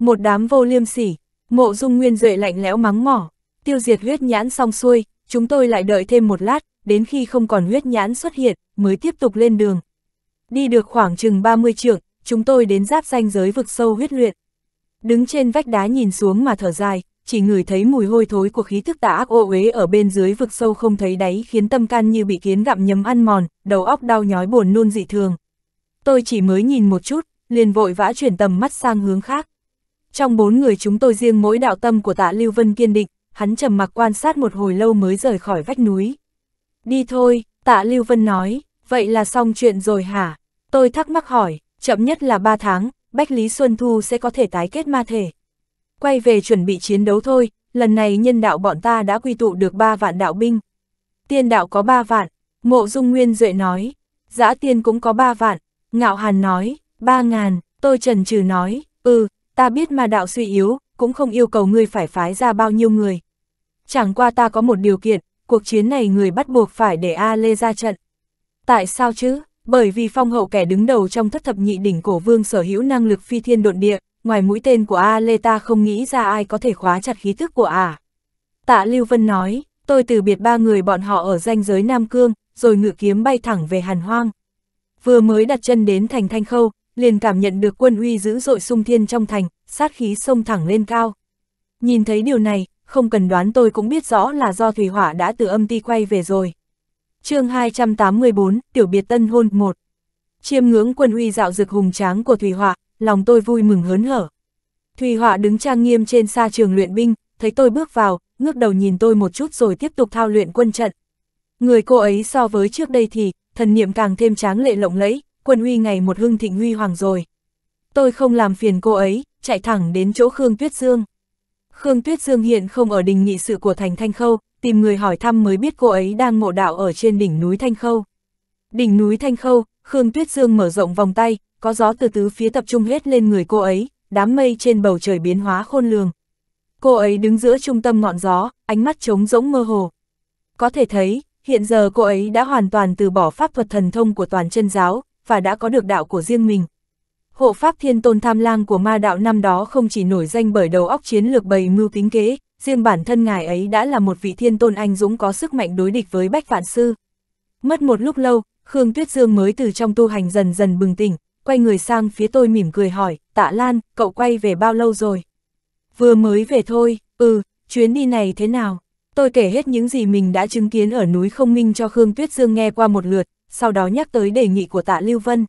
Một đám vô liêm sỉ, mộ dung nguyên duệ lạnh lẽo mắng mỏ, tiêu diệt huyết nhãn xong xuôi, chúng tôi lại đợi thêm một lát, đến khi không còn huyết nhãn xuất hiện, mới tiếp tục lên đường. Đi được khoảng chừng 30 trượng, chúng tôi đến giáp danh giới vực sâu huyết luyện. Đứng trên vách đá nhìn xuống mà thở dài, chỉ ngửi thấy mùi hôi thối của khí thức tà ác ô uế ở bên dưới vực sâu không thấy đáy khiến tâm can như bị kiến gặm nhấm ăn mòn, đầu óc đau nhói buồn nôn dị thường. Tôi chỉ mới nhìn một chút, liền vội vã chuyển tầm mắt sang hướng khác. Trong bốn người chúng tôi riêng mỗi đạo tâm của tạ Lưu Vân kiên định, hắn trầm mặc quan sát một hồi lâu mới rời khỏi vách núi. Đi thôi, tạ Lưu Vân nói, vậy là xong chuyện rồi hả? Tôi thắc mắc hỏi, chậm nhất là ba tháng, Bách Lý Xuân Thu sẽ có thể tái kết ma thể. Quay về chuẩn bị chiến đấu thôi, lần này nhân đạo bọn ta đã quy tụ được ba vạn đạo binh. Tiên đạo có ba vạn, mộ dung nguyên duệ nói, giã tiên cũng có ba vạn, ngạo hàn nói, ba ngàn, tôi trần trừ nói, ừ, Ta biết ma đạo suy yếu, cũng không yêu cầu ngươi phải phái ra bao nhiêu người. Chẳng qua ta có một điều kiện, cuộc chiến này người bắt buộc phải để A Lê ra trận. Tại sao chứ? Bởi vì phong hậu kẻ đứng đầu trong thất thập nhị đỉnh cổ vương sở hữu năng lực phi thiên độn địa, ngoài mũi tên của A Lê ta không nghĩ ra ai có thể khóa chặt khí tức của ả. Tạ Lưu Vân nói, tôi từ biệt ba người bọn họ ở danh giới Nam Cương, rồi ngự kiếm bay thẳng về Hàn Hoang. Vừa mới đặt chân đến thành Thanh Khâu, liền cảm nhận được quân uy dữ dội sung thiên trong thành, sát khí sông thẳng lên cao. Nhìn thấy điều này, không cần đoán tôi cũng biết rõ là do Thủy Hỏa đã từ âm ti quay về rồi. chương 284, Tiểu Biệt Tân Hôn 1 Chiêm ngưỡng quân uy dạo dực hùng tráng của Thủy Hỏa, lòng tôi vui mừng hớn hở. Thủy Hỏa đứng trang nghiêm trên xa trường luyện binh, thấy tôi bước vào, ngước đầu nhìn tôi một chút rồi tiếp tục thao luyện quân trận. Người cô ấy so với trước đây thì, thần niệm càng thêm tráng lệ lộng lẫy, quân Huy ngày một hưng thịnh huy hoàng rồi. Tôi không làm phiền cô ấy, chạy thẳng đến chỗ Khương Tuyết Dương. Khương Tuyết Dương hiện không ở đình nghị sự của thành Thanh Khâu, tìm người hỏi thăm mới biết cô ấy đang ngộ đạo ở trên đỉnh núi Thanh Khâu. Đỉnh núi Thanh Khâu, Khương Tuyết Dương mở rộng vòng tay, có gió từ tứ phía tập trung hết lên người cô ấy, đám mây trên bầu trời biến hóa khôn lường. Cô ấy đứng giữa trung tâm ngọn gió, ánh mắt trống rỗng mơ hồ. Có thể thấy, hiện giờ cô ấy đã hoàn toàn từ bỏ pháp thuật thần thông của toàn chân giáo, và đã có được đạo của riêng mình. Hộ pháp thiên tôn tham lang của ma đạo năm đó không chỉ nổi danh bởi đầu óc chiến lược bầy mưu tính kế, riêng bản thân ngài ấy đã là một vị thiên tôn anh dũng có sức mạnh đối địch với Bách Vạn Sư. Mất một lúc lâu, Khương Tuyết Dương mới từ trong tu hành dần dần bừng tỉnh, quay người sang phía tôi mỉm cười hỏi, tạ Lan, cậu quay về bao lâu rồi? Vừa mới về thôi, ừ, chuyến đi này thế nào? Tôi kể hết những gì mình đã chứng kiến ở núi Không Minh cho Khương Tuyết Dương nghe qua một lượt, sau đó nhắc tới đề nghị của tạ Lưu Vân.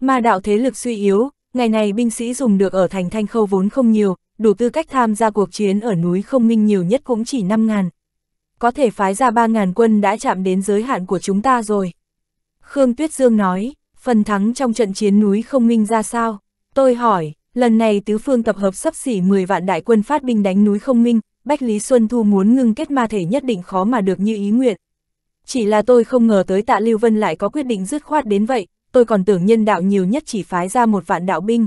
Ma đạo thế lực suy yếu, ngày này binh sĩ dùng được ở thành Thanh Khâu vốn không nhiều, đủ tư cách tham gia cuộc chiến ở núi không minh nhiều nhất cũng chỉ 5.000. Có thể phái ra 3.000 quân đã chạm đến giới hạn của chúng ta rồi. Khương Tuyết Dương nói, phần thắng trong trận chiến núi không minh ra sao? Tôi hỏi, lần này tứ phương tập hợp sắp xỉ 10 vạn đại quân phát binh đánh núi không minh, Bách Lý Xuân Thu muốn ngưng kết ma thể nhất định khó mà được như ý nguyện, chỉ là tôi không ngờ tới tạ Lưu Vân lại có quyết định dứt khoát đến vậy, tôi còn tưởng nhân đạo nhiều nhất chỉ phái ra một vạn đạo binh.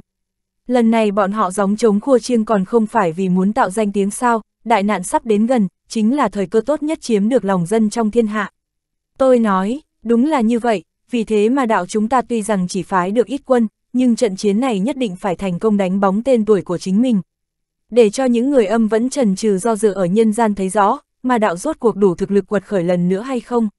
Lần này bọn họ gióng chống khua chiêng còn không phải vì muốn tạo danh tiếng sao, đại nạn sắp đến gần, chính là thời cơ tốt nhất chiếm được lòng dân trong thiên hạ. Tôi nói, đúng là như vậy, vì thế mà đạo chúng ta tuy rằng chỉ phái được ít quân, nhưng trận chiến này nhất định phải thành công đánh bóng tên tuổi của chính mình. Để cho những người âm vẫn trần trừ do dự ở nhân gian thấy rõ, ma đạo rốt cuộc đủ thực lực quật khởi lần nữa hay không?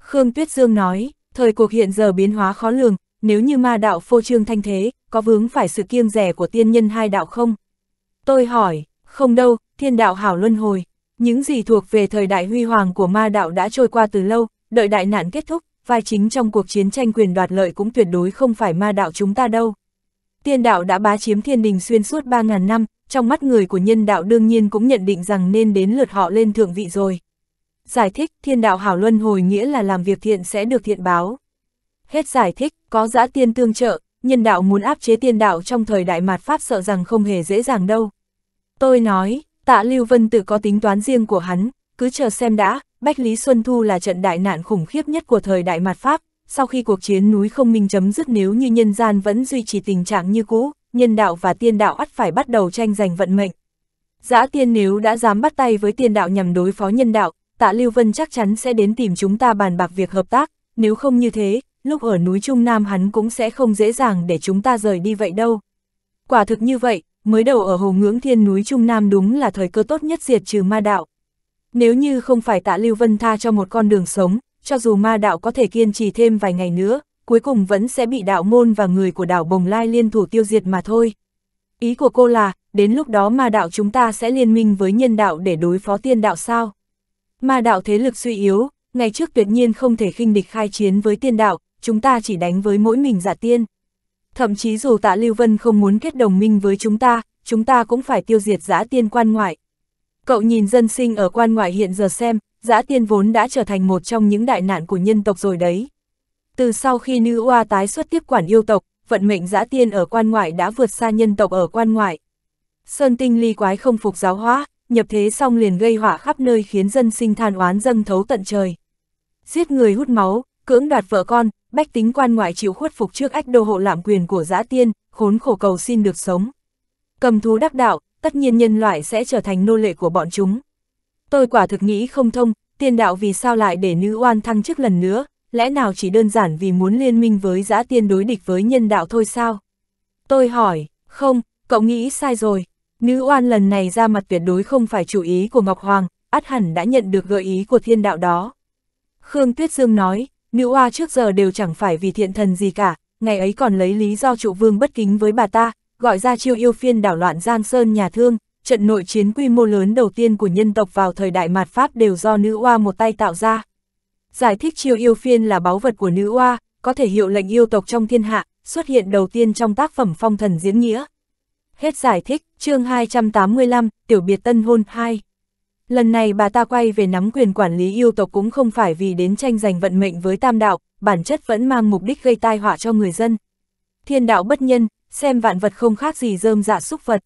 Khương Tuyết Dương nói, thời cuộc hiện giờ biến hóa khó lường, nếu như ma đạo phô trương thanh thế, có vướng phải sự kiêng rẻ của tiên nhân hai đạo không? Tôi hỏi, không đâu, thiên đạo hảo luân hồi, những gì thuộc về thời đại huy hoàng của ma đạo đã trôi qua từ lâu, đợi đại nạn kết thúc, vai chính trong cuộc chiến tranh quyền đoạt lợi cũng tuyệt đối không phải ma đạo chúng ta đâu. Tiên đạo đã bá chiếm thiên đình xuyên suốt 3.000 năm, trong mắt người của nhân đạo đương nhiên cũng nhận định rằng nên đến lượt họ lên thượng vị rồi. Giải thích, thiên đạo hảo luân hồi nghĩa là làm việc thiện sẽ được thiện báo. Hết giải thích, có giã tiên tương trợ, nhân đạo muốn áp chế tiên đạo trong thời đại mạt Pháp sợ rằng không hề dễ dàng đâu. Tôi nói, tạ Lưu Vân tự có tính toán riêng của hắn, cứ chờ xem đã, Bách Lý Xuân Thu là trận đại nạn khủng khiếp nhất của thời đại mạt Pháp, sau khi cuộc chiến núi không minh chấm dứt nếu như nhân gian vẫn duy trì tình trạng như cũ, nhân đạo và tiên đạo ắt phải bắt đầu tranh giành vận mệnh. Giã tiên nếu đã dám bắt tay với tiên đạo nhằm đối phó nhân đạo, tạ Lưu Vân chắc chắn sẽ đến tìm chúng ta bàn bạc việc hợp tác, nếu không như thế, lúc ở núi Trung Nam hắn cũng sẽ không dễ dàng để chúng ta rời đi vậy đâu. Quả thực như vậy, mới đầu ở hồ ngưỡng thiên núi Trung Nam đúng là thời cơ tốt nhất diệt trừ ma đạo. Nếu như không phải tạ Lưu Vân tha cho một con đường sống, cho dù ma đạo có thể kiên trì thêm vài ngày nữa, cuối cùng vẫn sẽ bị đạo môn và người của đảo Bồng Lai liên thủ tiêu diệt mà thôi. Ý của cô là, đến lúc đó mà đạo chúng ta sẽ liên minh với nhân đạo để đối phó tiên đạo sao? Mà đạo thế lực suy yếu, ngày trước tuyệt nhiên không thể khinh địch khai chiến với tiên đạo, chúng ta chỉ đánh với mỗi mình giả tiên. Thậm chí dù tạ Lưu Vân không muốn kết đồng minh với chúng ta, chúng ta cũng phải tiêu diệt giã tiên quan ngoại. Cậu nhìn dân sinh ở quan ngoại hiện giờ xem, giã tiên vốn đã trở thành một trong những đại nạn của nhân tộc rồi đấy. Từ sau khi nữ oa tái xuất tiếp quản yêu tộc, vận mệnh giã tiên ở quan ngoại đã vượt xa nhân tộc ở quan ngoại. Sơn tinh ly quái không phục giáo hóa, nhập thế xong liền gây họa khắp nơi khiến dân sinh than oán dâng thấu tận trời. Giết người hút máu, cưỡng đoạt vợ con, bách tính quan ngoại chịu khuất phục trước ách đô hộ lạm quyền của giã tiên, khốn khổ cầu xin được sống. Cầm thú đắc đạo, tất nhiên nhân loại sẽ trở thành nô lệ của bọn chúng. Tôi quả thực nghĩ không thông, tiên đạo vì sao lại để nữ oan thăng chức lần nữa, lẽ nào chỉ đơn giản vì muốn liên minh với giã tiên đối địch với nhân đạo thôi sao? Tôi hỏi, không, cậu nghĩ sai rồi. Nữ oan lần này ra mặt tuyệt đối không phải chủ ý của Ngọc Hoàng, át hẳn đã nhận được gợi ý của thiên đạo đó. Khương Tuyết Dương nói, nữ oa trước giờ đều chẳng phải vì thiện thần gì cả, ngày ấy còn lấy lý do trụ vương bất kính với bà ta, gọi ra chiêu yêu phiên đảo loạn Giang Sơn nhà thương, trận nội chiến quy mô lớn đầu tiên của nhân tộc vào thời đại mạt Pháp đều do nữ oa một tay tạo ra. Giải thích chiêu yêu phiên là báu vật của nữ oa, có thể hiệu lệnh yêu tộc trong thiên hạ, xuất hiện đầu tiên trong tác phẩm phong thần diễn nghĩa. Hết giải thích, chương 285, tiểu biệt tân hôn 2. Lần này bà ta quay về nắm quyền quản lý yêu tộc cũng không phải vì đến tranh giành vận mệnh với tam đạo, bản chất vẫn mang mục đích gây tai họa cho người dân. Thiên đạo bất nhân, xem vạn vật không khác gì rơm dạ súc vật.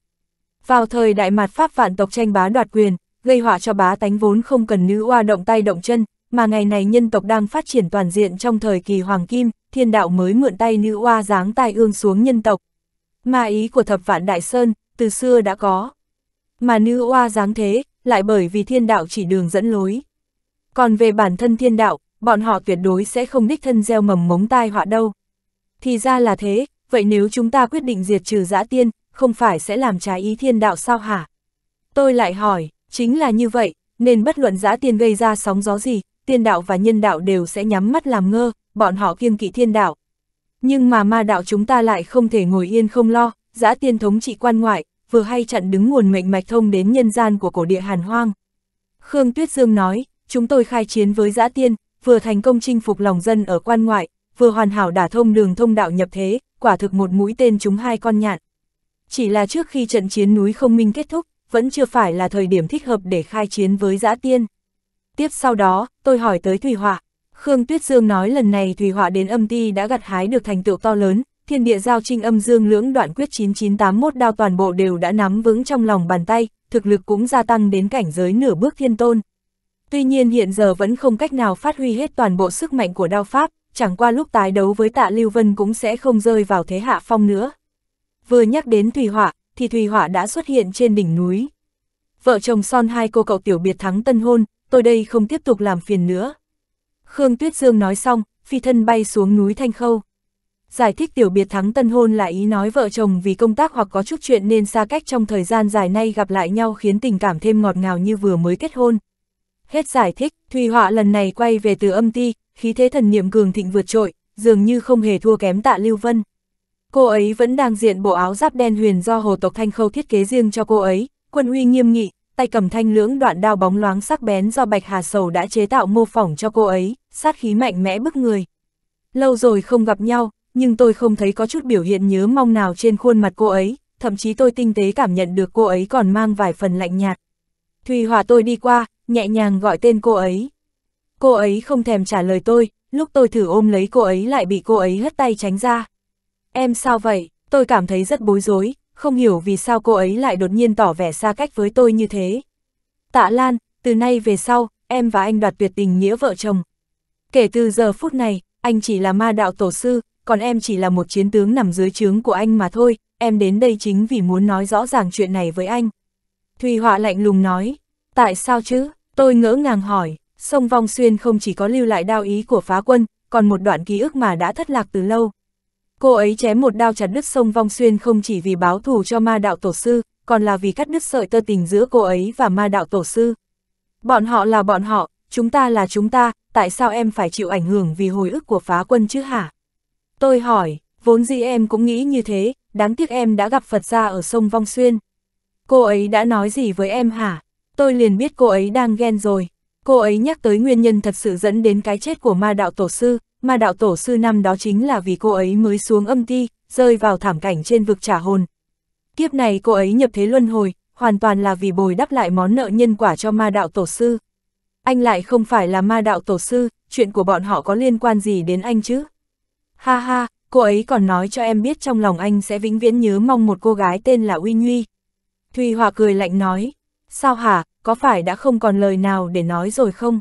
Vào thời đại mạt Pháp vạn tộc tranh bá đoạt quyền, gây họa cho bá tánh vốn không cần nữ oa động tay động chân, mà ngày này nhân tộc đang phát triển toàn diện trong thời kỳ Hoàng Kim, thiên đạo mới mượn tay nữ oa giáng tai ương xuống nhân tộc. Mà ý của thập vạn Đại Sơn, từ xưa đã có. Mà nữ oa giáng thế, lại bởi vì thiên đạo chỉ đường dẫn lối. Còn về bản thân thiên đạo, bọn họ tuyệt đối sẽ không đích thân gieo mầm mống tai họa đâu. Thì ra là thế, vậy nếu chúng ta quyết định diệt trừ giã tiên, không phải sẽ làm trái ý thiên đạo sao hả? Tôi lại hỏi, chính là như vậy, nên bất luận giã tiên gây ra sóng gió gì, tiên đạo và nhân đạo đều sẽ nhắm mắt làm ngơ, bọn họ kiêng kỵ thiên đạo. Nhưng mà ma đạo chúng ta lại không thể ngồi yên không lo, giã tiên thống trị quan ngoại, vừa hay chặn đứng nguồn mệnh mạch thông đến nhân gian của cổ địa Hàn Hoang. Khương Tuyết Dương nói, chúng tôi khai chiến với giã tiên, vừa thành công chinh phục lòng dân ở quan ngoại, vừa hoàn hảo đả thông đường thông đạo nhập thế, quả thực một mũi tên chúng hai con nhạn. Chỉ là trước khi trận chiến núi không minh kết thúc, vẫn chưa phải là thời điểm thích hợp để khai chiến với giã tiên. Tiếp sau đó, tôi hỏi tới Thủy Họa. Khương Tuyết Dương nói lần này Thủy Họa đến âm ti đã gặt hái được thành tựu to lớn, thiên địa giao trinh âm dương lưỡng đoạn quyết 9981 đao toàn bộ đều đã nắm vững trong lòng bàn tay, thực lực cũng gia tăng đến cảnh giới nửa bước thiên tôn. Tuy nhiên hiện giờ vẫn không cách nào phát huy hết toàn bộ sức mạnh của đao pháp, chẳng qua lúc tái đấu với tạ Lưu Vân cũng sẽ không rơi vào thế hạ phong nữa. Vừa nhắc đến Thủy Họa, thì Thủy Họa đã xuất hiện trên đỉnh núi. Vợ chồng son hai cô cậu tiểu biệt thắng tân hôn, tôi đây không tiếp tục làm phiền nữa. Khương Tuyết Dương nói xong, phi thân bay xuống núi Thanh Khâu. Giải thích tiểu biệt thắng tân hôn là ý nói vợ chồng vì công tác hoặc có chút chuyện nên xa cách trong thời gian dài nay gặp lại nhau khiến tình cảm thêm ngọt ngào như vừa mới kết hôn. Hết giải thích, Thùy Họa lần này quay về từ âm ti, khí thế thần niệm cường thịnh vượt trội, dường như không hề thua kém tạ Lưu Vân. Cô ấy vẫn đang diện bộ áo giáp đen huyền do hồ tộc Thanh Khâu thiết kế riêng cho cô ấy, quân uy nghiêm nghị, tay cầm thanh lưỡng đoạn đao bóng loáng sắc bén do Bạch Hà Sầu đã chế tạo mô phỏng cho cô ấy, sát khí mạnh mẽ bức người. Lâu rồi không gặp nhau, nhưng tôi không thấy có chút biểu hiện nhớ mong nào trên khuôn mặt cô ấy, thậm chí tôi tinh tế cảm nhận được cô ấy còn mang vài phần lạnh nhạt. Thùy Hòa tôi đi qua, nhẹ nhàng gọi tên cô ấy. Cô ấy không thèm trả lời tôi, lúc tôi thử ôm lấy cô ấy lại bị cô ấy hất tay tránh ra. Em sao vậy? Tôi cảm thấy rất bối rối, không hiểu vì sao cô ấy lại đột nhiên tỏ vẻ xa cách với tôi như thế. Tạ Lan, từ nay về sau, em và anh đoạt tuyệt tình nghĩa vợ chồng. Kể từ giờ phút này, anh chỉ là ma đạo tổ sư, còn em chỉ là một chiến tướng nằm dưới trướng của anh mà thôi, em đến đây chính vì muốn nói rõ ràng chuyện này với anh. Thùy Họa lạnh lùng nói, tại sao chứ, tôi ngỡ ngàng hỏi, sông Vong Xuyên không chỉ có lưu lại đao ý của phá quân, còn một đoạn ký ức mà đã thất lạc từ lâu. Cô ấy chém một đao chặt đứt sông Vong Xuyên không chỉ vì báo thù cho ma đạo tổ sư, còn là vì cắt đứt sợi tơ tình giữa cô ấy và ma đạo tổ sư. Bọn họ là bọn họ, chúng ta là chúng ta, tại sao em phải chịu ảnh hưởng vì hồi ức của phá quân chứ hả? Tôi hỏi, vốn dĩ em cũng nghĩ như thế, đáng tiếc em đã gặp Phật gia ở sông Vong Xuyên. Cô ấy đã nói gì với em hả? Tôi liền biết cô ấy đang ghen rồi. Cô ấy nhắc tới nguyên nhân thật sự dẫn đến cái chết của ma đạo tổ sư, ma đạo tổ sư năm đó chính là vì cô ấy mới xuống âm ti, rơi vào thảm cảnh trên vực trả hồn. Kiếp này cô ấy nhập thế luân hồi, hoàn toàn là vì bồi đắp lại món nợ nhân quả cho ma đạo tổ sư. Anh lại không phải là ma đạo tổ sư, chuyện của bọn họ có liên quan gì đến anh chứ? Ha ha, cô ấy còn nói cho em biết trong lòng anh sẽ vĩnh viễn nhớ mong một cô gái tên là Uy Nguy. Thùy Hòa cười lạnh nói. Sao hả, có phải đã không còn lời nào để nói rồi không?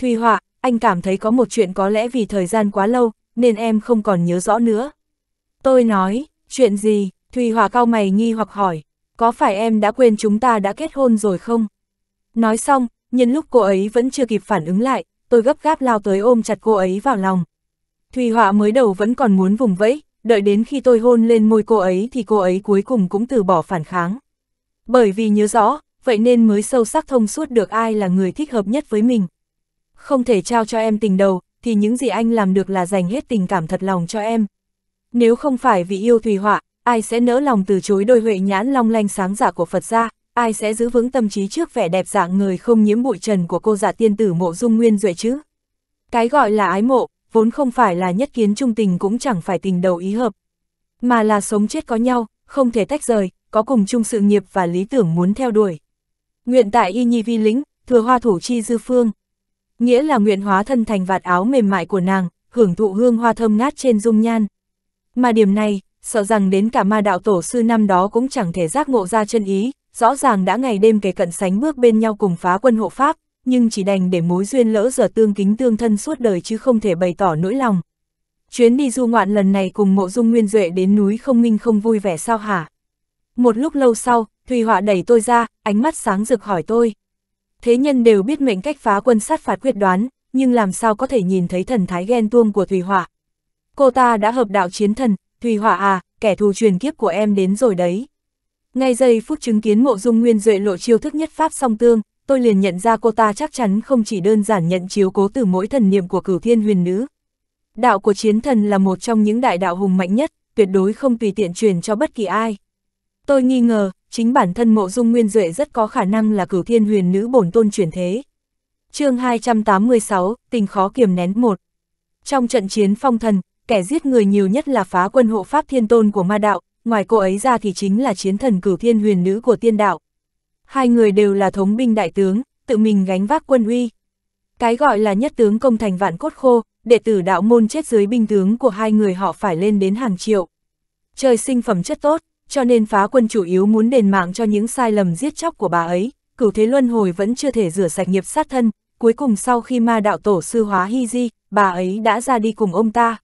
Thùy Họa, anh cảm thấy có một chuyện có lẽ vì thời gian quá lâu, nên em không còn nhớ rõ nữa. Tôi nói, chuyện gì? Thùy Họa cao mày nghi hoặc hỏi, có phải em đã quên chúng ta đã kết hôn rồi không? Nói xong, nhân lúc cô ấy vẫn chưa kịp phản ứng lại, tôi gấp gáp lao tới ôm chặt cô ấy vào lòng. Thùy Họa mới đầu vẫn còn muốn vùng vẫy, đợi đến khi tôi hôn lên môi cô ấy thì cô ấy cuối cùng cũng từ bỏ phản kháng. Bởi vì nhớ rõ, vậy nên mới sâu sắc thông suốt được ai là người thích hợp nhất với mình. Không thể trao cho em tình đầu, thì những gì anh làm được là dành hết tình cảm thật lòng cho em. Nếu không phải vì yêu Thùy Họa, ai sẽ nỡ lòng từ chối đôi huệ nhãn long lanh sáng giả dạ của Phật gia, ai sẽ giữ vững tâm trí trước vẻ đẹp dạng người không nhiễm bụi trần của cô giả dạ tiên tử mộ dung nguyên duệ chứ. Cái gọi là ái mộ, vốn không phải là nhất kiến trung tình cũng chẳng phải tình đầu ý hợp, mà là sống chết có nhau, không thể tách rời, có cùng chung sự nghiệp và lý tưởng muốn theo đuổi. Nguyện tại y nhi vi lĩnh, thừa hoa thủ chi dư phương. Nghĩa là nguyện hóa thân thành vạt áo mềm mại của nàng, hưởng thụ hương hoa thơm ngát trên dung nhan. Mà điểm này, sợ rằng đến cả ma đạo tổ sư năm đó cũng chẳng thể giác ngộ ra chân ý, rõ ràng đã ngày đêm kề cận sánh bước bên nhau cùng phá quân hộ pháp, nhưng chỉ đành để mối duyên lỡ giờ tương kính tương thân suốt đời chứ không thể bày tỏ nỗi lòng. Chuyến đi du ngoạn lần này cùng mộ dung nguyên duệ đến núi không minh không vui vẻ sao hả? Một lúc lâu sau, Thùy Họa đẩy tôi ra, ánh mắt sáng rực hỏi tôi. Thế nhân đều biết mệnh cách phá quân sát phạt quyết đoán, nhưng làm sao có thể nhìn thấy thần thái ghen tuông của Thùy Họa. Cô ta đã hợp đạo chiến thần, Thùy Họa à, kẻ thù truyền kiếp của em đến rồi đấy. Ngay giây phút chứng kiến mộ dung nguyên duệ lộ chiêu thức nhất pháp song tương, tôi liền nhận ra cô ta chắc chắn không chỉ đơn giản nhận chiếu cố từ mỗi thần niệm của cửu thiên huyền nữ. Đạo của chiến thần là một trong những đại đạo hùng mạnh nhất, tuyệt đối không tùy tiện truyền cho bất kỳ ai. Tôi nghi ngờ, chính bản thân mộ dung nguyên duệ rất có khả năng là cửu thiên huyền nữ bổn tôn chuyển thế. chương 286, tình khó kiềm nén một. Trong trận chiến phong thần, kẻ giết người nhiều nhất là phá quân hộ pháp thiên tôn của ma đạo, ngoài cô ấy ra thì chính là chiến thần cửu thiên huyền nữ của tiên đạo. Hai người đều là thống binh đại tướng, tự mình gánh vác quân uy. Cái gọi là nhất tướng công thành vạn cốt khô, đệ tử đạo môn chết dưới binh tướng của hai người họ phải lên đến hàng triệu. Trời sinh phẩm chất tốt, cho nên phá quân chủ yếu muốn đền mạng cho những sai lầm giết chóc của bà ấy, cửu thế luân hồi vẫn chưa thể rửa sạch nghiệp sát thân, cuối cùng sau khi ma đạo tổ sư hóa hy di, bà ấy đã ra đi cùng ông ta.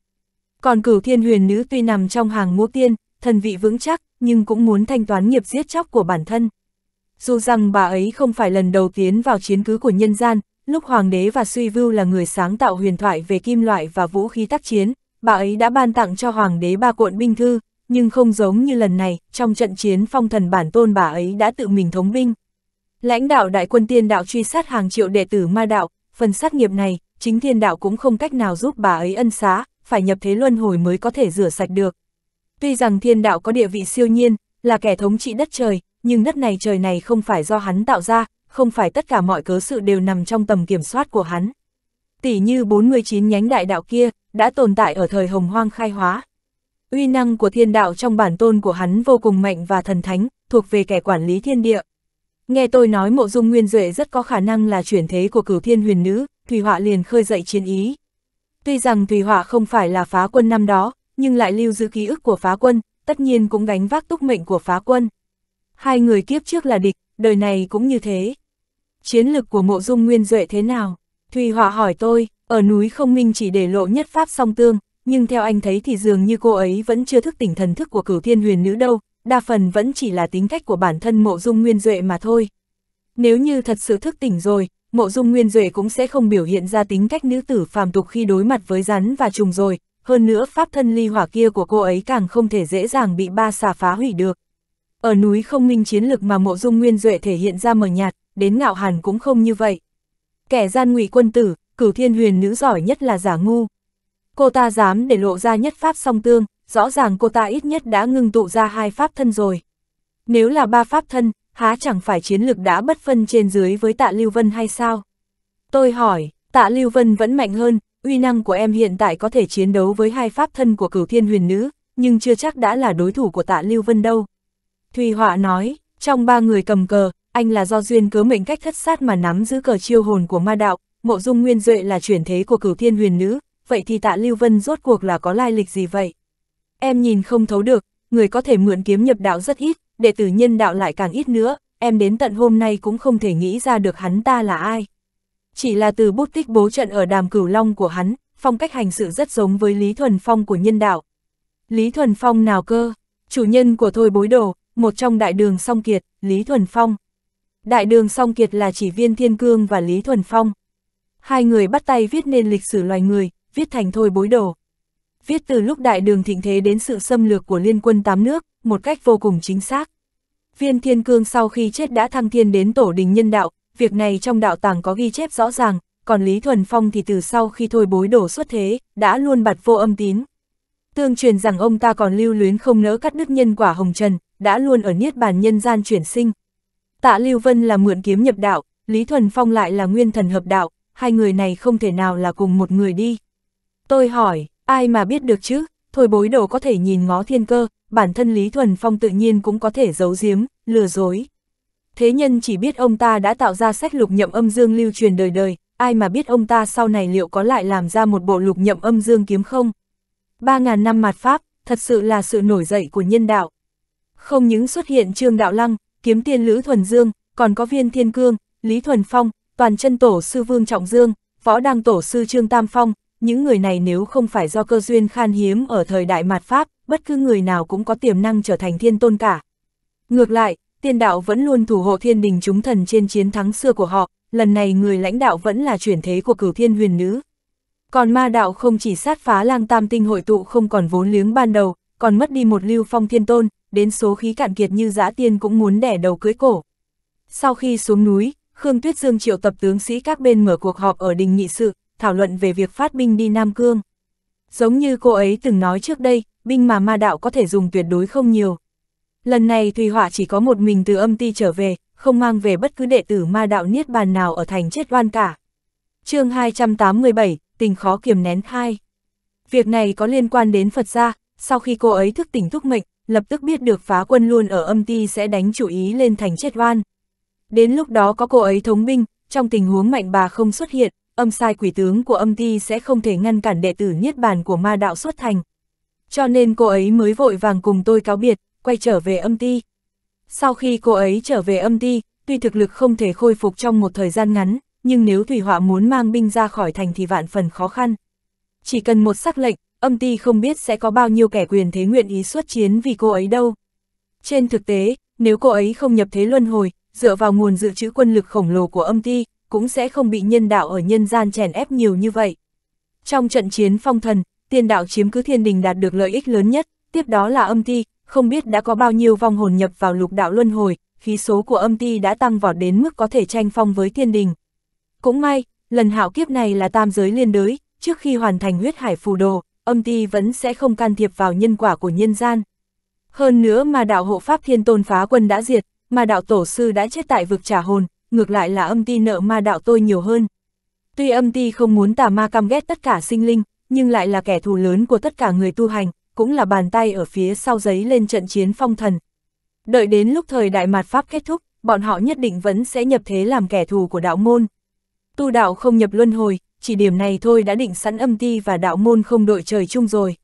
Còn cửu thiên huyền nữ tuy nằm trong hàng ngũ tiên, thần vị vững chắc, nhưng cũng muốn thanh toán nghiệp giết chóc của bản thân. Dù rằng bà ấy không phải lần đầu tiến vào chiến cứ của nhân gian, lúc Hoàng đế và Suy Vưu là người sáng tạo huyền thoại về kim loại và vũ khí tác chiến, bà ấy đã ban tặng cho Hoàng đế ba cuộn binh thư, nhưng không giống như lần này, trong trận chiến phong thần bản tôn bà ấy đã tự mình thống binh. Lãnh đạo đại quân tiên đạo truy sát hàng triệu đệ tử ma đạo, phần sát nghiệp này, chính thiên đạo cũng không cách nào giúp bà ấy ân xá, phải nhập thế luân hồi mới có thể rửa sạch được. Tuy rằng thiên đạo có địa vị siêu nhiên, là kẻ thống trị đất trời, nhưng đất này trời này không phải do hắn tạo ra, không phải tất cả mọi cớ sự đều nằm trong tầm kiểm soát của hắn. Tỷ như 49 nhánh đại đạo kia, đã tồn tại ở thời hồng hoang khai hóa, uy năng của thiên đạo trong bản tôn của hắn vô cùng mạnh và thần thánh, thuộc về kẻ quản lý thiên địa. Nghe tôi nói mộ dung nguyên duệ rất có khả năng là chuyển thế của cửu thiên huyền nữ, thủy Họa liền khơi dậy chiến ý. Tuy rằng thủy Họa không phải là phá quân năm đó, nhưng lại lưu giữ ký ức của phá quân, tất nhiên cũng gánh vác túc mệnh của phá quân. Hai người kiếp trước là địch, đời này cũng như thế. Chiến lực của mộ dung nguyên duệ thế nào? Thủy Họa hỏi tôi, ở núi không minh chỉ để lộ nhất pháp song tương, nhưng theo anh thấy thì dường như cô ấy vẫn chưa thức tỉnh thần thức của cửu thiên huyền nữ đâu, đa phần vẫn chỉ là tính cách của bản thân mộ dung nguyên duệ mà thôi. Nếu như thật sự thức tỉnh rồi, mộ dung nguyên duệ cũng sẽ không biểu hiện ra tính cách nữ tử phàm tục khi đối mặt với rắn và trùng rồi, hơn nữa pháp thân ly hỏa kia của cô ấy càng không thể dễ dàng bị ba xà phá hủy được. Ở núi không minh chiến lực mà mộ dung nguyên duệ thể hiện ra mờ nhạt, đến ngạo hàn cũng không như vậy. Kẻ gian ngụy quân tử, cửu thiên huyền nữ giỏi nhất là giả ngu, Cô ta dám để lộ ra nhất pháp song tương, rõ ràng cô ta ít nhất đã ngưng tụ ra hai pháp thân rồi. Nếu là ba pháp thân, há chẳng phải chiến lực đã bất phân trên dưới với tạ Lưu Vân hay sao? Tôi hỏi, tạ Lưu Vân vẫn mạnh hơn, uy năng của em hiện tại có thể chiến đấu với hai pháp thân của cửu thiên huyền nữ, nhưng chưa chắc đã là đối thủ của tạ Lưu Vân đâu. Thùy Họa nói, trong ba người cầm cờ, anh là do duyên cớ mệnh cách thất sát mà nắm giữ cờ chiêu hồn của ma đạo, mộ dung nguyên duệ là chuyển thế của cửu thiên huyền nữ, vậy thì tạ Lưu Vân rốt cuộc là có lai lịch gì vậy? Em nhìn không thấu được, người có thể mượn kiếm nhập đạo rất ít, đệ tử nhân đạo lại càng ít nữa, em đến tận hôm nay cũng không thể nghĩ ra được hắn ta là ai. Chỉ là từ bút tích bố trận ở đàm cửu long của hắn, phong cách hành sự rất giống với Lý Thuần Phong của nhân đạo. Lý Thuần Phong nào cơ? Chủ nhân của Thôi Bối Đồ, một trong đại đường song kiệt, Lý Thuần Phong. Đại đường song kiệt là chỉ viên thiên cương và Lý Thuần Phong. Hai người bắt tay viết nên lịch sử loài người, viết thành thôi bối đồ. Viết từ lúc đại đường thịnh thế đến sự xâm lược của liên quân tám nước, một cách vô cùng chính xác. Viên Thiên Cương sau khi chết đã thăng thiên đến tổ đình nhân đạo, việc này trong đạo tàng có ghi chép rõ ràng, còn Lý Thuần Phong thì từ sau khi thôi bối đổ xuất thế, đã luôn bặt vô âm tín. Tương truyền rằng ông ta còn lưu luyến không nỡ cắt đứt nhân quả hồng trần, đã luôn ở niết bàn nhân gian chuyển sinh. Tạ Lưu Vân là mượn kiếm nhập đạo, Lý Thuần Phong lại là nguyên thần hợp đạo, hai người này không thể nào là cùng một người đi. Tôi hỏi, ai mà biết được chứ, thôi bối đồ có thể nhìn ngó thiên cơ, bản thân Lý Thuần Phong tự nhiên cũng có thể giấu giếm, lừa dối. Thế nhân chỉ biết ông ta đã tạo ra sách lục nhậm âm dương lưu truyền đời đời, ai mà biết ông ta sau này liệu có lại làm ra một bộ lục nhậm âm dương kiếm không? Ba ngàn năm mạt Pháp, thật sự là sự nổi dậy của nhân đạo. Không những xuất hiện Trương Đạo Lăng, kiếm tiên Lữ Thuần Dương, còn có viên Thiên Cương, Lý Thuần Phong, toàn chân tổ sư Vương Trọng Dương, võ đăng tổ sư Trương Tam Phong, những người này nếu không phải do cơ duyên khan hiếm ở thời đại mạt Pháp, bất cứ người nào cũng có tiềm năng trở thành thiên tôn cả. Ngược lại, tiên đạo vẫn luôn thủ hộ thiên đình chúng thần trên chiến thắng xưa của họ, lần này người lãnh đạo vẫn là chuyển thế của cửu thiên huyền nữ. Còn ma đạo không chỉ sát phá lang tam tinh hội tụ không còn vốn liếng ban đầu, còn mất đi một lưu phong thiên tôn, đến số khí cạn kiệt như dã tiên cũng muốn đẻ đầu cưới cổ. Sau khi xuống núi, Khương Tuyết Dương triệu tập tướng sĩ các bên mở cuộc họp ở đình nghị sự, thảo luận về việc phát binh đi Nam Cương. Giống như cô ấy từng nói trước đây, binh mà ma đạo có thể dùng tuyệt đối không nhiều. Lần này Thùy Họa chỉ có một mình từ âm ti trở về, không mang về bất cứ đệ tử ma đạo niết bàn nào ở thành chết oan cả. chương 287, tình khó kiềm nén hai. Việc này có liên quan đến Phật gia, sau khi cô ấy thức tỉnh thúc mệnh, lập tức biết được phá quân luôn ở âm ti sẽ đánh chủ ý lên thành chết oan. Đến lúc đó có cô ấy thống binh, trong tình huống mạnh bà không xuất hiện, âm sai quỷ tướng của âm ti sẽ không thể ngăn cản đệ tử niết bàn của ma đạo xuất thành. Cho nên cô ấy mới vội vàng cùng tôi cáo biệt, quay trở về âm ti. Sau khi cô ấy trở về âm ti, tuy thực lực không thể khôi phục trong một thời gian ngắn, nhưng nếu Thủy Họa muốn mang binh ra khỏi thành thì vạn phần khó khăn. Chỉ cần một sắc lệnh, âm ti không biết sẽ có bao nhiêu kẻ quyền thế nguyện ý xuất chiến vì cô ấy đâu. Trên thực tế, nếu cô ấy không nhập thế luân hồi, dựa vào nguồn dự trữ quân lực khổng lồ của âm ti, cũng sẽ không bị nhân đạo ở nhân gian chèn ép nhiều như vậy. Trong trận chiến phong thần, tiên đạo chiếm cứ thiên đình đạt được lợi ích lớn nhất, tiếp đó là âm ti, không biết đã có bao nhiêu vong hồn nhập vào lục đạo luân hồi, khí số của âm ti đã tăng vọt đến mức có thể tranh phong với thiên đình. Cũng may, lần hạo kiếp này là tam giới liên đới, trước khi hoàn thành huyết hải phù đồ, âm ti vẫn sẽ không can thiệp vào nhân quả của nhân gian. Hơn nữa mà đạo hộ pháp thiên tôn phá quân đã diệt, mà đạo tổ sư đã chết tại vực trả hồn, ngược lại là âm ti nợ ma đạo tôi nhiều hơn. Tuy âm ti không muốn tà ma căm ghét tất cả sinh linh, nhưng lại là kẻ thù lớn của tất cả người tu hành, cũng là bàn tay ở phía sau giấy lên trận chiến phong thần. Đợi đến lúc thời đại mạt Pháp kết thúc, bọn họ nhất định vẫn sẽ nhập thế làm kẻ thù của đạo môn. Tu đạo không nhập luân hồi, chỉ điểm này thôi đã định sẵn âm ti và đạo môn không đội trời chung rồi.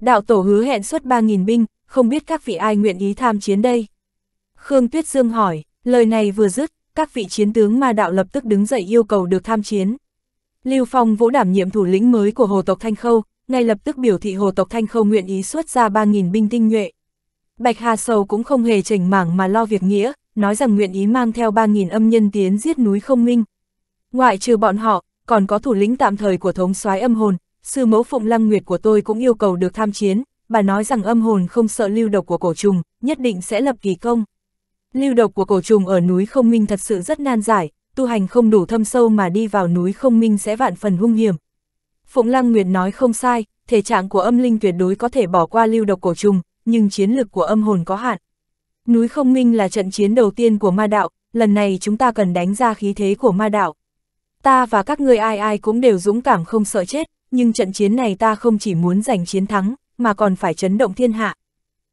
Đạo tổ hứa hẹn suốt 3.000 binh, không biết các vị ai nguyện ý tham chiến đây. Khương Tuyết Dương hỏi, lời này vừa dứt, các vị chiến tướng ma đạo lập tức đứng dậy yêu cầu được tham chiến. Lưu Phong vỗ đảm nhiệm thủ lĩnh mới của Hồ tộc Thanh Khâu, ngay lập tức biểu thị Hồ tộc Thanh Khâu nguyện ý xuất ra 3.000 binh tinh nhuệ. Bạch Hà Sầu cũng không hề chảnh mảng mà lo việc nghĩa, nói rằng nguyện ý mang theo 3.000 âm nhân tiến giết núi không minh. Ngoại trừ bọn họ, còn có thủ lĩnh tạm thời của thống soái âm hồn, sư mẫu Phụng Lăng Nguyệt của tôi cũng yêu cầu được tham chiến, bà nói rằng âm hồn không sợ lưu độc của cổ trùng, nhất định sẽ lập kỳ công. Lưu độc của cổ trùng ở núi không minh thật sự rất nan giải, tu hành không đủ thâm sâu mà đi vào núi không minh sẽ vạn phần hung hiểm. Phụng Lăng Nguyệt nói không sai, thể trạng của âm linh tuyệt đối có thể bỏ qua lưu độc cổ trùng, nhưng chiến lược của âm hồn có hạn. Núi không minh là trận chiến đầu tiên của ma đạo, lần này chúng ta cần đánh ra khí thế của ma đạo. Ta và các ngươi ai ai cũng đều dũng cảm không sợ chết, nhưng trận chiến này ta không chỉ muốn giành chiến thắng, mà còn phải chấn động thiên hạ.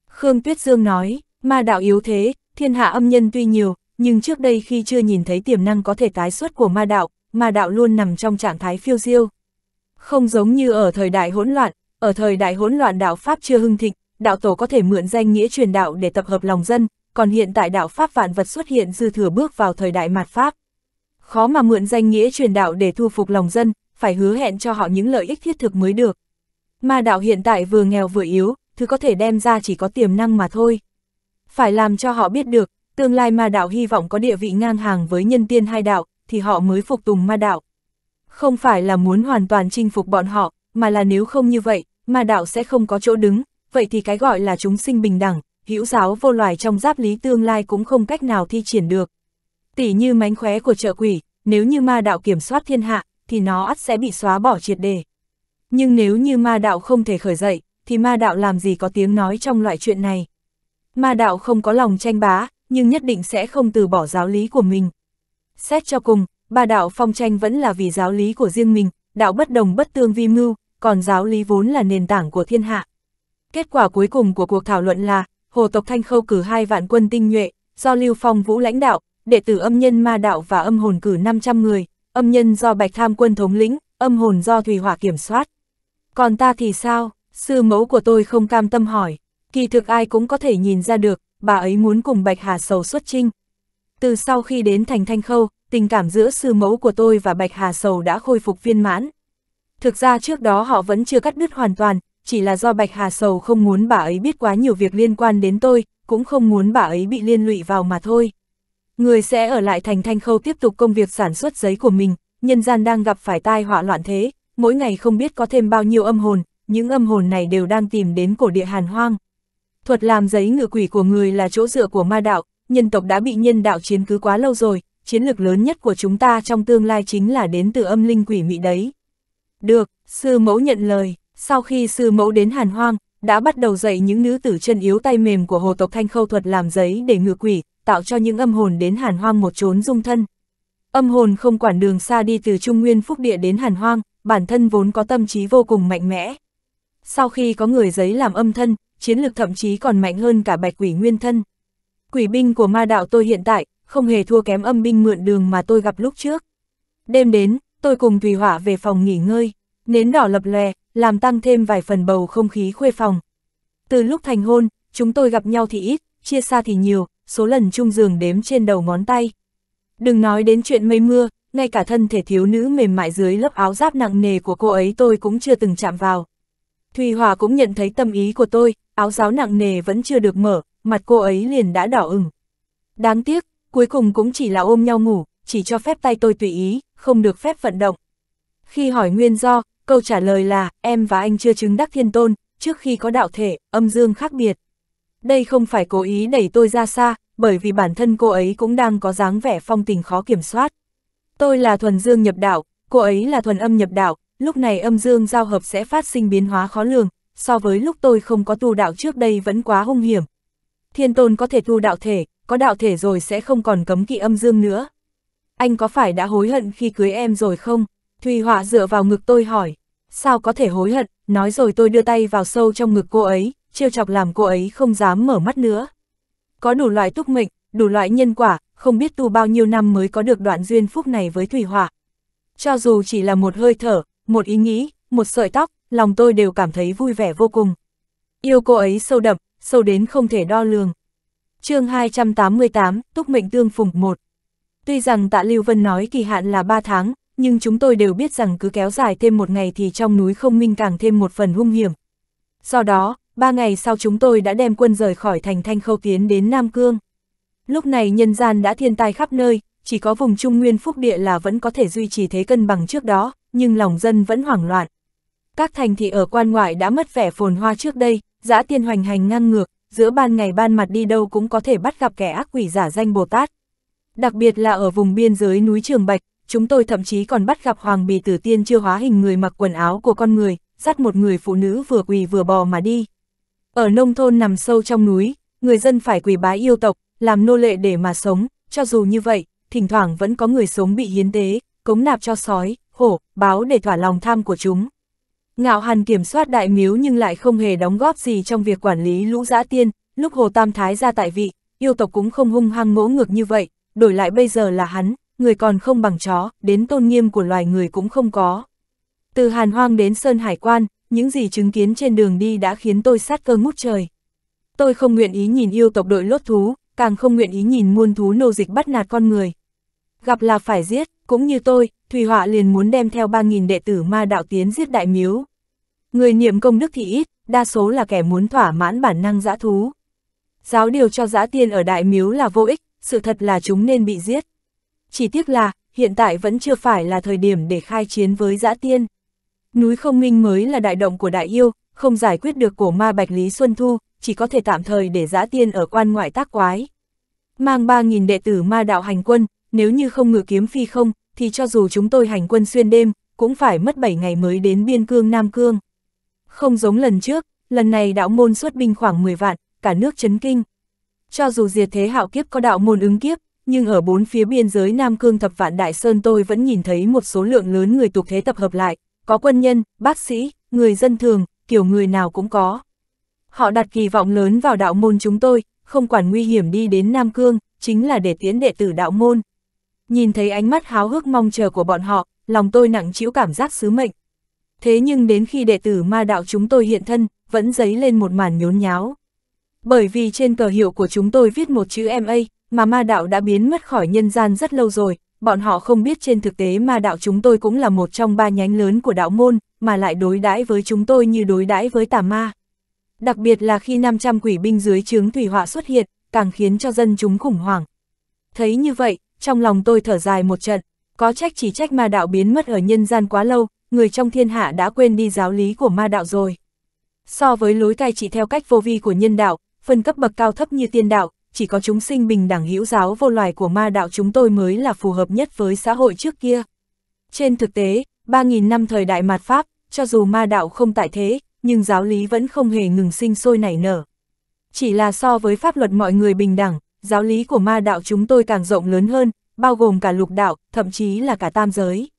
Khương Tuyết Dương nói, ma đạo yếu thế, Thiên hạ âm nhân tuy nhiều, nhưng trước đây khi chưa nhìn thấy tiềm năng có thể tái xuất của ma đạo, ma đạo luôn nằm trong trạng thái phiêu diêu. Không giống như ở thời đại hỗn loạn, ở thời đại hỗn loạn đạo Pháp chưa hưng thịnh, đạo tổ có thể mượn danh nghĩa truyền đạo để tập hợp lòng dân, còn hiện tại đạo Pháp vạn vật xuất hiện dư thừa bước vào thời đại mạt Pháp. Khó mà mượn danh nghĩa truyền đạo để thu phục lòng dân, phải hứa hẹn cho họ những lợi ích thiết thực mới được. Ma đạo hiện tại vừa nghèo vừa yếu, thứ có thể đem ra chỉ có tiềm năng mà thôi phải làm cho họ biết được, tương lai ma đạo hy vọng có địa vị ngang hàng với nhân tiên hai đạo, thì họ mới phục tùng ma đạo. Không phải là muốn hoàn toàn chinh phục bọn họ, mà là nếu không như vậy, ma đạo sẽ không có chỗ đứng, vậy thì cái gọi là chúng sinh bình đẳng, hữu giáo vô loài trong giáp lý tương lai cũng không cách nào thi triển được. Tỷ như mánh khóe của trợ quỷ, nếu như ma đạo kiểm soát thiên hạ, thì nó ắt sẽ bị xóa bỏ triệt đề. Nhưng nếu như ma đạo không thể khởi dậy, thì ma đạo làm gì có tiếng nói trong loại chuyện này. Ma đạo không có lòng tranh bá, nhưng nhất định sẽ không từ bỏ giáo lý của mình. Xét cho cùng, ba đạo phong tranh vẫn là vì giáo lý của riêng mình, đạo bất đồng bất tương vi mưu, còn giáo lý vốn là nền tảng của thiên hạ. Kết quả cuối cùng của cuộc thảo luận là, Hồ Tộc Thanh Khâu cử hai vạn quân tinh nhuệ, do Lưu Phong Vũ lãnh đạo, đệ tử âm nhân ma đạo và âm hồn cử 500 người, âm nhân do Bạch Tham quân thống lĩnh, âm hồn do Thùy Hỏa kiểm soát. Còn ta thì sao? Sư mẫu của tôi không cam tâm hỏi kỳ thực ai cũng có thể nhìn ra được, bà ấy muốn cùng Bạch Hà Sầu xuất trinh. Từ sau khi đến thành Thanh Khâu, tình cảm giữa sư mẫu của tôi và Bạch Hà Sầu đã khôi phục viên mãn. Thực ra trước đó họ vẫn chưa cắt đứt hoàn toàn, chỉ là do Bạch Hà Sầu không muốn bà ấy biết quá nhiều việc liên quan đến tôi, cũng không muốn bà ấy bị liên lụy vào mà thôi. Người sẽ ở lại thành Thanh Khâu tiếp tục công việc sản xuất giấy của mình, nhân gian đang gặp phải tai họa loạn thế, mỗi ngày không biết có thêm bao nhiêu âm hồn, những âm hồn này đều đang tìm đến cổ địa Hàn Hoang thuật làm giấy ngự quỷ của người là chỗ dựa của ma đạo, nhân tộc đã bị nhân đạo chiến cứ quá lâu rồi, chiến lược lớn nhất của chúng ta trong tương lai chính là đến từ âm linh quỷ mị đấy. Được, sư mẫu nhận lời, sau khi sư mẫu đến hàn hoang, đã bắt đầu dạy những nữ tử chân yếu tay mềm của hồ tộc thanh khâu thuật làm giấy để ngự quỷ, tạo cho những âm hồn đến hàn hoang một chốn dung thân. Âm hồn không quản đường xa đi từ Trung Nguyên Phúc Địa đến hàn hoang, bản thân vốn có tâm trí vô cùng mạnh mẽ. Sau khi có người giấy làm âm thân, chiến lực thậm chí còn mạnh hơn cả bạch quỷ nguyên thân. Quỷ binh của ma đạo tôi hiện tại, không hề thua kém âm binh mượn đường mà tôi gặp lúc trước. Đêm đến, tôi cùng Thùy Hỏa về phòng nghỉ ngơi, nến đỏ lập lè, làm tăng thêm vài phần bầu không khí khuê phòng. Từ lúc thành hôn, chúng tôi gặp nhau thì ít, chia xa thì nhiều, số lần chung giường đếm trên đầu ngón tay. Đừng nói đến chuyện mây mưa, ngay cả thân thể thiếu nữ mềm mại dưới lớp áo giáp nặng nề của cô ấy tôi cũng chưa từng chạm vào. Thùy hỏa cũng nhận thấy tâm ý của tôi, áo giáo nặng nề vẫn chưa được mở, mặt cô ấy liền đã đỏ ửng. Đáng tiếc, cuối cùng cũng chỉ là ôm nhau ngủ, chỉ cho phép tay tôi tùy ý, không được phép vận động. Khi hỏi nguyên do, câu trả lời là, em và anh chưa chứng đắc thiên tôn, trước khi có đạo thể, âm dương khác biệt. Đây không phải cố ý đẩy tôi ra xa, bởi vì bản thân cô ấy cũng đang có dáng vẻ phong tình khó kiểm soát. Tôi là thuần dương nhập đạo, cô ấy là thuần âm nhập đạo, lúc này âm dương giao hợp sẽ phát sinh biến hóa khó lường, so với lúc tôi không có tu đạo trước đây vẫn quá hung hiểm. Thiên tôn có thể tu đạo thể, có đạo thể rồi sẽ không còn cấm kỵ âm dương nữa. Anh có phải đã hối hận khi cưới em rồi không? Thùy Họa dựa vào ngực tôi hỏi. Sao có thể hối hận, nói rồi tôi đưa tay vào sâu trong ngực cô ấy, trêu chọc làm cô ấy không dám mở mắt nữa. Có đủ loại túc mệnh, đủ loại nhân quả, không biết tu bao nhiêu năm mới có được đoạn duyên phúc này với Thùy Họa. Cho dù chỉ là một hơi thở, một ý nghĩ, một sợi tóc, lòng tôi đều cảm thấy vui vẻ vô cùng. Yêu cô ấy sâu đậm, sâu đến không thể đo lường. chương 288, Túc Mệnh Tương Phùng 1 Tuy rằng tạ Lưu Vân nói kỳ hạn là 3 tháng, nhưng chúng tôi đều biết rằng cứ kéo dài thêm một ngày thì trong núi không minh càng thêm một phần hung hiểm. Do đó, ba ngày sau chúng tôi đã đem quân rời khỏi thành Thanh Khâu tiến đến Nam Cương. Lúc này nhân gian đã thiên tai khắp nơi, chỉ có vùng Trung Nguyên Phúc Địa là vẫn có thể duy trì thế cân bằng trước đó, nhưng lòng dân vẫn hoảng loạn các thành thị ở quan ngoại đã mất vẻ phồn hoa trước đây, dã tiên hoành hành ngang ngược, giữa ban ngày ban mặt đi đâu cũng có thể bắt gặp kẻ ác quỷ giả danh Bồ Tát. Đặc biệt là ở vùng biên giới núi Trường Bạch, chúng tôi thậm chí còn bắt gặp Hoàng Bì Tử Tiên chưa hóa hình người mặc quần áo của con người, dắt một người phụ nữ vừa quỳ vừa bò mà đi. Ở nông thôn nằm sâu trong núi, người dân phải quỳ bái yêu tộc, làm nô lệ để mà sống, cho dù như vậy, thỉnh thoảng vẫn có người sống bị hiến tế, cống nạp cho sói, hổ, báo để thỏa lòng tham của chúng. Ngạo Hàn kiểm soát đại miếu nhưng lại không hề đóng góp gì trong việc quản lý lũ giã tiên, lúc Hồ Tam Thái ra tại vị, yêu tộc cũng không hung hăng ngỗ ngược như vậy, đổi lại bây giờ là hắn, người còn không bằng chó, đến tôn nghiêm của loài người cũng không có. Từ Hàn Hoang đến Sơn Hải Quan, những gì chứng kiến trên đường đi đã khiến tôi sát cơ ngút trời. Tôi không nguyện ý nhìn yêu tộc đội lốt thú, càng không nguyện ý nhìn muôn thú nô dịch bắt nạt con người. Gặp là phải giết, cũng như tôi, Thùy Họa liền muốn đem theo 3.000 đệ tử ma đạo tiến giết đại miếu. Người niệm công đức thì ít, đa số là kẻ muốn thỏa mãn bản năng dã thú. Giáo điều cho dã tiên ở đại miếu là vô ích, sự thật là chúng nên bị giết. Chỉ tiếc là, hiện tại vẫn chưa phải là thời điểm để khai chiến với dã tiên. Núi không minh mới là đại động của đại yêu, không giải quyết được cổ ma bạch Lý Xuân Thu, chỉ có thể tạm thời để dã tiên ở quan ngoại tác quái. Mang 3.000 đệ tử ma đạo hành quân, nếu như không ngựa kiếm phi không, thì cho dù chúng tôi hành quân xuyên đêm, cũng phải mất 7 ngày mới đến biên cương Nam Cương. Không giống lần trước, lần này đạo môn xuất binh khoảng 10 vạn, cả nước chấn kinh. Cho dù diệt thế hạo kiếp có đạo môn ứng kiếp, nhưng ở bốn phía biên giới Nam Cương thập vạn Đại Sơn tôi vẫn nhìn thấy một số lượng lớn người tục thế tập hợp lại, có quân nhân, bác sĩ, người dân thường, kiểu người nào cũng có. Họ đặt kỳ vọng lớn vào đạo môn chúng tôi, không quản nguy hiểm đi đến Nam Cương, chính là để tiến đệ tử đạo môn. Nhìn thấy ánh mắt háo hức mong chờ của bọn họ, lòng tôi nặng chịu cảm giác sứ mệnh thế nhưng đến khi đệ tử ma đạo chúng tôi hiện thân, vẫn dấy lên một màn nhốn nháo. Bởi vì trên cờ hiệu của chúng tôi viết một chữ MA, mà ma đạo đã biến mất khỏi nhân gian rất lâu rồi, bọn họ không biết trên thực tế ma đạo chúng tôi cũng là một trong ba nhánh lớn của đạo môn, mà lại đối đãi với chúng tôi như đối đãi với tà ma. Đặc biệt là khi 500 quỷ binh dưới chướng thủy họa xuất hiện, càng khiến cho dân chúng khủng hoảng. Thấy như vậy, trong lòng tôi thở dài một trận, có trách chỉ trách ma đạo biến mất ở nhân gian quá lâu, người trong thiên hạ đã quên đi giáo lý của ma đạo rồi. So với lối cai trị theo cách vô vi của nhân đạo, phân cấp bậc cao thấp như tiên đạo, chỉ có chúng sinh bình đẳng hữu giáo vô loài của ma đạo chúng tôi mới là phù hợp nhất với xã hội trước kia. Trên thực tế, 3.000 năm thời đại mạt Pháp, cho dù ma đạo không tại thế, nhưng giáo lý vẫn không hề ngừng sinh sôi nảy nở. Chỉ là so với pháp luật mọi người bình đẳng, giáo lý của ma đạo chúng tôi càng rộng lớn hơn, bao gồm cả lục đạo, thậm chí là cả tam giới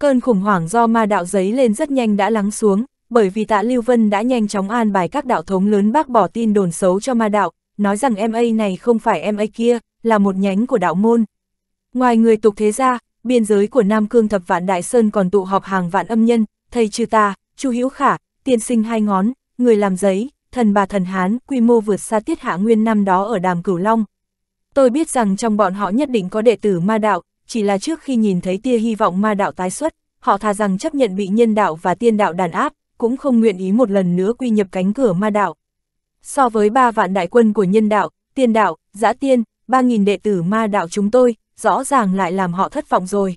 cơn khủng hoảng do ma đạo giấy lên rất nhanh đã lắng xuống, bởi vì tạ Lưu Vân đã nhanh chóng an bài các đạo thống lớn bác bỏ tin đồn xấu cho ma đạo, nói rằng MA này không phải MA kia, là một nhánh của đạo môn. Ngoài người tục thế ra, biên giới của Nam Cương Thập Vạn Đại Sơn còn tụ họp hàng vạn âm nhân, thầy trừ ta, chu hữu khả, tiên sinh hai ngón, người làm giấy, thần bà thần Hán, quy mô vượt xa tiết hạ nguyên năm đó ở Đàm Cửu Long. Tôi biết rằng trong bọn họ nhất định có đệ tử ma đạo, chỉ là trước khi nhìn thấy tia hy vọng ma đạo tái xuất, họ thà rằng chấp nhận bị nhân đạo và tiên đạo đàn áp, cũng không nguyện ý một lần nữa quy nhập cánh cửa ma đạo. So với ba vạn đại quân của nhân đạo, tiên đạo, giã tiên, ba nghìn đệ tử ma đạo chúng tôi, rõ ràng lại làm họ thất vọng rồi.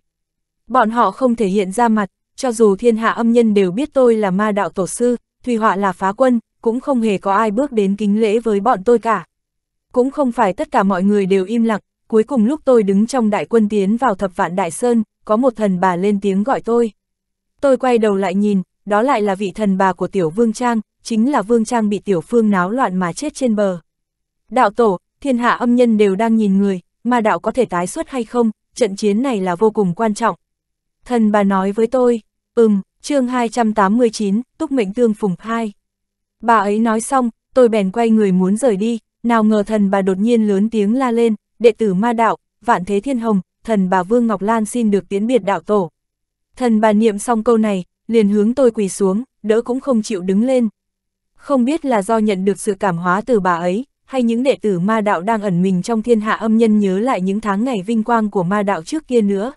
Bọn họ không thể hiện ra mặt, cho dù thiên hạ âm nhân đều biết tôi là ma đạo tổ sư, Thùy Họa là phá quân, cũng không hề có ai bước đến kính lễ với bọn tôi cả. Cũng không phải tất cả mọi người đều im lặng, cuối cùng lúc tôi đứng trong đại quân tiến vào thập vạn đại sơn, có một thần bà lên tiếng gọi tôi. Tôi quay đầu lại nhìn, đó lại là vị thần bà của tiểu vương trang, chính là vương trang bị tiểu phương náo loạn mà chết trên bờ. Đạo tổ, thiên hạ âm nhân đều đang nhìn người, mà đạo có thể tái xuất hay không, trận chiến này là vô cùng quan trọng. Thần bà nói với tôi, ừm, chương 289, túc mệnh tương phùng 2. Bà ấy nói xong, tôi bèn quay người muốn rời đi, nào ngờ thần bà đột nhiên lớn tiếng la lên, đệ tử ma đạo, vạn thế thiên hồng, thần bà Vương Ngọc Lan xin được tiến biệt đạo tổ. Thần bà niệm xong câu này, liền hướng tôi quỳ xuống, đỡ cũng không chịu đứng lên. Không biết là do nhận được sự cảm hóa từ bà ấy, hay những đệ tử ma đạo đang ẩn mình trong thiên hạ âm nhân nhớ lại những tháng ngày vinh quang của ma đạo trước kia nữa.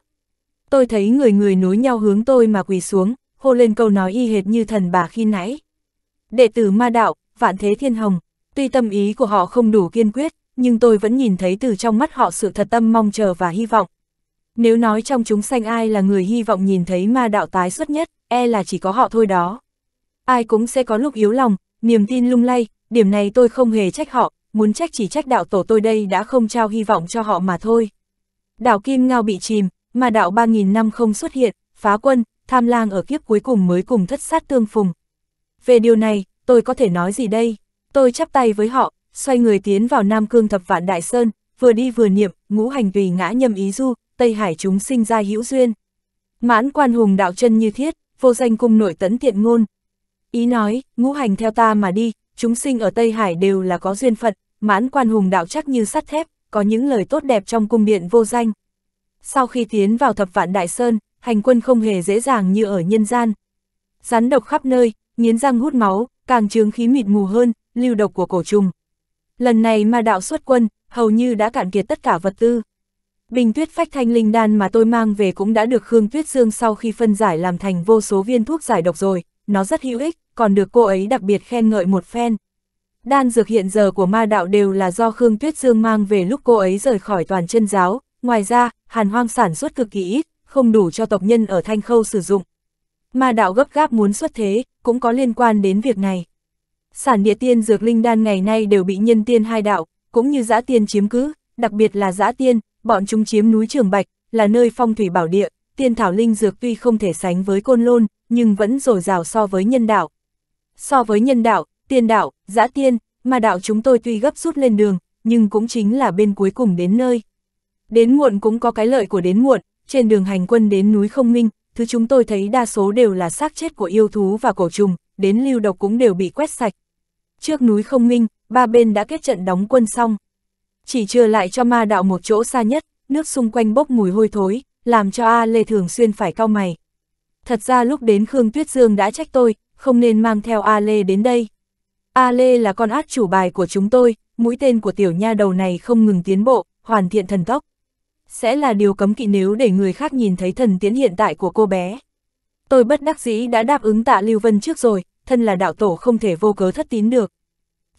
Tôi thấy người người nối nhau hướng tôi mà quỳ xuống, hô lên câu nói y hệt như thần bà khi nãy. Đệ tử ma đạo, vạn thế thiên hồng, tuy tâm ý của họ không đủ kiên quyết, nhưng tôi vẫn nhìn thấy từ trong mắt họ sự thật tâm mong chờ và hy vọng. Nếu nói trong chúng sanh ai là người hy vọng nhìn thấy ma đạo tái xuất nhất, e là chỉ có họ thôi đó. Ai cũng sẽ có lúc yếu lòng, niềm tin lung lay, điểm này tôi không hề trách họ, muốn trách chỉ trách đạo tổ tôi đây đã không trao hy vọng cho họ mà thôi. đạo Kim Ngao bị chìm, mà đạo 3.000 năm không xuất hiện, phá quân, tham lang ở kiếp cuối cùng mới cùng thất sát tương phùng. Về điều này, tôi có thể nói gì đây? Tôi chắp tay với họ, xoay người tiến vào Nam Cương Thập Vạn Đại Sơn, vừa đi vừa niệm, ngũ hành tùy ngã nhâm ý du, Tây Hải chúng sinh ra hữu duyên. Mãn quan hùng đạo chân như thiết, vô danh cung nội tấn tiện ngôn. Ý nói, ngũ hành theo ta mà đi, chúng sinh ở Tây Hải đều là có duyên phận, mãn quan hùng đạo chắc như sắt thép, có những lời tốt đẹp trong cung điện vô danh. Sau khi tiến vào thập vạn đại sơn, hành quân không hề dễ dàng như ở nhân gian. Rắn độc khắp nơi, nghiến răng hút máu, càng trướng khí mịt mù hơn, lưu độc của cổ trùng, Lần này ma đạo xuất quân, hầu như đã cạn kiệt tất cả vật tư. Bình tuyết phách thanh linh đan mà tôi mang về cũng đã được Khương Tuyết Dương sau khi phân giải làm thành vô số viên thuốc giải độc rồi, nó rất hữu ích, còn được cô ấy đặc biệt khen ngợi một phen. Đan dược hiện giờ của ma đạo đều là do Khương Tuyết Dương mang về lúc cô ấy rời khỏi toàn chân giáo, ngoài ra, hàn hoang sản xuất cực kỳ ít, không đủ cho tộc nhân ở Thanh Khâu sử dụng. Ma đạo gấp gáp muốn xuất thế, cũng có liên quan đến việc này sản địa tiên dược linh đan ngày nay đều bị nhân tiên hai đạo, cũng như giã tiên chiếm cứ, đặc biệt là giã tiên, bọn chúng chiếm núi Trường Bạch, là nơi phong thủy bảo địa, tiên thảo linh dược tuy không thể sánh với côn lôn, nhưng vẫn dồi rào so với nhân đạo. So với nhân đạo, tiên đạo, giã tiên, mà đạo chúng tôi tuy gấp rút lên đường, nhưng cũng chính là bên cuối cùng đến nơi. Đến muộn cũng có cái lợi của đến muộn, trên đường hành quân đến núi không minh, thứ chúng tôi thấy đa số đều là xác chết của yêu thú và cổ trùng, đến lưu độc cũng đều bị quét sạch, trước núi không minh, ba bên đã kết trận đóng quân xong. Chỉ trừ lại cho ma đạo một chỗ xa nhất, nước xung quanh bốc mùi hôi thối, làm cho A Lê Thường Xuyên phải cau mày. Thật ra lúc đến Khương Tuyết Dương đã trách tôi, không nên mang theo A Lê đến đây. A Lê là con át chủ bài của chúng tôi, mũi tên của tiểu nha đầu này không ngừng tiến bộ, hoàn thiện thần tốc. Sẽ là điều cấm kỵ nếu để người khác nhìn thấy thần tiến hiện tại của cô bé. Tôi bất đắc dĩ đã đáp ứng tạ Lưu Vân trước rồi, thân là đạo tổ không thể vô cớ thất tín được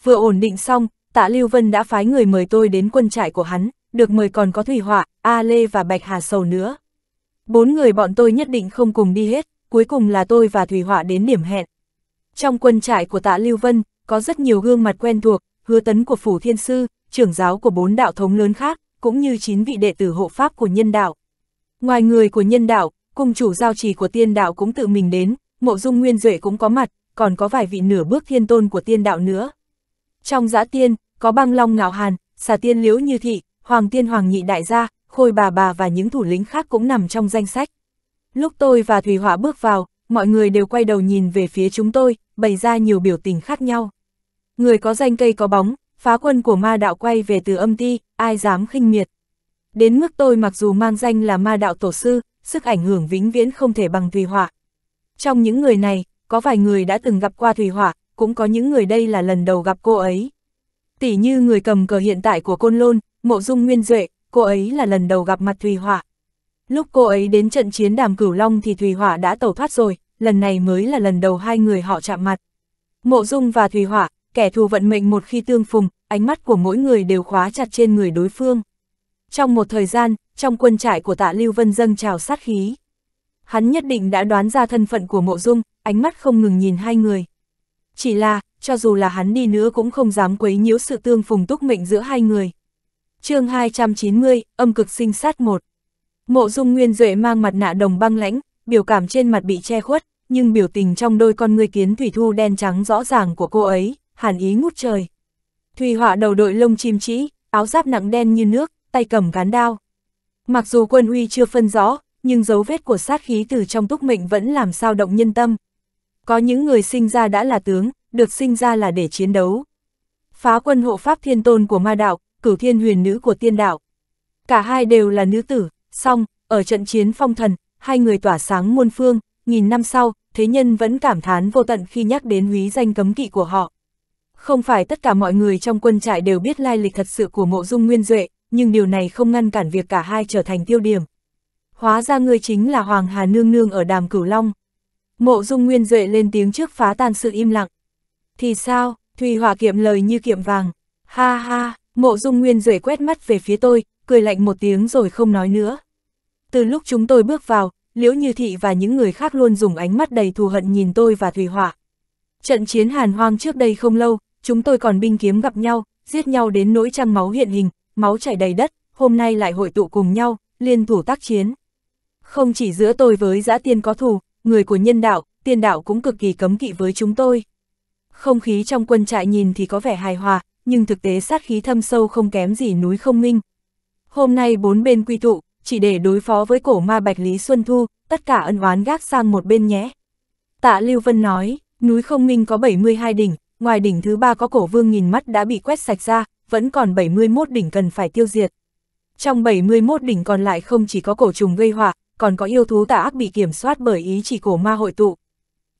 vừa ổn định xong, tạ Lưu Vân đã phái người mời tôi đến quân trại của hắn, được mời còn có Thủy Họa, A Lê và Bạch Hà Sầu nữa. Bốn người bọn tôi nhất định không cùng đi hết, cuối cùng là tôi và Thủy Họa đến điểm hẹn. Trong quân trại của tạ Lưu Vân, có rất nhiều gương mặt quen thuộc, hứa tấn của Phủ Thiên Sư, trưởng giáo của bốn đạo thống lớn khác, cũng như chín vị đệ tử hộ pháp của nhân đạo. Ngoài người của nhân đạo, cung chủ giao trì của tiên đạo cũng tự mình đến, mộ dung nguyên duệ cũng có mặt, còn có vài vị nửa bước thiên tôn của tiên đạo nữa. Trong giã tiên, có băng long ngạo hàn, xà tiên liếu như thị, hoàng tiên hoàng nhị đại gia, khôi bà bà và những thủ lĩnh khác cũng nằm trong danh sách. Lúc tôi và thủy hỏa bước vào, mọi người đều quay đầu nhìn về phía chúng tôi, bày ra nhiều biểu tình khác nhau. Người có danh cây có bóng, phá quân của ma đạo quay về từ âm ti, ai dám khinh miệt. Đến mức tôi mặc dù mang danh là ma đạo tổ sư, sức ảnh hưởng vĩnh viễn không thể bằng thủy hỏa Trong những người này, có vài người đã từng gặp qua thủy hỏa cũng có những người đây là lần đầu gặp cô ấy. Tỷ như người cầm cờ hiện tại của Côn Lôn, Mộ Dung Nguyên Duệ, cô ấy là lần đầu gặp mặt Thùy hỏa. Lúc cô ấy đến trận chiến đàm cửu long thì Thùy hỏa đã tẩu thoát rồi, lần này mới là lần đầu hai người họ chạm mặt. Mộ Dung và Thùy hỏa, kẻ thù vận mệnh một khi tương phùng, ánh mắt của mỗi người đều khóa chặt trên người đối phương. Trong một thời gian, trong quân trại của tạ Lưu Vân dâng trào sát khí. Hắn nhất định đã đoán ra thân phận của Mộ Dung, ánh mắt không ngừng nhìn hai người chỉ là, cho dù là hắn đi nữa cũng không dám quấy nhiễu sự tương phùng túc mệnh giữa hai người. chương 290, âm cực sinh sát một Mộ dung nguyên duệ mang mặt nạ đồng băng lãnh, biểu cảm trên mặt bị che khuất, nhưng biểu tình trong đôi con người kiến thủy thu đen trắng rõ ràng của cô ấy, hàn ý ngút trời. Thùy họa đầu đội lông chim chỉ, áo giáp nặng đen như nước, tay cầm cán đao. Mặc dù quân uy chưa phân rõ, nhưng dấu vết của sát khí từ trong túc mệnh vẫn làm sao động nhân tâm. Có những người sinh ra đã là tướng, được sinh ra là để chiến đấu. Phá quân hộ pháp thiên tôn của ma đạo, cửu thiên huyền nữ của tiên đạo. Cả hai đều là nữ tử, song, ở trận chiến phong thần, hai người tỏa sáng muôn phương, nghìn năm sau, thế nhân vẫn cảm thán vô tận khi nhắc đến húy danh cấm kỵ của họ. Không phải tất cả mọi người trong quân trại đều biết lai lịch thật sự của mộ dung nguyên duệ, nhưng điều này không ngăn cản việc cả hai trở thành tiêu điểm. Hóa ra người chính là Hoàng Hà Nương Nương ở Đàm Cửu Long. Mộ dung nguyên duệ lên tiếng trước phá tan sự im lặng. Thì sao, Thùy Hỏa kiệm lời như kiệm vàng. Ha ha, mộ dung nguyên rời quét mắt về phía tôi, cười lạnh một tiếng rồi không nói nữa. Từ lúc chúng tôi bước vào, Liễu Như Thị và những người khác luôn dùng ánh mắt đầy thù hận nhìn tôi và Thùy Hỏa. Trận chiến hàn hoang trước đây không lâu, chúng tôi còn binh kiếm gặp nhau, giết nhau đến nỗi trăng máu hiện hình, máu chảy đầy đất, hôm nay lại hội tụ cùng nhau, liên thủ tác chiến. Không chỉ giữa tôi với giã tiên có thù, người của nhân đạo, tiên đạo cũng cực kỳ cấm kỵ với chúng tôi không khí trong quân trại nhìn thì có vẻ hài hòa, nhưng thực tế sát khí thâm sâu không kém gì núi không minh. Hôm nay bốn bên quy tụ, chỉ để đối phó với cổ ma Bạch Lý Xuân Thu, tất cả ân oán gác sang một bên nhé. Tạ Lưu Vân nói, núi không minh có 72 đỉnh, ngoài đỉnh thứ ba có cổ vương nghìn mắt đã bị quét sạch ra, vẫn còn 71 đỉnh cần phải tiêu diệt. Trong 71 đỉnh còn lại không chỉ có cổ trùng gây họa, còn có yêu thú tà ác bị kiểm soát bởi ý chỉ cổ ma hội tụ,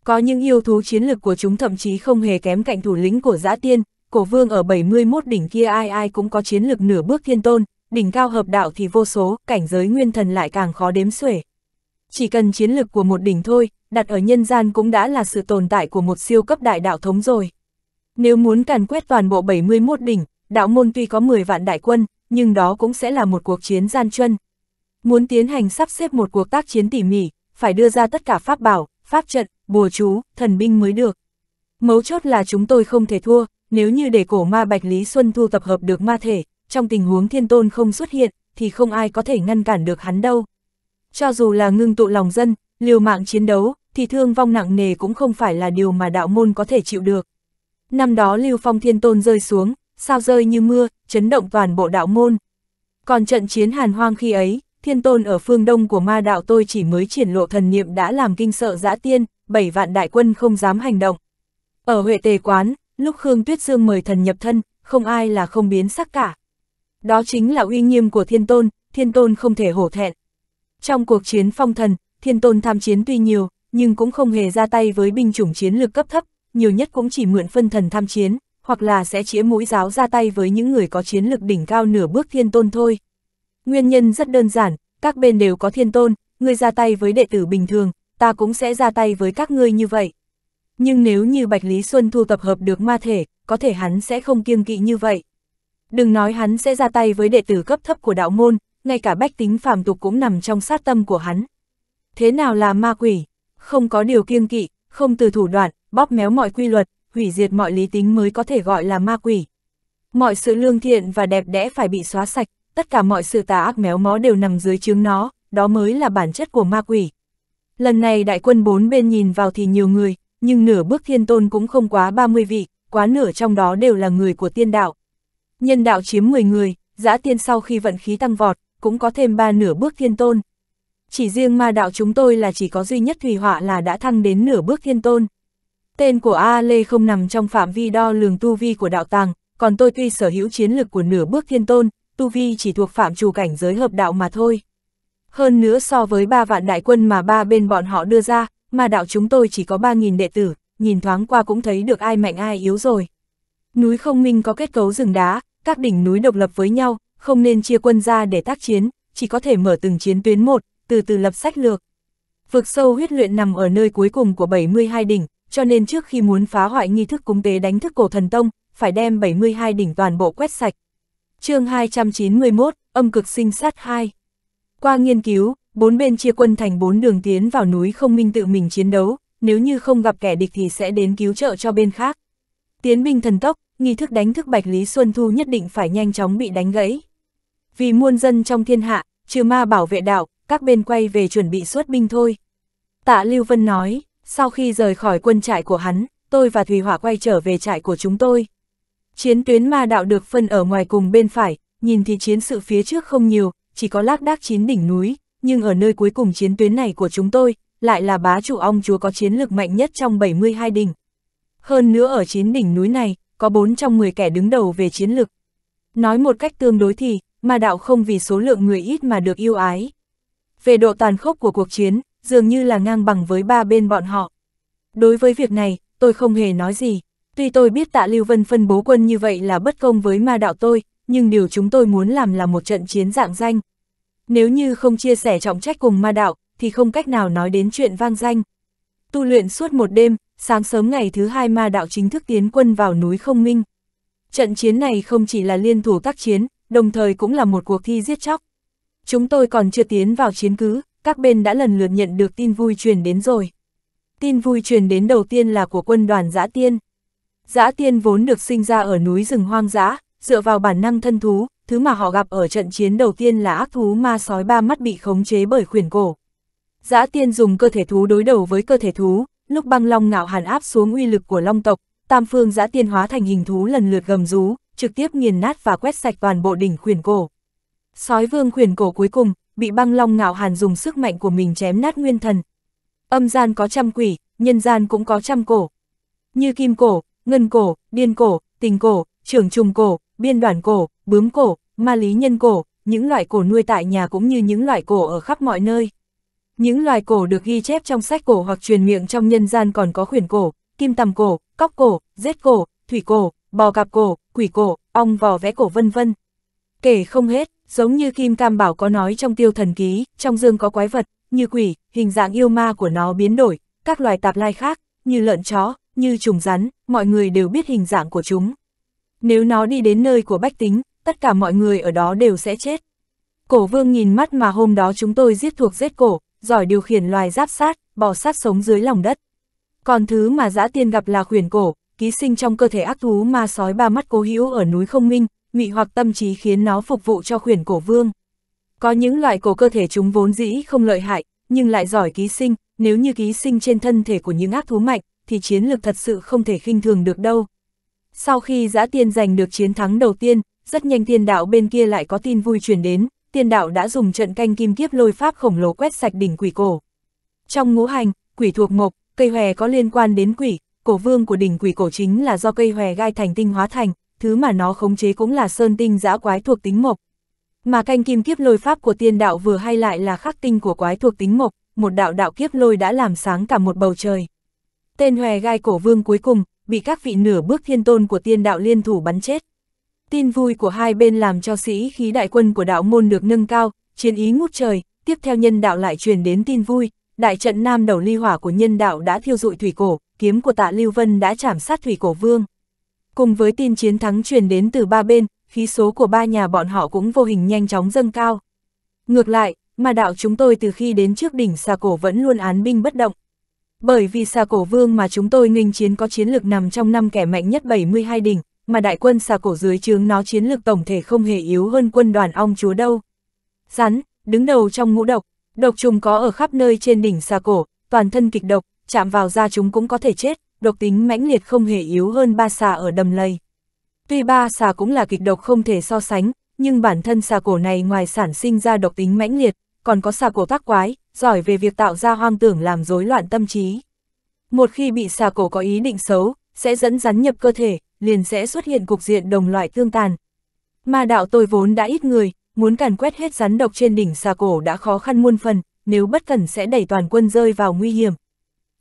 có những yêu thú chiến lực của chúng thậm chí không hề kém cạnh thủ lĩnh của giã tiên, cổ vương ở 71 đỉnh kia ai ai cũng có chiến lực nửa bước thiên tôn, đỉnh cao hợp đạo thì vô số, cảnh giới nguyên thần lại càng khó đếm xuể. Chỉ cần chiến lực của một đỉnh thôi, đặt ở nhân gian cũng đã là sự tồn tại của một siêu cấp đại đạo thống rồi. Nếu muốn càn quét toàn bộ 71 đỉnh, đạo môn tuy có 10 vạn đại quân, nhưng đó cũng sẽ là một cuộc chiến gian truân. Muốn tiến hành sắp xếp một cuộc tác chiến tỉ mỉ, phải đưa ra tất cả pháp bảo, pháp trận, bùa chú, thần binh mới được. Mấu chốt là chúng tôi không thể thua, nếu như để cổ ma Bạch Lý Xuân thu tập hợp được ma thể, trong tình huống thiên tôn không xuất hiện, thì không ai có thể ngăn cản được hắn đâu. Cho dù là ngưng tụ lòng dân, liều mạng chiến đấu, thì thương vong nặng nề cũng không phải là điều mà đạo môn có thể chịu được. Năm đó Lưu Phong Thiên Tôn rơi xuống, sao rơi như mưa, chấn động toàn bộ đạo môn. Còn trận chiến hàn hoang khi ấy, Thiên Tôn ở phương đông của ma đạo tôi chỉ mới triển lộ thần niệm đã làm kinh sợ dã tiên, bảy vạn đại quân không dám hành động. Ở Huệ Tề Quán, lúc Khương Tuyết Dương mời thần nhập thân, không ai là không biến sắc cả. Đó chính là uy nghiêm của thiên tôn, thiên tôn không thể hổ thẹn. Trong cuộc chiến phong thần, thiên tôn tham chiến tuy nhiều, nhưng cũng không hề ra tay với binh chủng chiến lược cấp thấp, nhiều nhất cũng chỉ mượn phân thần tham chiến, hoặc là sẽ chĩa mũi giáo ra tay với những người có chiến lược đỉnh cao nửa bước thiên tôn thôi. Nguyên nhân rất đơn giản, các bên đều có thiên tôn, người ra tay với đệ tử bình thường, ta cũng sẽ ra tay với các ngươi như vậy. Nhưng nếu như Bạch Lý Xuân thu tập hợp được ma thể, có thể hắn sẽ không kiêng kỵ như vậy. Đừng nói hắn sẽ ra tay với đệ tử cấp thấp của đạo môn, ngay cả bách tính phàm tục cũng nằm trong sát tâm của hắn. Thế nào là ma quỷ? Không có điều kiêng kỵ, không từ thủ đoạn, bóp méo mọi quy luật, hủy diệt mọi lý tính mới có thể gọi là ma quỷ. Mọi sự lương thiện và đẹp đẽ phải bị xóa sạch, tất cả mọi sự tà ác méo mó đều nằm dưới chướng nó, đó mới là bản chất của ma quỷ. Lần này đại quân bốn bên nhìn vào thì nhiều người, nhưng nửa bước thiên tôn cũng không quá 30 vị, quá nửa trong đó đều là người của tiên đạo. Nhân đạo chiếm 10 người, giã tiên sau khi vận khí tăng vọt, cũng có thêm ba nửa bước thiên tôn. Chỉ riêng ma đạo chúng tôi là chỉ có duy nhất thủy họa là đã thăng đến nửa bước thiên tôn. Tên của A Lê không nằm trong phạm vi đo lường tu vi của đạo tàng, còn tôi tuy sở hữu chiến lực của nửa bước thiên tôn, tu vi chỉ thuộc phạm trù cảnh giới hợp đạo mà thôi. Hơn nữa so với ba vạn đại quân mà ba bên bọn họ đưa ra, mà đạo chúng tôi chỉ có ba nghìn đệ tử, nhìn thoáng qua cũng thấy được ai mạnh ai yếu rồi. Núi không minh có kết cấu rừng đá, các đỉnh núi độc lập với nhau, không nên chia quân ra để tác chiến, chỉ có thể mở từng chiến tuyến một, từ từ lập sách lược. Vực sâu huyết luyện nằm ở nơi cuối cùng của 72 đỉnh, cho nên trước khi muốn phá hoại nghi thức cúng tế đánh thức cổ thần tông, phải đem 72 đỉnh toàn bộ quét sạch. chương 291, âm cực sinh sát 2 qua nghiên cứu, bốn bên chia quân thành bốn đường tiến vào núi không minh tự mình chiến đấu, nếu như không gặp kẻ địch thì sẽ đến cứu trợ cho bên khác. Tiến binh thần tốc, nghi thức đánh thức Bạch Lý Xuân Thu nhất định phải nhanh chóng bị đánh gãy. Vì muôn dân trong thiên hạ, trừ ma bảo vệ đạo, các bên quay về chuẩn bị xuất binh thôi. Tạ Lưu Vân nói, sau khi rời khỏi quân trại của hắn, tôi và Thùy Hỏa quay trở về trại của chúng tôi. Chiến tuyến ma đạo được phân ở ngoài cùng bên phải, nhìn thì chiến sự phía trước không nhiều, chỉ có lác đác chín đỉnh núi, nhưng ở nơi cuối cùng chiến tuyến này của chúng tôi, lại là bá chủ ong chúa có chiến lực mạnh nhất trong 72 đỉnh. Hơn nữa ở chín đỉnh núi này, có 4 trong 10 kẻ đứng đầu về chiến lực. Nói một cách tương đối thì, ma đạo không vì số lượng người ít mà được yêu ái. Về độ tàn khốc của cuộc chiến, dường như là ngang bằng với ba bên bọn họ. Đối với việc này, tôi không hề nói gì. Tuy tôi biết tạ Lưu Vân phân bố quân như vậy là bất công với ma đạo tôi, nhưng điều chúng tôi muốn làm là một trận chiến dạng danh. Nếu như không chia sẻ trọng trách cùng ma đạo, thì không cách nào nói đến chuyện vang danh. Tu luyện suốt một đêm, sáng sớm ngày thứ hai ma đạo chính thức tiến quân vào núi không minh. Trận chiến này không chỉ là liên thủ tác chiến, đồng thời cũng là một cuộc thi giết chóc. Chúng tôi còn chưa tiến vào chiến cứ, các bên đã lần lượt nhận được tin vui truyền đến rồi. Tin vui truyền đến đầu tiên là của quân đoàn Giã Tiên. Giã Tiên vốn được sinh ra ở núi rừng hoang dã, dựa vào bản năng thân thú, thứ mà họ gặp ở trận chiến đầu tiên là ác thú ma sói ba mắt bị khống chế bởi khuyển cổ. Giã tiên dùng cơ thể thú đối đầu với cơ thể thú, lúc băng long ngạo hàn áp xuống uy lực của long tộc, tam phương giã tiên hóa thành hình thú lần lượt gầm rú, trực tiếp nghiền nát và quét sạch toàn bộ đỉnh khuyển cổ. Sói vương khuyển cổ cuối cùng, bị băng long ngạo hàn dùng sức mạnh của mình chém nát nguyên thần. Âm gian có trăm quỷ, nhân gian cũng có trăm cổ. Như kim cổ, ngân cổ, điên cổ, tình cổ, trưởng trùng cổ, biên đoàn cổ, bướm cổ, ma lý nhân cổ, những loại cổ nuôi tại nhà cũng như những loại cổ ở khắp mọi nơi. Những loài cổ được ghi chép trong sách cổ hoặc truyền miệng trong nhân gian còn có khuyển cổ, kim tầm cổ, cóc cổ, rết cổ, thủy cổ, bò cạp cổ, quỷ cổ, ong vò vẽ cổ vân vân. Kể không hết, giống như Kim Cam Bảo có nói trong tiêu thần ký, trong dương có quái vật, như quỷ, hình dạng yêu ma của nó biến đổi, các loài tạp lai khác, như lợn chó, như trùng rắn, mọi người đều biết hình dạng của chúng, nếu nó đi đến nơi của bách tính, tất cả mọi người ở đó đều sẽ chết. Cổ vương nhìn mắt mà hôm đó chúng tôi giết thuộc giết cổ, giỏi điều khiển loài giáp sát, bỏ sát sống dưới lòng đất. Còn thứ mà dã tiên gặp là khuyển cổ, ký sinh trong cơ thể ác thú ma sói ba mắt cố hữu ở núi không minh, mị hoặc tâm trí khiến nó phục vụ cho khuyển cổ vương. Có những loại cổ cơ thể chúng vốn dĩ không lợi hại, nhưng lại giỏi ký sinh, nếu như ký sinh trên thân thể của những ác thú mạnh, thì chiến lược thật sự không thể khinh thường được đâu. Sau khi giã tiên giành được chiến thắng đầu tiên, rất nhanh tiên đạo bên kia lại có tin vui chuyển đến, tiên đạo đã dùng trận canh kim kiếp lôi pháp khổng lồ quét sạch đỉnh quỷ cổ. Trong ngũ hành, quỷ thuộc mộc, cây hòe có liên quan đến quỷ, cổ vương của đỉnh quỷ cổ chính là do cây hòe gai thành tinh hóa thành, thứ mà nó khống chế cũng là sơn tinh giã quái thuộc tính mộc. Mà canh kim kiếp lôi pháp của tiên đạo vừa hay lại là khắc tinh của quái thuộc tính mộc, một đạo đạo kiếp lôi đã làm sáng cả một bầu trời. Tên hòe gai cổ vương cuối cùng, bị các vị nửa bước thiên tôn của tiên đạo liên thủ bắn chết. Tin vui của hai bên làm cho sĩ khí đại quân của đạo môn được nâng cao, chiến ý ngút trời, tiếp theo nhân đạo lại truyền đến tin vui, đại trận nam đầu ly hỏa của nhân đạo đã thiêu dụi thủy cổ, kiếm của tạ Lưu Vân đã chảm sát thủy cổ vương. Cùng với tin chiến thắng truyền đến từ ba bên, khí số của ba nhà bọn họ cũng vô hình nhanh chóng dâng cao. Ngược lại, mà đạo chúng tôi từ khi đến trước đỉnh xà cổ vẫn luôn án binh bất động, bởi vì xà cổ vương mà chúng tôi nghinh chiến có chiến lược nằm trong năm kẻ mạnh nhất 72 đỉnh, mà đại quân xà cổ dưới chướng nó chiến lược tổng thể không hề yếu hơn quân đoàn ong chúa đâu. Rắn, đứng đầu trong ngũ độc, độc trùng có ở khắp nơi trên đỉnh xà cổ, toàn thân kịch độc, chạm vào da chúng cũng có thể chết, độc tính mãnh liệt không hề yếu hơn ba xà ở đầm lầy. Tuy ba xà cũng là kịch độc không thể so sánh, nhưng bản thân xà cổ này ngoài sản sinh ra độc tính mãnh liệt, còn có xà cổ tác quái, giỏi về việc tạo ra hoang tưởng làm rối loạn tâm trí. Một khi bị xà cổ có ý định xấu, sẽ dẫn rắn nhập cơ thể, liền sẽ xuất hiện cục diện đồng loại tương tàn. Mà đạo tôi vốn đã ít người, muốn càn quét hết rắn độc trên đỉnh xà cổ đã khó khăn muôn phần, nếu bất cẩn sẽ đẩy toàn quân rơi vào nguy hiểm.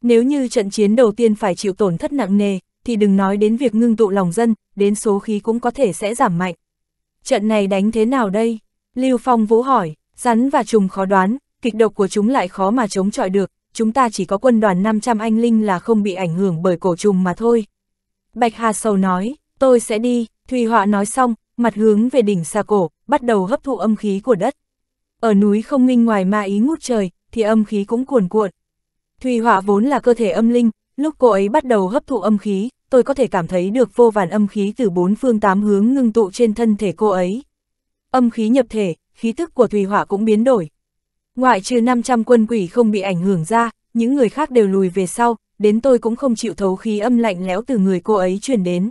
Nếu như trận chiến đầu tiên phải chịu tổn thất nặng nề, thì đừng nói đến việc ngưng tụ lòng dân, đến số khí cũng có thể sẽ giảm mạnh. Trận này đánh thế nào đây? Lưu Phong Vũ hỏi, rắn và trùng khó đoán, kịch độc của chúng lại khó mà chống chọi được, chúng ta chỉ có quân đoàn 500 anh linh là không bị ảnh hưởng bởi cổ trùng mà thôi. Bạch Hà Sầu nói, tôi sẽ đi, Thùy Họa nói xong, mặt hướng về đỉnh xa cổ, bắt đầu hấp thụ âm khí của đất. Ở núi không minh ngoài ma ý ngút trời, thì âm khí cũng cuồn cuộn. Thùy Họa vốn là cơ thể âm linh, lúc cô ấy bắt đầu hấp thụ âm khí, tôi có thể cảm thấy được vô vàn âm khí từ bốn phương tám hướng ngưng tụ trên thân thể cô ấy. Âm khí nhập thể, khí tức của Thùy Họa cũng biến đổi, Ngoại trừ 500 quân quỷ không bị ảnh hưởng ra, những người khác đều lùi về sau, đến tôi cũng không chịu thấu khí âm lạnh lẽo từ người cô ấy truyền đến.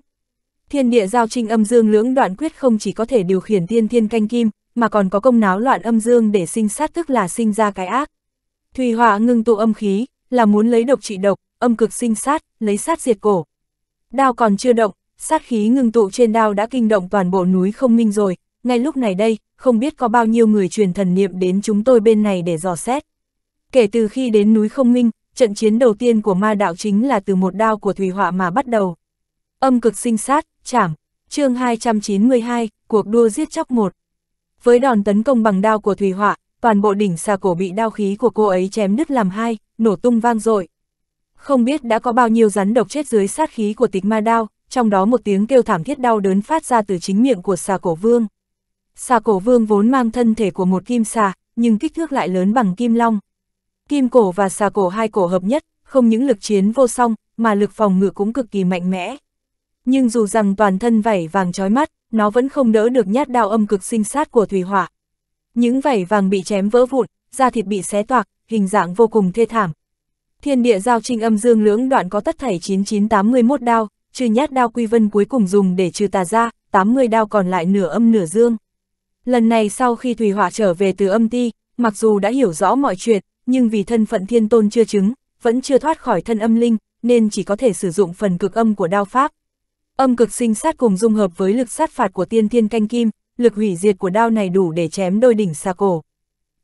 Thiên địa giao trinh âm dương lưỡng đoạn quyết không chỉ có thể điều khiển thiên thiên canh kim, mà còn có công náo loạn âm dương để sinh sát tức là sinh ra cái ác. Thủy hỏa ngưng tụ âm khí, là muốn lấy độc trị độc, âm cực sinh sát, lấy sát diệt cổ. Đao còn chưa động, sát khí ngưng tụ trên đao đã kinh động toàn bộ núi không minh rồi, ngay lúc này đây, không biết có bao nhiêu người truyền thần niệm đến chúng tôi bên này để dò xét. Kể từ khi đến núi không minh, trận chiến đầu tiên của ma đạo chính là từ một đao của Thủy Họa mà bắt đầu. Âm cực sinh sát, chảm, chương 292, cuộc đua giết chóc một. Với đòn tấn công bằng đao của Thủy Họa, toàn bộ đỉnh xà cổ bị đao khí của cô ấy chém đứt làm hai, nổ tung vang dội. Không biết đã có bao nhiêu rắn độc chết dưới sát khí của tịch ma đao, trong đó một tiếng kêu thảm thiết đau đớn phát ra từ chính miệng của xà cổ vương. Xà cổ vương vốn mang thân thể của một kim xà, nhưng kích thước lại lớn bằng kim long. Kim cổ và xà cổ hai cổ hợp nhất, không những lực chiến vô song, mà lực phòng ngự cũng cực kỳ mạnh mẽ. Nhưng dù rằng toàn thân vảy vàng trói mắt, nó vẫn không đỡ được nhát đao âm cực sinh sát của thủy hỏa. Những vảy vàng bị chém vỡ vụn, da thịt bị xé toạc, hình dạng vô cùng thê thảm. Thiên địa giao trinh âm dương lưỡng đoạn có tất thảy 9981 đao, trừ nhát đao quy vân cuối cùng dùng để trừ tà ra, 80 đao còn lại nửa âm nửa dương. Lần này sau khi Thủy Hỏa trở về từ âm ti, mặc dù đã hiểu rõ mọi chuyện, nhưng vì thân phận thiên tôn chưa chứng, vẫn chưa thoát khỏi thân âm linh, nên chỉ có thể sử dụng phần cực âm của đao pháp. Âm cực sinh sát cùng dung hợp với lực sát phạt của tiên thiên canh kim, lực hủy diệt của đao này đủ để chém đôi đỉnh xa cổ.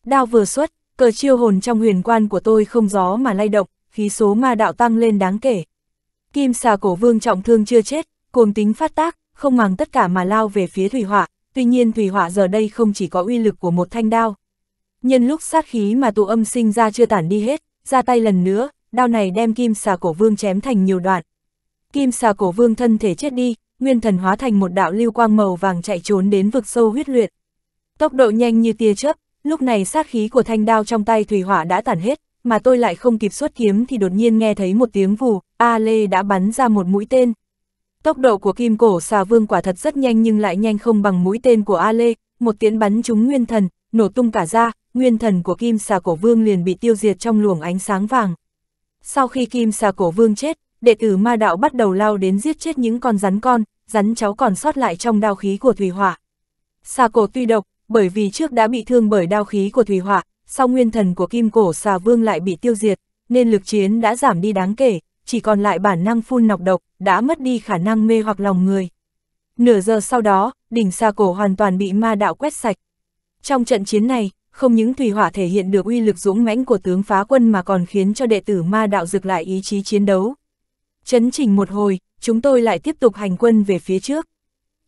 Đao vừa xuất, cờ chiêu hồn trong huyền quan của tôi không gió mà lay động, khí số ma đạo tăng lên đáng kể. Kim xà cổ vương trọng thương chưa chết, cuồng tính phát tác, không màng tất cả mà lao về phía thủy hỏa, tuy nhiên thủy hỏa giờ đây không chỉ có uy lực của một thanh đao. Nhân lúc sát khí mà tụ âm sinh ra chưa tản đi hết, ra tay lần nữa, đao này đem kim xà cổ vương chém thành nhiều đoạn. Kim xà cổ vương thân thể chết đi, nguyên thần hóa thành một đạo lưu quang màu vàng chạy trốn đến vực sâu huyết luyện. Tốc độ nhanh như tia chớp, lúc này sát khí của thanh đao trong tay thủy hỏa đã tản hết, mà tôi lại không kịp xuất kiếm thì đột nhiên nghe thấy một tiếng vù, A Lê đã bắn ra một mũi tên, Tốc độ của kim cổ xà vương quả thật rất nhanh nhưng lại nhanh không bằng mũi tên của A Lê, một tiếng bắn trúng nguyên thần, nổ tung cả ra, nguyên thần của kim xà cổ vương liền bị tiêu diệt trong luồng ánh sáng vàng. Sau khi kim xà cổ vương chết, đệ tử ma đạo bắt đầu lao đến giết chết những con rắn con, rắn cháu còn sót lại trong đao khí của thủy hỏa. Xà cổ tuy độc, bởi vì trước đã bị thương bởi đao khí của thủy hỏa, sau nguyên thần của kim cổ xà vương lại bị tiêu diệt, nên lực chiến đã giảm đi đáng kể, chỉ còn lại bản năng phun nọc độc, đã mất đi khả năng mê hoặc lòng người. Nửa giờ sau đó, đỉnh xa cổ hoàn toàn bị ma đạo quét sạch. Trong trận chiến này, không những Thủy Hỏa thể hiện được uy lực dũng mãnh của tướng phá quân mà còn khiến cho đệ tử ma đạo dực lại ý chí chiến đấu. Chấn chỉnh một hồi, chúng tôi lại tiếp tục hành quân về phía trước.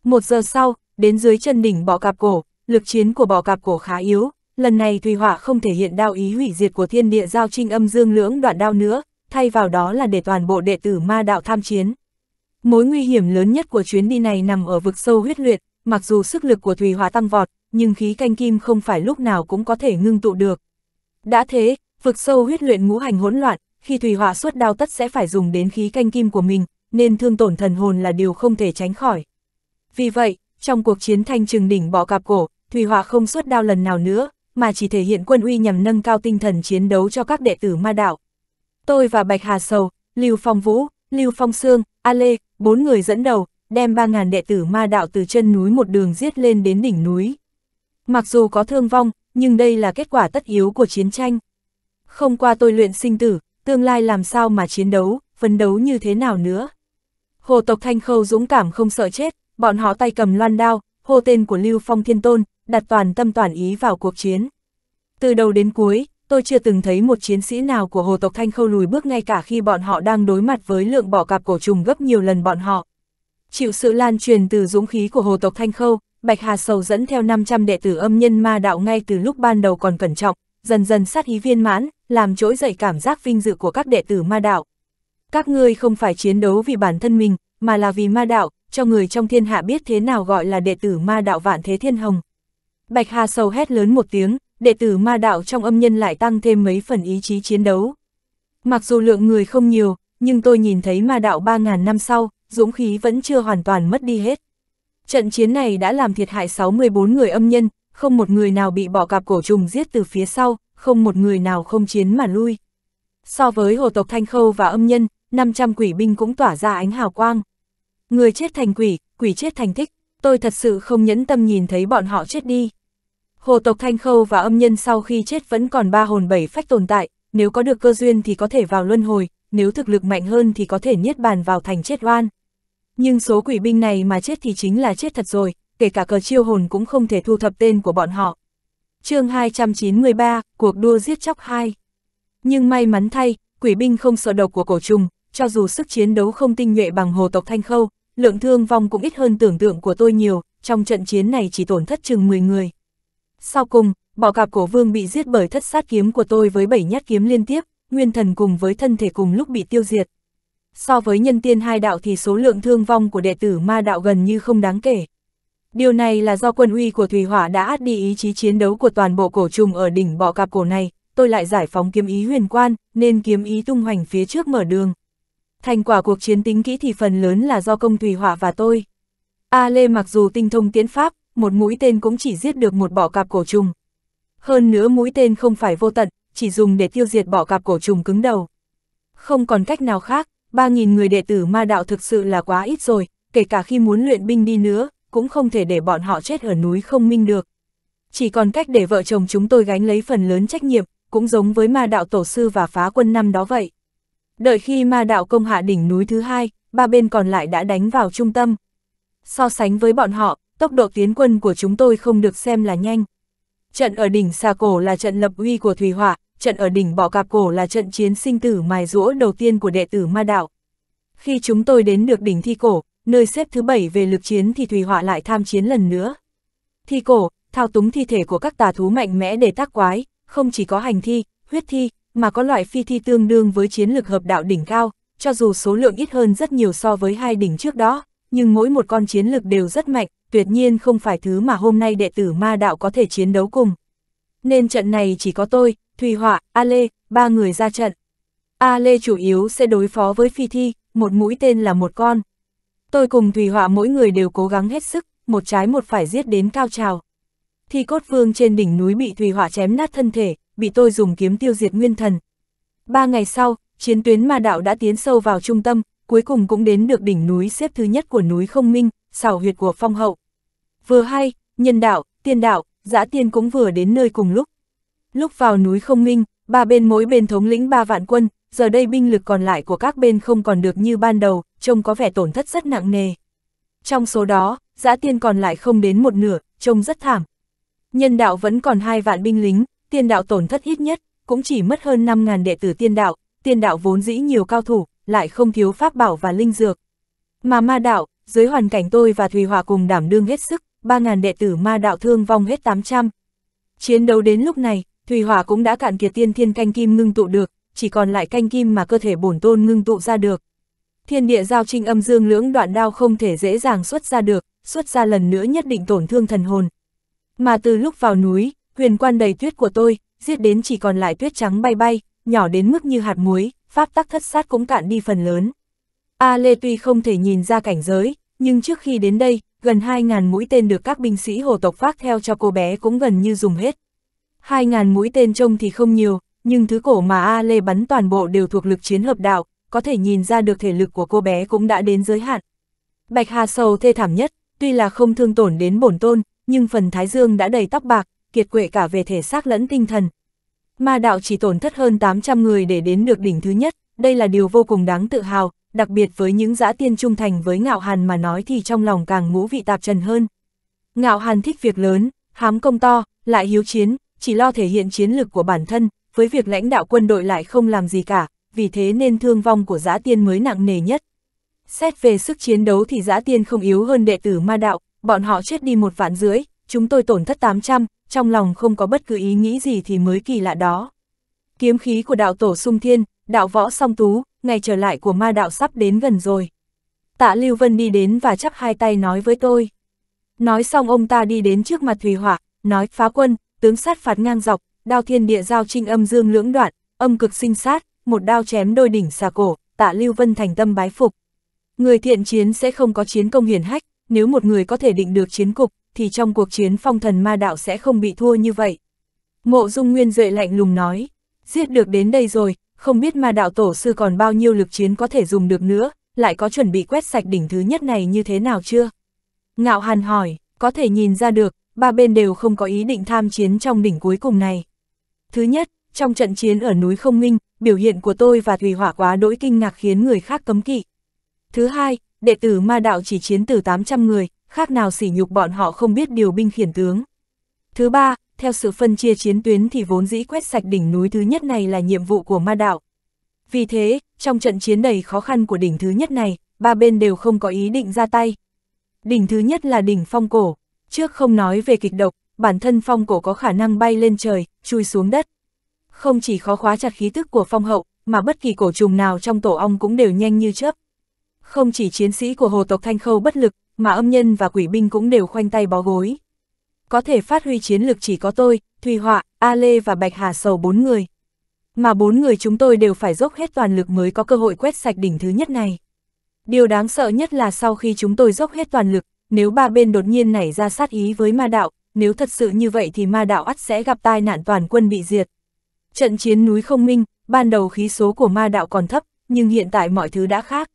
Một giờ sau, đến dưới chân đỉnh bọ cạp cổ, lực chiến của bọ cạp cổ khá yếu, lần này Thủy Hỏa không thể hiện đao ý hủy diệt của thiên địa giao trinh âm dương lưỡng đoạn đao nữa, thay vào đó là để toàn bộ đệ tử ma đạo tham chiến. Mối nguy hiểm lớn nhất của chuyến đi này nằm ở vực sâu huyết luyện, mặc dù sức lực của Thùy Hóa tăng vọt, nhưng khí canh kim không phải lúc nào cũng có thể ngưng tụ được. Đã thế, vực sâu huyết luyện ngũ hành hỗn loạn, khi Thùy Hóa suốt đao tất sẽ phải dùng đến khí canh kim của mình, nên thương tổn thần hồn là điều không thể tránh khỏi. Vì vậy, trong cuộc chiến thanh trừng đỉnh bỏ cạp cổ, Thùy Hòa không suốt đao lần nào nữa, mà chỉ thể hiện quân uy nhằm nâng cao tinh thần chiến đấu cho các đệ tử ma đạo tôi và Bạch Hà Sầu, Lưu Phong Vũ, Lưu Phong Sương, A Lê, bốn người dẫn đầu, đem 3.000 đệ tử ma đạo từ chân núi một đường giết lên đến đỉnh núi. Mặc dù có thương vong, nhưng đây là kết quả tất yếu của chiến tranh. Không qua tôi luyện sinh tử, tương lai làm sao mà chiến đấu, phấn đấu như thế nào nữa. Hồ tộc Thanh Khâu dũng cảm không sợ chết, bọn họ tay cầm loan đao, hô tên của Lưu Phong Thiên Tôn, đặt toàn tâm toàn ý vào cuộc chiến. Từ đầu đến cuối, tôi chưa từng thấy một chiến sĩ nào của hồ tộc Thanh Khâu lùi bước ngay cả khi bọn họ đang đối mặt với lượng bỏ cạp cổ trùng gấp nhiều lần bọn họ. Chịu sự lan truyền từ dũng khí của hồ tộc Thanh Khâu, Bạch Hà Sầu dẫn theo 500 đệ tử âm nhân ma đạo ngay từ lúc ban đầu còn cẩn trọng, dần dần sát ý viên mãn, làm trỗi dậy cảm giác vinh dự của các đệ tử ma đạo. Các ngươi không phải chiến đấu vì bản thân mình, mà là vì ma đạo, cho người trong thiên hạ biết thế nào gọi là đệ tử ma đạo vạn thế thiên hồng. Bạch Hà Sầu hét lớn một tiếng, đệ tử ma đạo trong âm nhân lại tăng thêm mấy phần ý chí chiến đấu. Mặc dù lượng người không nhiều, nhưng tôi nhìn thấy ma đạo 3.000 năm sau, dũng khí vẫn chưa hoàn toàn mất đi hết. Trận chiến này đã làm thiệt hại 64 người âm nhân, không một người nào bị bỏ cạp cổ trùng giết từ phía sau, không một người nào không chiến mà lui. So với hồ tộc Thanh Khâu và âm nhân, 500 quỷ binh cũng tỏa ra ánh hào quang. Người chết thành quỷ, quỷ chết thành thích, tôi thật sự không nhẫn tâm nhìn thấy bọn họ chết đi. Hồ tộc Thanh Khâu và âm nhân sau khi chết vẫn còn ba hồn bảy phách tồn tại, nếu có được cơ duyên thì có thể vào luân hồi, nếu thực lực mạnh hơn thì có thể niết bàn vào thành chết oan. Nhưng số quỷ binh này mà chết thì chính là chết thật rồi, kể cả cờ chiêu hồn cũng không thể thu thập tên của bọn họ. chương 293, cuộc đua giết chóc 2. Nhưng may mắn thay, quỷ binh không sợ độc của cổ trùng, cho dù sức chiến đấu không tinh nhuệ bằng hồ tộc Thanh Khâu, lượng thương vong cũng ít hơn tưởng tượng của tôi nhiều, trong trận chiến này chỉ tổn thất chừng 10 người. Sau cùng, bọ cạp cổ vương bị giết bởi thất sát kiếm của tôi với bảy nhát kiếm liên tiếp, nguyên thần cùng với thân thể cùng lúc bị tiêu diệt. So với nhân tiên hai đạo thì số lượng thương vong của đệ tử ma đạo gần như không đáng kể. Điều này là do quân uy của thủy Hỏa đã át đi ý chí chiến đấu của toàn bộ cổ trùng ở đỉnh bọ cạp cổ này, tôi lại giải phóng kiếm ý huyền quan, nên kiếm ý tung hoành phía trước mở đường. Thành quả cuộc chiến tính kỹ thì phần lớn là do công thủy Hỏa và tôi. A Lê mặc dù tinh thông tiến pháp, một mũi tên cũng chỉ giết được một bọ cạp cổ trùng. Hơn nữa mũi tên không phải vô tận, chỉ dùng để tiêu diệt bọ cạp cổ trùng cứng đầu. Không còn cách nào khác, 3.000 người đệ tử ma đạo thực sự là quá ít rồi, kể cả khi muốn luyện binh đi nữa, cũng không thể để bọn họ chết ở núi không minh được. Chỉ còn cách để vợ chồng chúng tôi gánh lấy phần lớn trách nhiệm, cũng giống với ma đạo tổ sư và phá quân năm đó vậy. Đợi khi ma đạo công hạ đỉnh núi thứ hai, ba bên còn lại đã đánh vào trung tâm. So sánh với bọn họ, tốc độ tiến quân của chúng tôi không được xem là nhanh. Trận ở đỉnh xà cổ là trận lập uy của Thủy Hỏa, trận ở đỉnh bọ cạp cổ là trận chiến sinh tử mài rũa đầu tiên của đệ tử ma đạo. Khi chúng tôi đến được đỉnh thi cổ, nơi xếp thứ bảy về lực chiến thì Thủy Hỏa lại tham chiến lần nữa. Thi cổ, thao túng thi thể của các tà thú mạnh mẽ để tác quái, không chỉ có hành thi, huyết thi, mà có loại phi thi tương đương với chiến lực hợp đạo đỉnh cao, cho dù số lượng ít hơn rất nhiều so với hai đỉnh trước đó, nhưng mỗi một con chiến lực đều rất mạnh, tuyệt nhiên không phải thứ mà hôm nay đệ tử ma đạo có thể chiến đấu cùng. Nên trận này chỉ có tôi, Thùy Họa, A Lê, ba người ra trận. A Lê chủ yếu sẽ đối phó với phi thi, một mũi tên là một con. Tôi cùng Thùy Họa mỗi người đều cố gắng hết sức, một trái một phải giết đến cao trào. Thi cốt vương trên đỉnh núi bị Thùy Họa chém nát thân thể, bị tôi dùng kiếm tiêu diệt nguyên thần. Ba ngày sau, chiến tuyến ma đạo đã tiến sâu vào trung tâm, cuối cùng cũng đến được đỉnh núi xếp thứ nhất của núi không minh, xảo huyệt của phong hậu vừa hay, nhân đạo, tiên đạo, giã tiên cũng vừa đến nơi cùng lúc. Lúc vào núi không minh, ba bên mỗi bên thống lĩnh ba vạn quân, giờ đây binh lực còn lại của các bên không còn được như ban đầu, trông có vẻ tổn thất rất nặng nề. Trong số đó, giã tiên còn lại không đến một nửa, trông rất thảm. Nhân đạo vẫn còn hai vạn binh lính, tiên đạo tổn thất ít nhất, cũng chỉ mất hơn 5.000 đệ tử tiên đạo, tiên đạo vốn dĩ nhiều cao thủ, lại không thiếu pháp bảo và linh dược. Mà ma đạo, dưới hoàn cảnh tôi và Thùy Hòa cùng đảm đương hết sức, 3.000 đệ tử ma đạo thương vong hết 800. Chiến đấu đến lúc này, Thủy Hỏa cũng đã cạn kiệt tiên thiên canh kim ngưng tụ được, chỉ còn lại canh kim mà cơ thể bổn tôn ngưng tụ ra được. Thiên địa giao trinh âm dương lưỡng đoạn đao không thể dễ dàng xuất ra được, xuất ra lần nữa nhất định tổn thương thần hồn. Mà từ lúc vào núi, huyền quan đầy tuyết của tôi, giết đến chỉ còn lại tuyết trắng bay bay, nhỏ đến mức như hạt muối, pháp tắc thất sát cũng cạn đi phần lớn. A Lê tuy không thể nhìn ra cảnh giới, nhưng trước khi đến đây, gần 2.000 mũi tên được các binh sĩ hồ tộc phát theo cho cô bé cũng gần như dùng hết. 2.000 mũi tên trông thì không nhiều, nhưng thứ cổ mà A Lê bắn toàn bộ đều thuộc lực chiến hợp đạo, có thể nhìn ra được thể lực của cô bé cũng đã đến giới hạn. Bạch Hà Sầu thê thảm nhất, tuy là không thương tổn đến bổn tôn, nhưng phần thái dương đã đầy tóc bạc, kiệt quệ cả về thể xác lẫn tinh thần. Ma đạo chỉ tổn thất hơn 800 người để đến được đỉnh thứ nhất, đây là điều vô cùng đáng tự hào, đặc biệt với những giã tiên trung thành với ngạo hàn mà nói thì trong lòng càng ngũ vị tạp trần hơn. Ngạo hàn thích việc lớn, hám công to, lại hiếu chiến, chỉ lo thể hiện chiến lực của bản thân, với việc lãnh đạo quân đội lại không làm gì cả, vì thế nên thương vong của giã tiên mới nặng nề nhất. Xét về sức chiến đấu thì giã tiên không yếu hơn đệ tử ma đạo, bọn họ chết đi một vạn rưỡi, chúng tôi tổn thất 800, trong lòng không có bất cứ ý nghĩ gì thì mới kỳ lạ đó kiếm khí của đạo tổ sung thiên, đạo võ song tú, ngày trở lại của ma đạo sắp đến gần rồi. Tạ Lưu Vân đi đến và chắp hai tay nói với tôi. Nói xong ông ta đi đến trước mặt thủy Hỏa, nói phá quân, tướng sát phạt ngang dọc, đao thiên địa giao trinh âm dương lưỡng đoạn, âm cực sinh sát, một đao chém đôi đỉnh xà cổ, tạ Lưu Vân thành tâm bái phục. Người thiện chiến sẽ không có chiến công hiển hách, nếu một người có thể định được chiến cục, thì trong cuộc chiến phong thần ma đạo sẽ không bị thua như vậy. Mộ Dung Nguyên Duệ lạnh lùng nói, Giết được đến đây rồi, không biết Ma đạo tổ sư còn bao nhiêu lực chiến có thể dùng được nữa, lại có chuẩn bị quét sạch đỉnh thứ nhất này như thế nào chưa? Ngạo hàn hỏi, có thể nhìn ra được, ba bên đều không có ý định tham chiến trong đỉnh cuối cùng này. Thứ nhất, trong trận chiến ở núi Không Minh, biểu hiện của tôi và Thùy Hỏa quá đỗi kinh ngạc khiến người khác cấm kỵ. Thứ hai, đệ tử ma đạo chỉ chiến từ 800 người, khác nào sỉ nhục bọn họ không biết điều binh khiển tướng. Thứ ba, theo sự phân chia chiến tuyến thì vốn dĩ quét sạch đỉnh núi thứ nhất này là nhiệm vụ của ma đạo. Vì thế, trong trận chiến đầy khó khăn của đỉnh thứ nhất này, ba bên đều không có ý định ra tay. Đỉnh thứ nhất là đỉnh phong cổ, trước không nói về kịch độc, bản thân phong cổ có khả năng bay lên trời, chui xuống đất. Không chỉ khó khóa chặt khí tức của phong hậu, mà bất kỳ cổ trùng nào trong tổ ong cũng đều nhanh như chớp. Không chỉ chiến sĩ của hồ tộc Thanh Khâu bất lực, mà âm nhân và quỷ binh cũng đều khoanh tay bó gối có thể phát huy chiến lược chỉ có tôi, Thùy Họa, A Lê và Bạch Hà Sầu bốn người. Mà bốn người chúng tôi đều phải dốc hết toàn lực mới có cơ hội quét sạch đỉnh thứ nhất này. Điều đáng sợ nhất là sau khi chúng tôi dốc hết toàn lực, nếu ba bên đột nhiên nảy ra sát ý với ma đạo, nếu thật sự như vậy thì ma đạo ắt sẽ gặp tai nạn toàn quân bị diệt. Trận chiến núi không minh, ban đầu khí số của ma đạo còn thấp, nhưng hiện tại mọi thứ đã khác.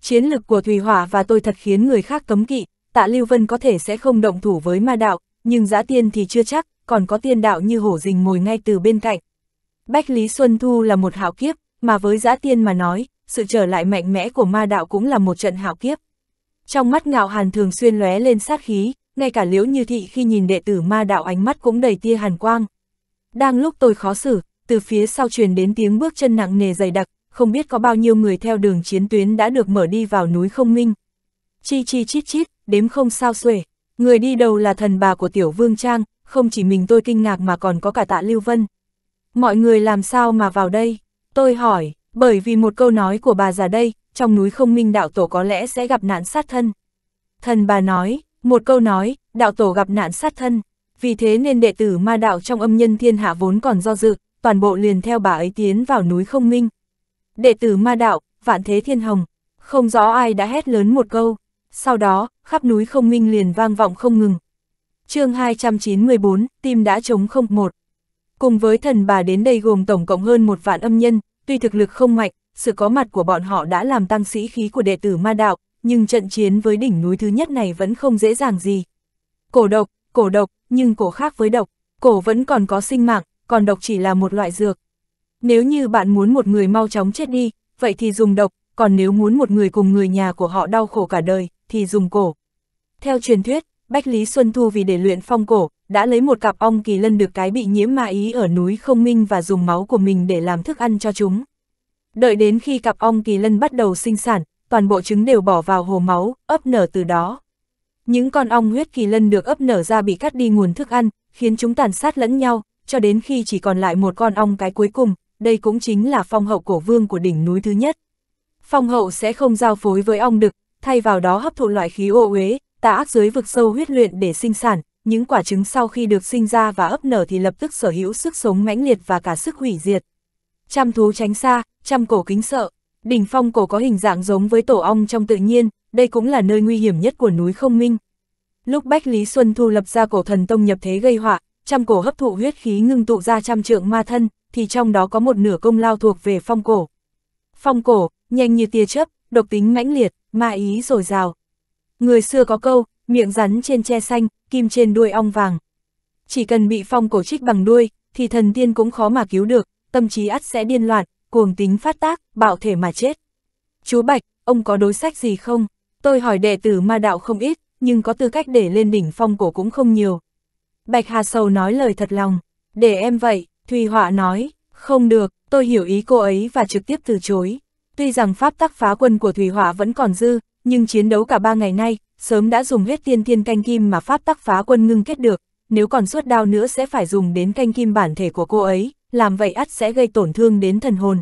Chiến lực của Thùy Hỏa và tôi thật khiến người khác cấm kỵ, tạ Lưu Vân có thể sẽ không động thủ với ma đạo, nhưng giã tiên thì chưa chắc, còn có tiên đạo như hổ rình ngồi ngay từ bên cạnh. Bách Lý Xuân Thu là một hảo kiếp, mà với giã tiên mà nói, sự trở lại mạnh mẽ của ma đạo cũng là một trận hảo kiếp. Trong mắt ngạo hàn thường xuyên lóe lên sát khí, ngay cả liễu như thị khi nhìn đệ tử ma đạo ánh mắt cũng đầy tia hàn quang. Đang lúc tôi khó xử, từ phía sau truyền đến tiếng bước chân nặng nề dày đặc, không biết có bao nhiêu người theo đường chiến tuyến đã được mở đi vào núi không minh. Chi chi chít chít, đếm không sao xuể. Người đi đầu là thần bà của tiểu vương trang, không chỉ mình tôi kinh ngạc mà còn có cả tạ Lưu Vân. Mọi người làm sao mà vào đây? Tôi hỏi, bởi vì một câu nói của bà già đây, trong núi không minh đạo tổ có lẽ sẽ gặp nạn sát thân. Thần bà nói, một câu nói, đạo tổ gặp nạn sát thân. Vì thế nên đệ tử ma đạo trong âm nhân thiên hạ vốn còn do dự, toàn bộ liền theo bà ấy tiến vào núi không minh. Đệ tử ma đạo, vạn thế thiên hồng, không rõ ai đã hét lớn một câu, sau đó, khắp núi không minh liền vang vọng không ngừng. chương 294, tim đã chống không một. Cùng với thần bà đến đây gồm tổng cộng hơn một vạn âm nhân, tuy thực lực không mạnh, sự có mặt của bọn họ đã làm tăng sĩ khí của đệ tử ma đạo, nhưng trận chiến với đỉnh núi thứ nhất này vẫn không dễ dàng gì. Cổ độc, cổ độc, nhưng cổ khác với độc, cổ vẫn còn có sinh mạng, còn độc chỉ là một loại dược. Nếu như bạn muốn một người mau chóng chết đi, vậy thì dùng độc, còn nếu muốn một người cùng người nhà của họ đau khổ cả đời, thì dùng cổ. Theo truyền thuyết, Bách Lý Xuân Thu vì để luyện phong cổ, đã lấy một cặp ong kỳ lân được cái bị nhiễm ma ý ở núi không minh và dùng máu của mình để làm thức ăn cho chúng. Đợi đến khi cặp ong kỳ lân bắt đầu sinh sản, toàn bộ trứng đều bỏ vào hồ máu, ấp nở từ đó. Những con ong huyết kỳ lân được ấp nở ra bị cắt đi nguồn thức ăn, khiến chúng tàn sát lẫn nhau, cho đến khi chỉ còn lại một con ong cái cuối cùng, đây cũng chính là phong hậu cổ vương của đỉnh núi thứ nhất phong hậu sẽ không giao phối với ong đực, thay vào đó hấp thụ loại khí ô uế, tà ác dưới vực sâu huyết luyện để sinh sản, những quả trứng sau khi được sinh ra và ấp nở thì lập tức sở hữu sức sống mãnh liệt và cả sức hủy diệt. Trăm thú tránh xa, trăm cổ kính sợ. Đỉnh phong cổ có hình dạng giống với tổ ong trong tự nhiên, đây cũng là nơi nguy hiểm nhất của núi không minh. Lúc Bách Lý Xuân Thu lập ra cổ thần tông nhập thế gây họa, trăm cổ hấp thụ huyết khí ngưng tụ ra trăm trượng ma thân, thì trong đó có một nửa công lao thuộc về phong cổ. Phong cổ, nhanh như tia chớp, độc tính mãnh liệt, ma ý rồi rào. Người xưa có câu, miệng rắn trên tre xanh, kim trên đuôi ong vàng. Chỉ cần bị phong cổ trích bằng đuôi, thì thần tiên cũng khó mà cứu được, tâm trí ắt sẽ điên loạn, cuồng tính phát tác, bạo thể mà chết. Chú Bạch, ông có đối sách gì không? Tôi hỏi đệ tử ma đạo không ít, nhưng có tư cách để lên đỉnh phong cổ cũng không nhiều. Bạch Hà Sầu nói lời thật lòng, để em vậy, Thùy Họa nói, không được, tôi hiểu ý cô ấy và trực tiếp từ chối. Tuy rằng pháp tắc phá quân của Thủy Hỏa vẫn còn dư, nhưng chiến đấu cả ba ngày nay, sớm đã dùng hết tiên thiên canh kim mà pháp tắc phá quân ngưng kết được, nếu còn suốt đao nữa sẽ phải dùng đến canh kim bản thể của cô ấy, làm vậy ắt sẽ gây tổn thương đến thần hồn.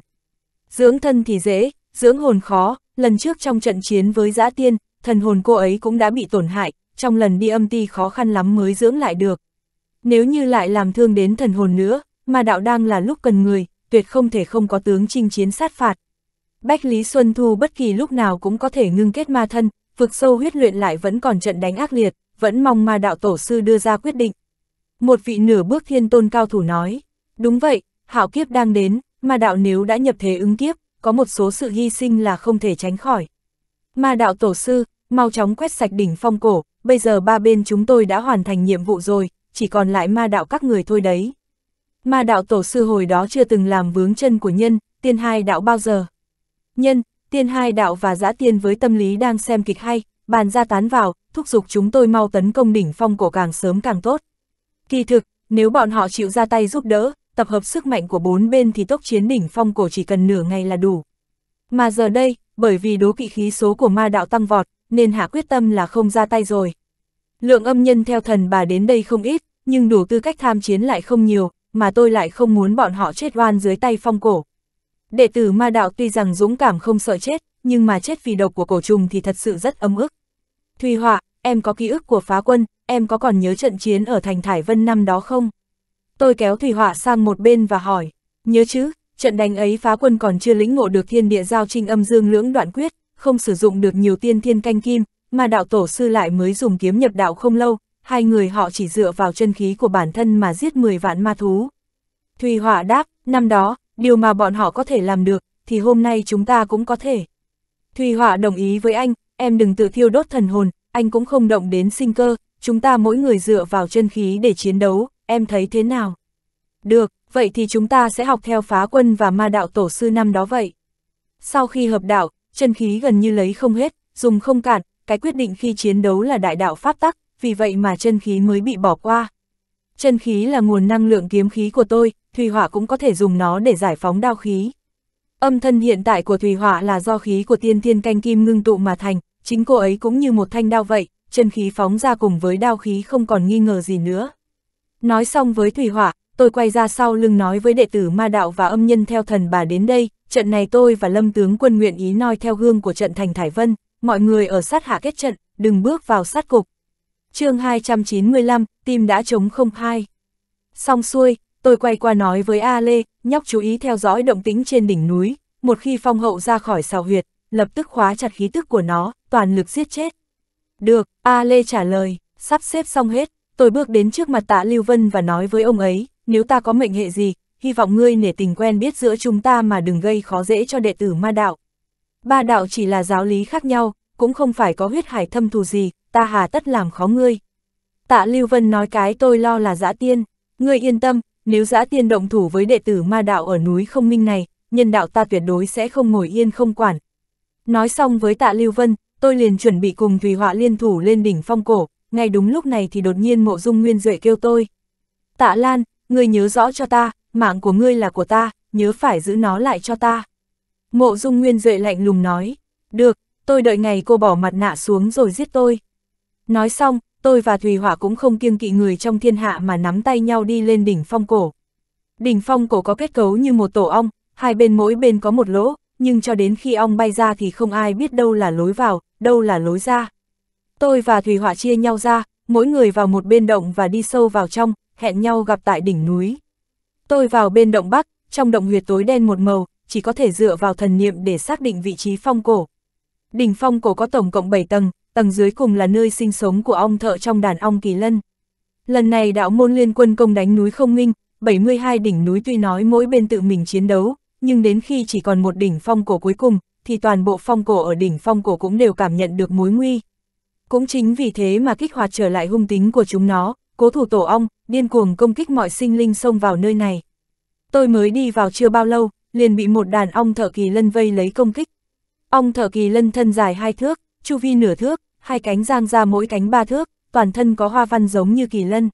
Dưỡng thân thì dễ, dưỡng hồn khó, lần trước trong trận chiến với giã tiên, thần hồn cô ấy cũng đã bị tổn hại, trong lần đi âm ti khó khăn lắm mới dưỡng lại được. Nếu như lại làm thương đến thần hồn nữa, mà đạo đang là lúc cần người, tuyệt không thể không có tướng chinh chiến sát phạt, Bách Lý Xuân Thu bất kỳ lúc nào cũng có thể ngưng kết ma thân, vực sâu huyết luyện lại vẫn còn trận đánh ác liệt, vẫn mong ma đạo tổ sư đưa ra quyết định. Một vị nửa bước thiên tôn cao thủ nói, đúng vậy, hạo kiếp đang đến, ma đạo nếu đã nhập thế ứng kiếp, có một số sự hy sinh là không thể tránh khỏi. Ma đạo tổ sư, mau chóng quét sạch đỉnh phong cổ, bây giờ ba bên chúng tôi đã hoàn thành nhiệm vụ rồi, chỉ còn lại ma đạo các người thôi đấy. Ma đạo tổ sư hồi đó chưa từng làm vướng chân của nhân, tiên hai đạo bao giờ nhân, tiên hai đạo và giã tiên với tâm lý đang xem kịch hay, bàn ra tán vào, thúc giục chúng tôi mau tấn công đỉnh phong cổ càng sớm càng tốt. Kỳ thực, nếu bọn họ chịu ra tay giúp đỡ, tập hợp sức mạnh của bốn bên thì tốc chiến đỉnh phong cổ chỉ cần nửa ngày là đủ. Mà giờ đây, bởi vì đố kỵ khí số của ma đạo tăng vọt, nên hạ quyết tâm là không ra tay rồi. Lượng âm nhân theo thần bà đến đây không ít, nhưng đủ tư cách tham chiến lại không nhiều, mà tôi lại không muốn bọn họ chết oan dưới tay phong cổ. Đệ tử ma đạo tuy rằng dũng cảm không sợ chết, nhưng mà chết vì độc của cổ trùng thì thật sự rất âm ức. Thùy Họa, em có ký ức của phá quân, em có còn nhớ trận chiến ở thành Thải Vân năm đó không? Tôi kéo Thùy Họa sang một bên và hỏi, nhớ chứ, trận đánh ấy phá quân còn chưa lĩnh ngộ được thiên địa giao trinh âm dương lưỡng đoạn quyết, không sử dụng được nhiều tiên thiên canh kim, mà đạo tổ sư lại mới dùng kiếm nhập đạo không lâu, hai người họ chỉ dựa vào chân khí của bản thân mà giết 10 vạn ma thú. Thùy Họa đáp, năm đó, điều mà bọn họ có thể làm được, thì hôm nay chúng ta cũng có thể. Thùy Họa đồng ý với anh, em đừng tự thiêu đốt thần hồn, anh cũng không động đến sinh cơ, chúng ta mỗi người dựa vào chân khí để chiến đấu, em thấy thế nào? Được, vậy thì chúng ta sẽ học theo phá quân và ma đạo tổ sư năm đó vậy. Sau khi hợp đạo, chân khí gần như lấy không hết, dùng không cạn, cái quyết định khi chiến đấu là đại đạo pháp tắc, vì vậy mà chân khí mới bị bỏ qua. Chân khí là nguồn năng lượng kiếm khí của tôi, Thùy Hỏa cũng có thể dùng nó để giải phóng đao khí. Âm thân hiện tại của Thùy Hỏa là do khí của tiên thiên canh kim ngưng tụ mà thành, chính cô ấy cũng như một thanh đao vậy, chân khí phóng ra cùng với đao khí không còn nghi ngờ gì nữa. Nói xong với Thùy Hỏa, tôi quay ra sau lưng nói với đệ tử ma đạo và âm nhân theo thần bà đến đây, trận này tôi và lâm tướng quân nguyện ý noi theo gương của trận thành Thải Vân, mọi người ở sát hạ kết trận, đừng bước vào sát cục, chương 295, tim đã chống không hai. Xong xuôi, tôi quay qua nói với A Lê, nhóc chú ý theo dõi động tĩnh trên đỉnh núi, một khi phong hậu ra khỏi sào huyệt, lập tức khóa chặt khí tức của nó, toàn lực giết chết. Được, A Lê trả lời, sắp xếp xong hết, tôi bước đến trước mặt tạ Lưu Vân và nói với ông ấy, nếu ta có mệnh hệ gì, hy vọng ngươi nể tình quen biết giữa chúng ta mà đừng gây khó dễ cho đệ tử ma đạo. Ba đạo chỉ là giáo lý khác nhau, cũng không phải có huyết hải thâm thù gì, ta hà tất làm khó ngươi. Tạ Lưu Vân nói cái tôi lo là dã tiên, ngươi yên tâm, nếu dã tiên động thủ với đệ tử ma đạo ở núi không minh này, nhân đạo ta tuyệt đối sẽ không ngồi yên không quản. Nói xong với tạ Lưu Vân, tôi liền chuẩn bị cùng Thùy Họa liên thủ lên đỉnh phong cổ, ngay đúng lúc này thì đột nhiên mộ dung nguyên duệ kêu tôi. Tạ Lan, ngươi nhớ rõ cho ta, mạng của ngươi là của ta, nhớ phải giữ nó lại cho ta. Mộ dung nguyên duệ lạnh lùng nói, được, tôi đợi ngày cô bỏ mặt nạ xuống rồi giết tôi. Nói xong, tôi và Thùy Hỏa cũng không kiêng kỵ người trong thiên hạ mà nắm tay nhau đi lên đỉnh phong cổ. Đỉnh phong cổ có kết cấu như một tổ ong, hai bên mỗi bên có một lỗ, nhưng cho đến khi ong bay ra thì không ai biết đâu là lối vào, đâu là lối ra. Tôi và Thùy Hỏa chia nhau ra, mỗi người vào một bên động và đi sâu vào trong, hẹn nhau gặp tại đỉnh núi. Tôi vào bên động bắc, trong động huyệt tối đen một màu, chỉ có thể dựa vào thần niệm để xác định vị trí phong cổ. Đỉnh phong cổ có tổng cộng 7 tầng, tầng dưới cùng là nơi sinh sống của ong thợ trong đàn ong kỳ lân. Lần này đạo môn liên quân công đánh núi không minh, 72 đỉnh núi tuy nói mỗi bên tự mình chiến đấu, nhưng đến khi chỉ còn một đỉnh phong cổ cuối cùng, thì toàn bộ phong cổ ở đỉnh phong cổ cũng đều cảm nhận được mối nguy. Cũng chính vì thế mà kích hoạt trở lại hung tính của chúng nó, cố thủ tổ ong, điên cuồng công kích mọi sinh linh xông vào nơi này. Tôi mới đi vào chưa bao lâu, liền bị một đàn ong thợ kỳ lân vây lấy công kích. Ong thợ kỳ lân thân dài hai thước, chu vi nửa thước, hai cánh giang ra mỗi cánh ba thước, toàn thân có hoa văn giống như kỳ lân.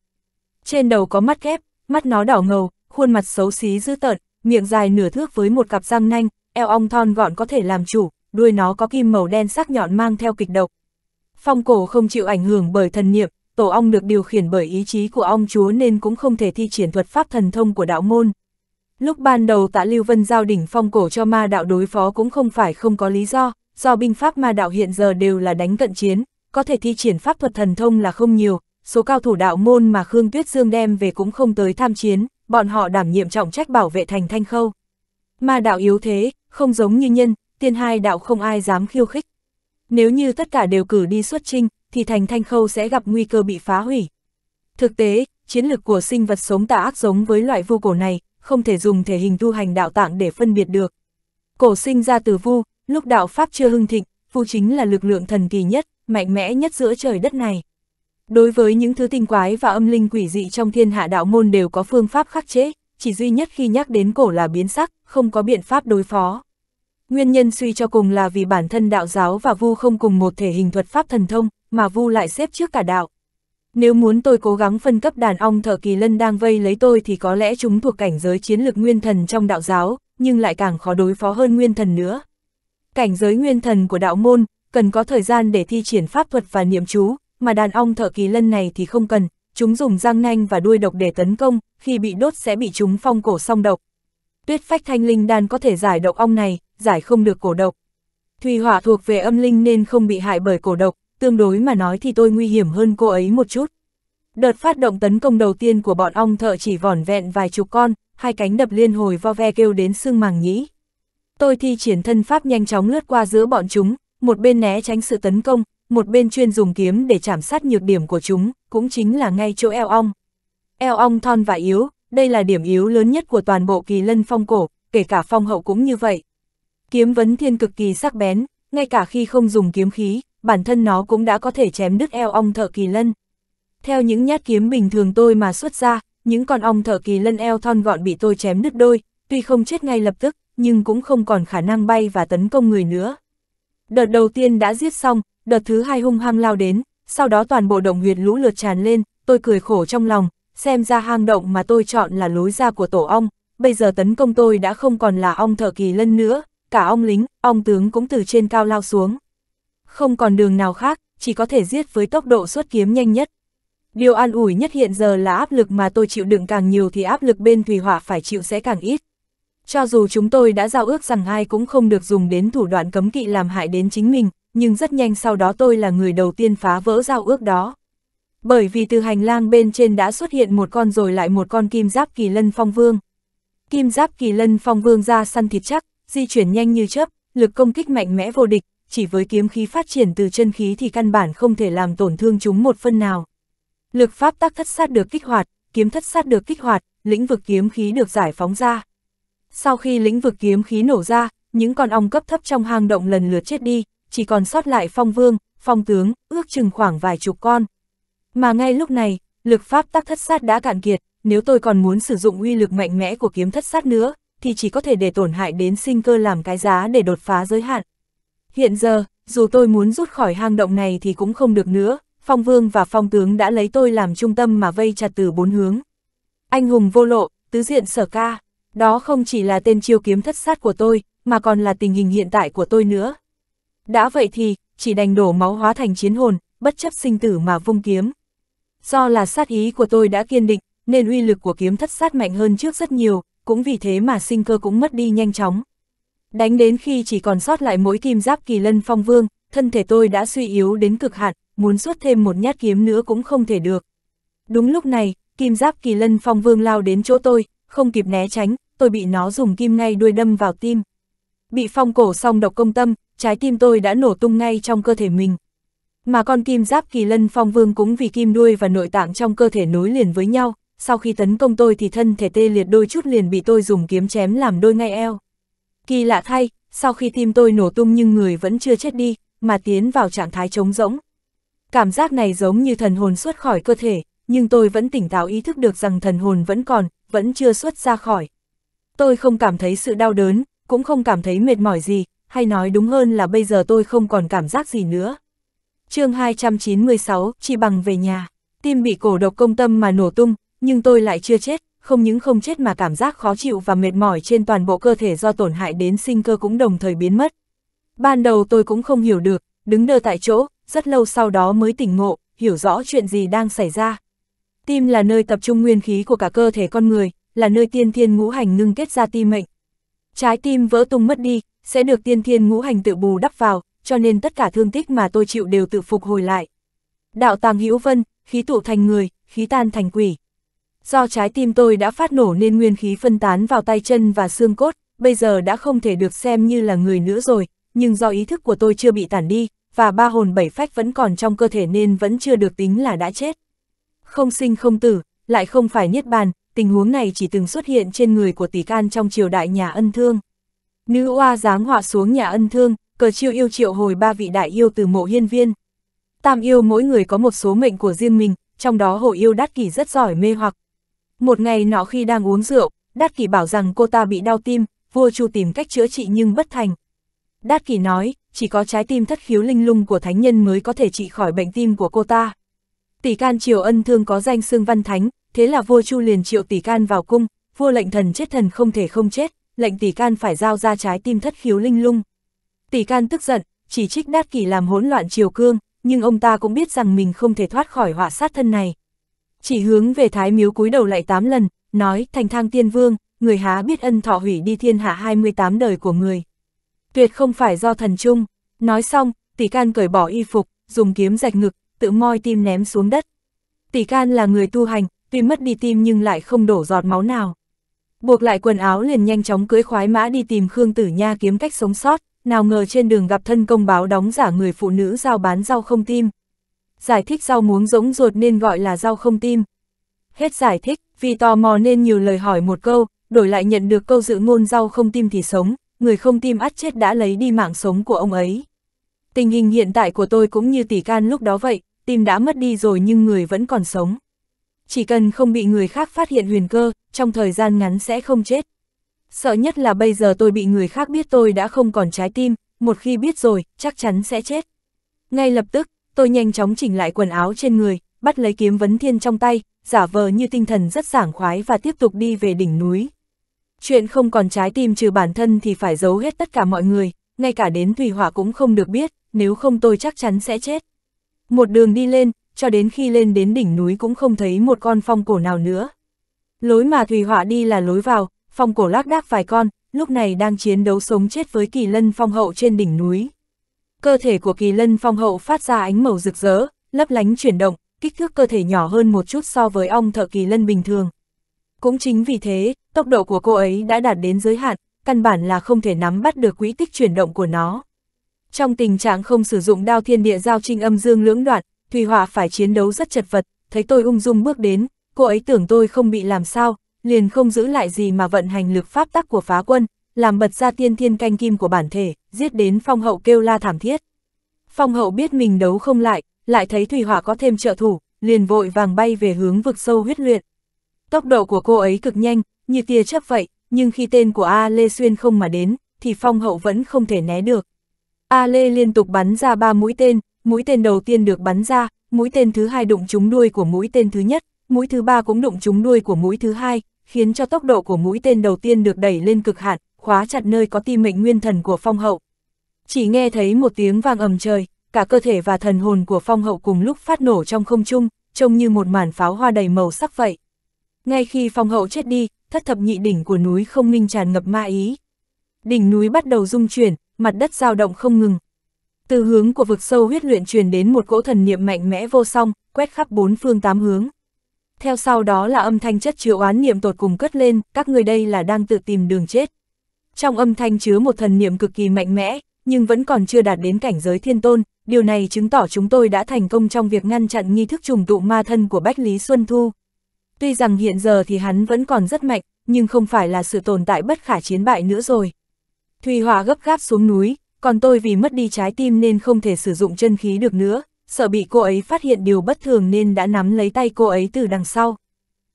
Trên đầu có mắt ghép, mắt nó đỏ ngầu, khuôn mặt xấu xí dữ tợn, miệng dài nửa thước với một cặp răng nanh, eo ong thon gọn có thể làm chủ, đuôi nó có kim màu đen sắc nhọn mang theo kịch độc. Phong cổ không chịu ảnh hưởng bởi thần niệm, tổ ong được điều khiển bởi ý chí của ong chúa nên cũng không thể thi triển thuật pháp thần thông của đạo môn. Lúc ban đầu tạ Lưu Vân giao đỉnh phong cổ cho ma đạo đối phó cũng không phải không có lý do, do binh pháp ma đạo hiện giờ đều là đánh cận chiến, có thể thi triển pháp thuật thần thông là không nhiều, số cao thủ đạo môn mà Khương Tuyết Dương đem về cũng không tới tham chiến, bọn họ đảm nhiệm trọng trách bảo vệ thành thanh khâu. Ma đạo yếu thế, không giống như nhân, tiên hai đạo không ai dám khiêu khích. Nếu như tất cả đều cử đi xuất trinh, thì thành thanh khâu sẽ gặp nguy cơ bị phá hủy. Thực tế, chiến lược của sinh vật sống tà ác giống với loại vu cổ này, không thể dùng thể hình tu hành đạo tạng để phân biệt được. Cổ sinh ra từ vu, Lúc đạo Pháp chưa hưng thịnh, phu chính là lực lượng thần kỳ nhất, mạnh mẽ nhất giữa trời đất này. Đối với những thứ tinh quái và âm linh quỷ dị trong thiên hạ đạo môn đều có phương pháp khắc chế, chỉ duy nhất khi nhắc đến cổ là biến sắc, không có biện pháp đối phó. Nguyên nhân suy cho cùng là vì bản thân đạo giáo và vu không cùng một thể hình thuật pháp thần thông, mà vu lại xếp trước cả đạo. Nếu muốn tôi cố gắng phân cấp đàn ong thợ kỳ lân đang vây lấy tôi thì có lẽ chúng thuộc cảnh giới chiến lược nguyên thần trong đạo giáo, nhưng lại càng khó đối phó hơn nguyên thần nữa cảnh giới nguyên thần của đạo môn, cần có thời gian để thi triển pháp thuật và niệm chú, mà đàn ong thợ kỳ lân này thì không cần, chúng dùng răng nanh và đuôi độc để tấn công, khi bị đốt sẽ bị chúng phong cổ song độc. Tuyết phách thanh linh đan có thể giải độc ong này, giải không được cổ độc. Thủy hỏa thuộc về âm linh nên không bị hại bởi cổ độc, tương đối mà nói thì tôi nguy hiểm hơn cô ấy một chút. Đợt phát động tấn công đầu tiên của bọn ong thợ chỉ vỏn vẹn vài chục con, hai cánh đập liên hồi vo ve kêu đến xương màng nhĩ. Tôi thi triển thân pháp nhanh chóng lướt qua giữa bọn chúng, một bên né tránh sự tấn công, một bên chuyên dùng kiếm để chạm sát nhược điểm của chúng, cũng chính là ngay chỗ eo ong. Eo ong thon và yếu, đây là điểm yếu lớn nhất của toàn bộ kỳ lân phong cổ, kể cả phong hậu cũng như vậy. Kiếm vấn thiên cực kỳ sắc bén, ngay cả khi không dùng kiếm khí, bản thân nó cũng đã có thể chém đứt eo ong thợ kỳ lân. Theo những nhát kiếm bình thường tôi mà xuất ra, những con ong thợ kỳ lân eo thon gọn bị tôi chém đứt đôi, tuy không chết ngay lập tức, nhưng cũng không còn khả năng bay và tấn công người nữa. Đợt đầu tiên đã giết xong, đợt thứ hai hung hăng lao đến, sau đó toàn bộ động huyệt lũ lượt tràn lên, tôi cười khổ trong lòng, xem ra hang động mà tôi chọn là lối ra của tổ ong, bây giờ tấn công tôi đã không còn là ong thợ kỳ lân nữa, cả ong lính, ong tướng cũng từ trên cao lao xuống. Không còn đường nào khác, chỉ có thể giết với tốc độ xuất kiếm nhanh nhất. Điều an ủi nhất hiện giờ là áp lực mà tôi chịu đựng càng nhiều thì áp lực bên thủy hỏa phải chịu sẽ càng ít. Cho dù chúng tôi đã giao ước rằng ai cũng không được dùng đến thủ đoạn cấm kỵ làm hại đến chính mình, nhưng rất nhanh sau đó tôi là người đầu tiên phá vỡ giao ước đó. Bởi vì từ hành lang bên trên đã xuất hiện một con rồi lại một con kim giáp kỳ lân phong vương. Kim giáp kỳ lân phong vương ra săn thịt chắc, di chuyển nhanh như chớp, lực công kích mạnh mẽ vô địch, chỉ với kiếm khí phát triển từ chân khí thì căn bản không thể làm tổn thương chúng một phân nào. Lực pháp tác thất sát được kích hoạt, kiếm thất sát được kích hoạt, lĩnh vực kiếm khí được giải phóng ra. Sau khi lĩnh vực kiếm khí nổ ra, những con ong cấp thấp trong hang động lần lượt chết đi, chỉ còn sót lại phong vương, phong tướng, ước chừng khoảng vài chục con. Mà ngay lúc này, lực pháp tắc thất sát đã cạn kiệt, nếu tôi còn muốn sử dụng uy lực mạnh mẽ của kiếm thất sát nữa, thì chỉ có thể để tổn hại đến sinh cơ làm cái giá để đột phá giới hạn. Hiện giờ, dù tôi muốn rút khỏi hang động này thì cũng không được nữa, phong vương và phong tướng đã lấy tôi làm trung tâm mà vây chặt từ bốn hướng. Anh hùng vô lộ, tứ diện sở ca. Đó không chỉ là tên chiêu kiếm thất sát của tôi, mà còn là tình hình hiện tại của tôi nữa. Đã vậy thì, chỉ đành đổ máu hóa thành chiến hồn, bất chấp sinh tử mà vung kiếm. Do là sát ý của tôi đã kiên định, nên uy lực của kiếm thất sát mạnh hơn trước rất nhiều, cũng vì thế mà sinh cơ cũng mất đi nhanh chóng. Đánh đến khi chỉ còn sót lại mỗi kim giáp kỳ lân phong vương, thân thể tôi đã suy yếu đến cực hạn, muốn suốt thêm một nhát kiếm nữa cũng không thể được. Đúng lúc này, kim giáp kỳ lân phong vương lao đến chỗ tôi, không kịp né tránh, tôi bị nó dùng kim ngay đuôi đâm vào tim. Bị phong cổ xong độc công tâm, trái tim tôi đã nổ tung ngay trong cơ thể mình. Mà con kim giáp kỳ lân phong vương cũng vì kim đuôi và nội tạng trong cơ thể nối liền với nhau, sau khi tấn công tôi thì thân thể tê liệt đôi chút liền bị tôi dùng kiếm chém làm đôi ngay eo. Kỳ lạ thay, sau khi tim tôi nổ tung nhưng người vẫn chưa chết đi, mà tiến vào trạng thái trống rỗng. Cảm giác này giống như thần hồn xuất khỏi cơ thể, nhưng tôi vẫn tỉnh táo ý thức được rằng thần hồn vẫn còn, vẫn chưa xuất ra khỏi tôi không cảm thấy sự đau đớn, cũng không cảm thấy mệt mỏi gì, hay nói đúng hơn là bây giờ tôi không còn cảm giác gì nữa. chương 296, chi bằng về nhà, tim bị cổ độc công tâm mà nổ tung, nhưng tôi lại chưa chết, không những không chết mà cảm giác khó chịu và mệt mỏi trên toàn bộ cơ thể do tổn hại đến sinh cơ cũng đồng thời biến mất. Ban đầu tôi cũng không hiểu được, đứng đơ tại chỗ, rất lâu sau đó mới tỉnh ngộ, hiểu rõ chuyện gì đang xảy ra. Tim là nơi tập trung nguyên khí của cả cơ thể con người, là nơi tiên thiên ngũ hành ngưng kết ra ti mệnh. Trái tim vỡ tung mất đi, sẽ được tiên thiên ngũ hành tự bù đắp vào, cho nên tất cả thương tích mà tôi chịu đều tự phục hồi lại. Đạo tàng hữu vân, khí tụ thành người, khí tan thành quỷ. Do trái tim tôi đã phát nổ nên nguyên khí phân tán vào tay chân và xương cốt, bây giờ đã không thể được xem như là người nữa rồi, nhưng do ý thức của tôi chưa bị tản đi, và ba hồn bảy phách vẫn còn trong cơ thể nên vẫn chưa được tính là đã chết. Không sinh không tử, lại không phải niết bàn, tình huống này chỉ từng xuất hiện trên người của tỷ can trong triều đại nhà ân thương. Nữ oa giáng họa xuống nhà ân thương, cờ chiêu yêu triệu hồi ba vị đại yêu từ mộ hiên viên. Tam yêu mỗi người có một số mệnh của riêng mình, trong đó hồ yêu đắt kỷ rất giỏi mê hoặc. Một ngày nọ khi đang uống rượu, đắt kỷ bảo rằng cô ta bị đau tim, vua chu tìm cách chữa trị nhưng bất thành. Đát Kỳ nói, chỉ có trái tim thất khiếu linh lung của thánh nhân mới có thể trị khỏi bệnh tim của cô ta. Tỷ can triều ân thương có danh xương văn thánh, thế là vua Chu liền triệu tỷ can vào cung, vua lệnh thần chết thần không thể không chết, lệnh tỷ can phải giao ra trái tim thất khiếu linh lung. Tỷ can tức giận, chỉ trích nát kỳ làm hỗn loạn triều cương, nhưng ông ta cũng biết rằng mình không thể thoát khỏi họa sát thân này. Chỉ hướng về thái miếu cúi đầu lại tám lần, nói thành thang tiên vương, người há biết ân thọ hủy đi thiên hạ 28 đời của người. Tuyệt không phải do thần chung, nói xong, tỷ can cởi bỏ y phục, dùng kiếm rạch ngực, tự moi tim ném xuống đất. Tỷ can là người tu hành, tuy mất đi tim nhưng lại không đổ giọt máu nào. Buộc lại quần áo liền nhanh chóng cưới khoái mã đi tìm Khương Tử Nha kiếm cách sống sót, nào ngờ trên đường gặp thân công báo đóng giả người phụ nữ giao bán rau không tim. Giải thích rau muống rỗng ruột nên gọi là rau không tim. Hết giải thích, vì tò mò nên nhiều lời hỏi một câu, đổi lại nhận được câu dự ngôn rau không tim thì sống, người không tim ắt chết đã lấy đi mạng sống của ông ấy. Tình hình hiện tại của tôi cũng như tỷ can lúc đó vậy, tim đã mất đi rồi nhưng người vẫn còn sống chỉ cần không bị người khác phát hiện huyền cơ, trong thời gian ngắn sẽ không chết. Sợ nhất là bây giờ tôi bị người khác biết tôi đã không còn trái tim, một khi biết rồi, chắc chắn sẽ chết. Ngay lập tức, tôi nhanh chóng chỉnh lại quần áo trên người, bắt lấy kiếm vấn thiên trong tay, giả vờ như tinh thần rất sảng khoái và tiếp tục đi về đỉnh núi. Chuyện không còn trái tim trừ bản thân thì phải giấu hết tất cả mọi người, ngay cả đến Thùy Hỏa cũng không được biết, nếu không tôi chắc chắn sẽ chết. Một đường đi lên, cho đến khi lên đến đỉnh núi cũng không thấy một con phong cổ nào nữa. Lối mà Thùy Họa đi là lối vào, phong cổ lác đác vài con, lúc này đang chiến đấu sống chết với kỳ lân phong hậu trên đỉnh núi. Cơ thể của kỳ lân phong hậu phát ra ánh màu rực rỡ, lấp lánh chuyển động, kích thước cơ thể nhỏ hơn một chút so với ong thợ kỳ lân bình thường. Cũng chính vì thế, tốc độ của cô ấy đã đạt đến giới hạn, căn bản là không thể nắm bắt được quỹ tích chuyển động của nó. Trong tình trạng không sử dụng đao thiên địa giao trinh âm dương lưỡng đoạn, Thùy Họa phải chiến đấu rất chật vật, thấy tôi ung dung bước đến, cô ấy tưởng tôi không bị làm sao, liền không giữ lại gì mà vận hành lực pháp tắc của phá quân, làm bật ra tiên thiên canh kim của bản thể, giết đến phong hậu kêu la thảm thiết. Phong hậu biết mình đấu không lại, lại thấy Thùy Họa có thêm trợ thủ, liền vội vàng bay về hướng vực sâu huyết luyện. Tốc độ của cô ấy cực nhanh, như tia chớp vậy, nhưng khi tên của A Lê Xuyên không mà đến, thì phong hậu vẫn không thể né được. A Lê liên tục bắn ra ba mũi tên, mũi tên đầu tiên được bắn ra, mũi tên thứ hai đụng trúng đuôi của mũi tên thứ nhất, mũi thứ ba cũng đụng trúng đuôi của mũi thứ hai, khiến cho tốc độ của mũi tên đầu tiên được đẩy lên cực hạn, khóa chặt nơi có ti mệnh nguyên thần của phong hậu. Chỉ nghe thấy một tiếng vang ầm trời, cả cơ thể và thần hồn của phong hậu cùng lúc phát nổ trong không trung, trông như một màn pháo hoa đầy màu sắc vậy. Ngay khi phong hậu chết đi, thất thập nhị đỉnh của núi không minh tràn ngập ma ý. Đỉnh núi bắt đầu rung chuyển, mặt đất dao động không ngừng, từ hướng của vực sâu huyết luyện truyền đến một cỗ thần niệm mạnh mẽ vô song, quét khắp bốn phương tám hướng. Theo sau đó là âm thanh chất chứa oán niệm tột cùng cất lên, các người đây là đang tự tìm đường chết. Trong âm thanh chứa một thần niệm cực kỳ mạnh mẽ, nhưng vẫn còn chưa đạt đến cảnh giới thiên tôn, điều này chứng tỏ chúng tôi đã thành công trong việc ngăn chặn nghi thức trùng tụ ma thân của Bách Lý Xuân Thu. Tuy rằng hiện giờ thì hắn vẫn còn rất mạnh, nhưng không phải là sự tồn tại bất khả chiến bại nữa rồi. Thùy Hòa gấp gáp xuống núi, còn tôi vì mất đi trái tim nên không thể sử dụng chân khí được nữa, sợ bị cô ấy phát hiện điều bất thường nên đã nắm lấy tay cô ấy từ đằng sau.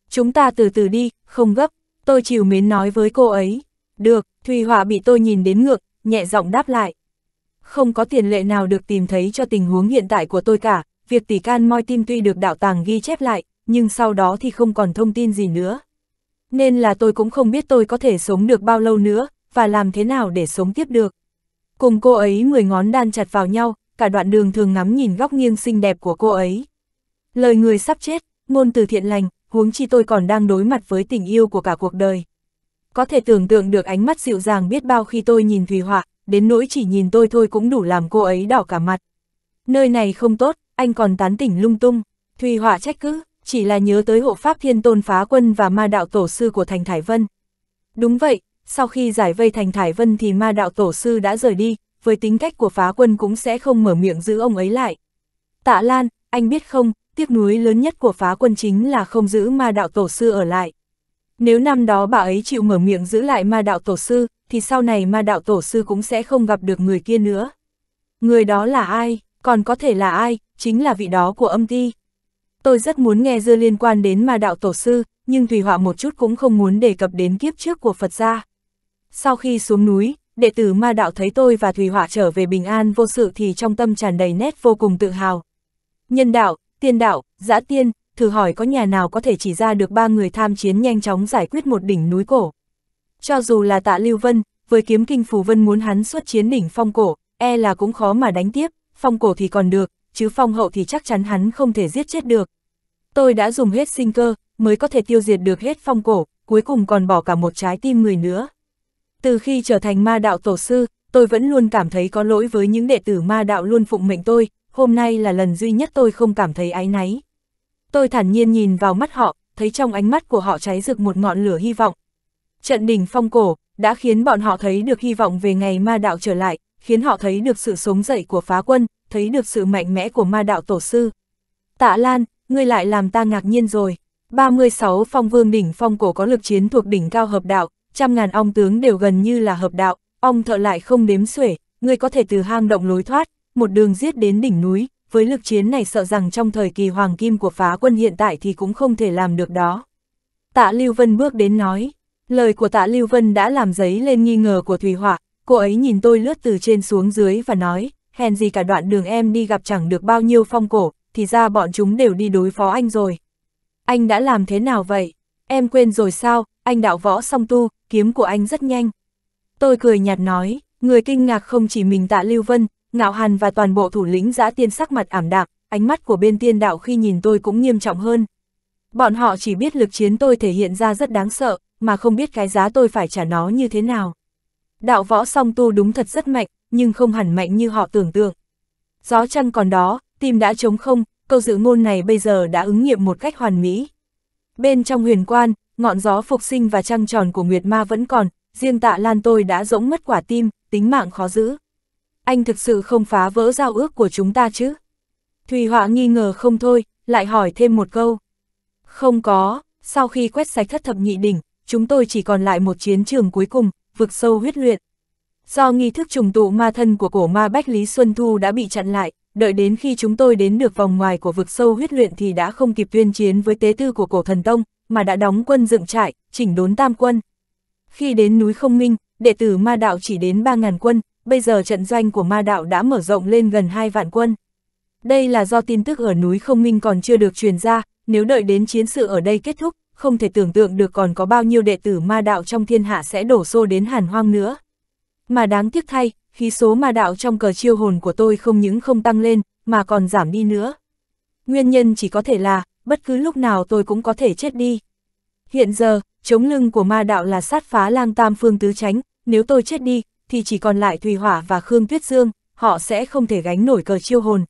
Chúng ta từ từ đi, không gấp, tôi chiều mến nói với cô ấy. Được, Thùy Họa bị tôi nhìn đến ngược, nhẹ giọng đáp lại. Không có tiền lệ nào được tìm thấy cho tình huống hiện tại của tôi cả, việc tỷ can moi tim tuy được đạo tàng ghi chép lại, nhưng sau đó thì không còn thông tin gì nữa. Nên là tôi cũng không biết tôi có thể sống được bao lâu nữa, và làm thế nào để sống tiếp được. Cùng cô ấy mười ngón đan chặt vào nhau, cả đoạn đường thường ngắm nhìn góc nghiêng xinh đẹp của cô ấy. Lời người sắp chết, ngôn từ thiện lành, huống chi tôi còn đang đối mặt với tình yêu của cả cuộc đời. Có thể tưởng tượng được ánh mắt dịu dàng biết bao khi tôi nhìn Thùy Họa, đến nỗi chỉ nhìn tôi thôi cũng đủ làm cô ấy đỏ cả mặt. Nơi này không tốt, anh còn tán tỉnh lung tung. Thùy Họa trách cứ, chỉ là nhớ tới hộ pháp thiên tôn phá quân và ma đạo tổ sư của Thành Thải Vân. Đúng vậy, sau khi giải vây thành Thải Vân thì ma đạo tổ sư đã rời đi, với tính cách của phá quân cũng sẽ không mở miệng giữ ông ấy lại. Tạ Lan, anh biết không, tiếc nuối lớn nhất của phá quân chính là không giữ ma đạo tổ sư ở lại. Nếu năm đó bà ấy chịu mở miệng giữ lại ma đạo tổ sư, thì sau này ma đạo tổ sư cũng sẽ không gặp được người kia nữa. Người đó là ai, còn có thể là ai, chính là vị đó của âm ti. Tôi rất muốn nghe dưa liên quan đến ma đạo tổ sư, nhưng Thùy Họa một chút cũng không muốn đề cập đến kiếp trước của Phật gia. Sau khi xuống núi, đệ tử ma đạo thấy tôi và Thùy Hỏa trở về bình an vô sự thì trong tâm tràn đầy nét vô cùng tự hào. Nhân đạo, tiên đạo, giã tiên, thử hỏi có nhà nào có thể chỉ ra được ba người tham chiến nhanh chóng giải quyết một đỉnh núi cổ. Cho dù là tạ Lưu Vân, với kiếm kinh phù vân muốn hắn xuất chiến đỉnh phong cổ, e là cũng khó mà đánh tiếp, phong cổ thì còn được, chứ phong hậu thì chắc chắn hắn không thể giết chết được. Tôi đã dùng hết sinh cơ, mới có thể tiêu diệt được hết phong cổ, cuối cùng còn bỏ cả một trái tim người nữa. Từ khi trở thành ma đạo tổ sư, tôi vẫn luôn cảm thấy có lỗi với những đệ tử ma đạo luôn phụng mệnh tôi, hôm nay là lần duy nhất tôi không cảm thấy áy náy. Tôi thản nhiên nhìn vào mắt họ, thấy trong ánh mắt của họ cháy rực một ngọn lửa hy vọng. Trận đỉnh phong cổ đã khiến bọn họ thấy được hy vọng về ngày ma đạo trở lại, khiến họ thấy được sự sống dậy của phá quân, thấy được sự mạnh mẽ của ma đạo tổ sư. Tạ Lan, ngươi lại làm ta ngạc nhiên rồi. 36 phong vương đỉnh phong cổ có lực chiến thuộc đỉnh cao hợp đạo, trăm ngàn ong tướng đều gần như là hợp đạo, ong thợ lại không đếm xuể, Ngươi có thể từ hang động lối thoát, một đường giết đến đỉnh núi, với lực chiến này sợ rằng trong thời kỳ hoàng kim của phá quân hiện tại thì cũng không thể làm được đó. Tạ Lưu Vân bước đến nói, lời của tạ Lưu Vân đã làm giấy lên nghi ngờ của Thùy Họa, cô ấy nhìn tôi lướt từ trên xuống dưới và nói, hèn gì cả đoạn đường em đi gặp chẳng được bao nhiêu phong cổ, thì ra bọn chúng đều đi đối phó anh rồi. Anh đã làm thế nào vậy? Em quên rồi sao, anh đạo võ song tu, kiếm của anh rất nhanh. Tôi cười nhạt nói, người kinh ngạc không chỉ mình tạ Lưu Vân, ngạo hàn và toàn bộ thủ lĩnh giã tiên sắc mặt ảm đạm, ánh mắt của bên tiên đạo khi nhìn tôi cũng nghiêm trọng hơn. Bọn họ chỉ biết lực chiến tôi thể hiện ra rất đáng sợ, mà không biết cái giá tôi phải trả nó như thế nào. Đạo võ song tu đúng thật rất mạnh, nhưng không hẳn mạnh như họ tưởng tượng. Gió chăng còn đó, tim đã trống không, câu dự ngôn này bây giờ đã ứng nghiệm một cách hoàn mỹ. Bên trong huyền quan, ngọn gió phục sinh và trăng tròn của Nguyệt Ma vẫn còn, riêng tạ lan tôi đã rỗng mất quả tim, tính mạng khó giữ. Anh thực sự không phá vỡ giao ước của chúng ta chứ? Thùy Họa nghi ngờ không thôi, lại hỏi thêm một câu. Không có, sau khi quét sạch thất thập nhị đỉnh, chúng tôi chỉ còn lại một chiến trường cuối cùng, vực sâu huyết luyện. Do nghi thức trùng tụ ma thân của cổ ma Bách Lý Xuân Thu đã bị chặn lại, đợi đến khi chúng tôi đến được vòng ngoài của vực sâu huyết luyện thì đã không kịp tuyên chiến với tế tư của cổ thần tông, mà đã đóng quân dựng trại, chỉnh đốn tam quân. Khi đến núi Không Minh, đệ tử ma đạo chỉ đến 3.000 quân, bây giờ trận doanh của ma đạo đã mở rộng lên gần 2 vạn quân. Đây là do tin tức ở núi Không Minh còn chưa được truyền ra, nếu đợi đến chiến sự ở đây kết thúc, không thể tưởng tượng được còn có bao nhiêu đệ tử ma đạo trong thiên hạ sẽ đổ xô đến hàn hoang nữa. Mà đáng tiếc thay, khí số ma đạo trong cờ chiêu hồn của tôi không những không tăng lên, mà còn giảm đi nữa. Nguyên nhân chỉ có thể là, bất cứ lúc nào tôi cũng có thể chết đi. Hiện giờ, chống lưng của ma đạo là sát phá lang tam phương tứ tránh, nếu tôi chết đi, thì chỉ còn lại Thùy Hỏa và Khương Tuyết Dương, họ sẽ không thể gánh nổi cờ chiêu hồn.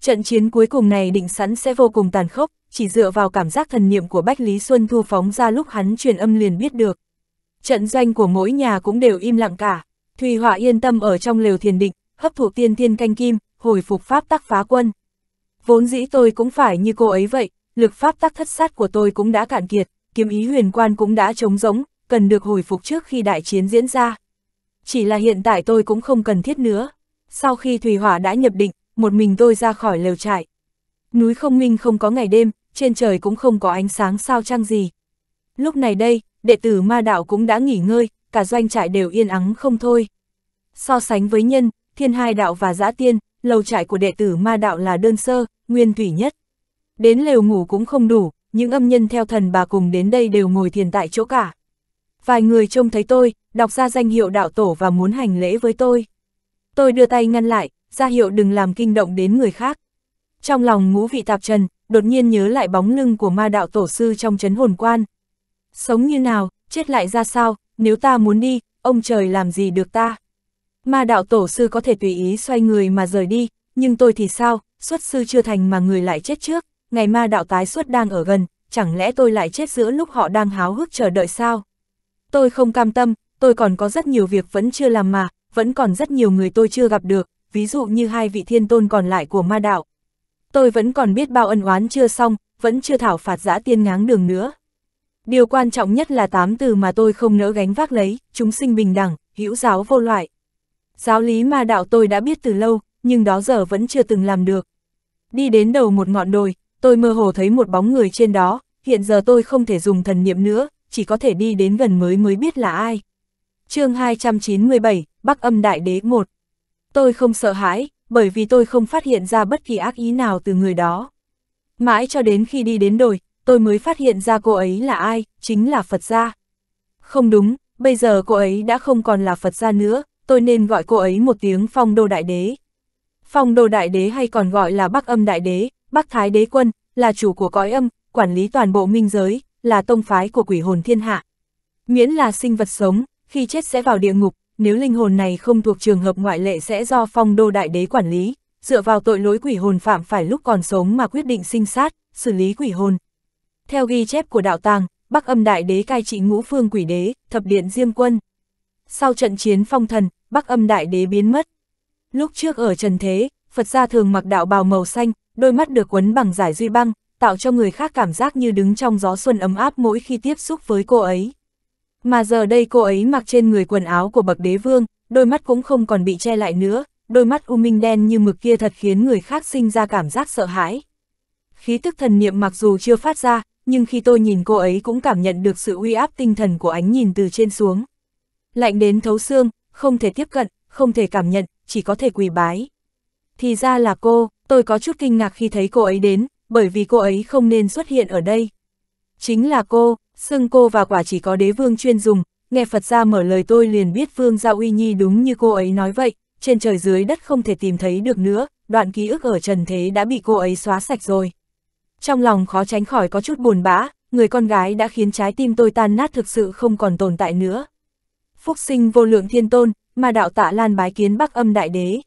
Trận chiến cuối cùng này định sẵn sẽ vô cùng tàn khốc, chỉ dựa vào cảm giác thần niệm của Bách Lý Xuân Thu phóng ra lúc hắn truyền âm liền biết được. Trận doanh của mỗi nhà cũng đều im lặng cả, Thùy Hỏa yên tâm ở trong lều thiền định, hấp thụ tiên thiên canh kim, hồi phục pháp tắc phá quân. Vốn dĩ tôi cũng phải như cô ấy vậy, lực pháp tắc thất sát của tôi cũng đã cạn kiệt, kiếm ý huyền quan cũng đã trống rỗng, cần được hồi phục trước khi đại chiến diễn ra. Chỉ là hiện tại tôi cũng không cần thiết nữa. Sau khi Thủy Hỏa đã nhập định, một mình tôi ra khỏi lều trại. Núi không minh không có ngày đêm, trên trời cũng không có ánh sáng sao trăng gì. Lúc này đây, đệ tử ma đạo cũng đã nghỉ ngơi, cả doanh trại đều yên ắng không thôi. So sánh với nhân, thiên hai đạo và giã tiên, lầu trại của đệ tử ma đạo là đơn sơ, nguyên thủy nhất đến lều ngủ cũng không đủ, những âm nhân theo thần bà cùng đến đây đều ngồi thiền tại chỗ cả. Vài người trông thấy tôi, đọc ra danh hiệu đạo tổ và muốn hành lễ với tôi. Tôi đưa tay ngăn lại, ra hiệu đừng làm kinh động đến người khác. Trong lòng ngũ vị tạp trần, đột nhiên nhớ lại bóng lưng của ma đạo tổ sư trong chấn hồn quan. Sống như nào, chết lại ra sao, nếu ta muốn đi, ông trời làm gì được ta. Ma đạo tổ sư có thể tùy ý xoay người mà rời đi, nhưng tôi thì sao, xuất sư chưa thành mà người lại chết trước ngày ma đạo tái xuất đang ở gần, chẳng lẽ tôi lại chết giữa lúc họ đang háo hức chờ đợi sao? Tôi không cam tâm, tôi còn có rất nhiều việc vẫn chưa làm mà, vẫn còn rất nhiều người tôi chưa gặp được, ví dụ như hai vị thiên tôn còn lại của ma đạo. Tôi vẫn còn biết bao ân oán chưa xong, vẫn chưa thảo phạt giã tiên ngáng đường nữa. Điều quan trọng nhất là tám từ mà tôi không nỡ gánh vác lấy, chúng sinh bình đẳng, hữu giáo vô loại. Giáo lý ma đạo tôi đã biết từ lâu, nhưng đó giờ vẫn chưa từng làm được. Đi đến đầu một ngọn đồi, tôi mơ hồ thấy một bóng người trên đó, hiện giờ tôi không thể dùng thần niệm nữa, chỉ có thể đi đến gần mới mới biết là ai. chương 297, Bắc âm Đại Đế 1 Tôi không sợ hãi, bởi vì tôi không phát hiện ra bất kỳ ác ý nào từ người đó. Mãi cho đến khi đi đến đồi, tôi mới phát hiện ra cô ấy là ai, chính là Phật gia. Không đúng, bây giờ cô ấy đã không còn là Phật gia nữa, tôi nên gọi cô ấy một tiếng phong đô đại đế. Phong đô đại đế hay còn gọi là bắc âm đại đế, Bắc Thái Đế Quân, là chủ của cõi âm, quản lý toàn bộ minh giới, là tông phái của quỷ hồn thiên hạ. Miễn là sinh vật sống, khi chết sẽ vào địa ngục, nếu linh hồn này không thuộc trường hợp ngoại lệ sẽ do phong đô đại đế quản lý, dựa vào tội lỗi quỷ hồn phạm phải lúc còn sống mà quyết định sinh sát, xử lý quỷ hồn. Theo ghi chép của đạo tàng, Bắc âm đại đế cai trị ngũ phương quỷ đế, thập điện diêm quân. Sau trận chiến phong thần, Bắc âm đại đế biến mất. Lúc trước ở Trần Thế, Phật gia thường mặc đạo bào màu xanh, đôi mắt được quấn bằng giải duy băng, tạo cho người khác cảm giác như đứng trong gió xuân ấm áp mỗi khi tiếp xúc với cô ấy. Mà giờ đây cô ấy mặc trên người quần áo của bậc đế vương, đôi mắt cũng không còn bị che lại nữa, đôi mắt u minh đen như mực kia thật khiến người khác sinh ra cảm giác sợ hãi. Khí tức thần niệm mặc dù chưa phát ra, nhưng khi tôi nhìn cô ấy cũng cảm nhận được sự uy áp tinh thần của ánh nhìn từ trên xuống. Lạnh đến thấu xương, không thể tiếp cận, không thể cảm nhận, chỉ có thể quỳ bái. Thì ra là cô, tôi có chút kinh ngạc khi thấy cô ấy đến, bởi vì cô ấy không nên xuất hiện ở đây. Chính là cô, xưng cô và quả chỉ có đế vương chuyên dùng, nghe Phật gia mở lời tôi liền biết vương gia uy nhi đúng như cô ấy nói vậy, trên trời dưới đất không thể tìm thấy được nữa, đoạn ký ức ở trần thế đã bị cô ấy xóa sạch rồi. Trong lòng khó tránh khỏi có chút buồn bã, người con gái đã khiến trái tim tôi tan nát thực sự không còn tồn tại nữa. Phúc sinh vô lượng thiên tôn, mà đạo tạ lan bái kiến bắc âm đại đế.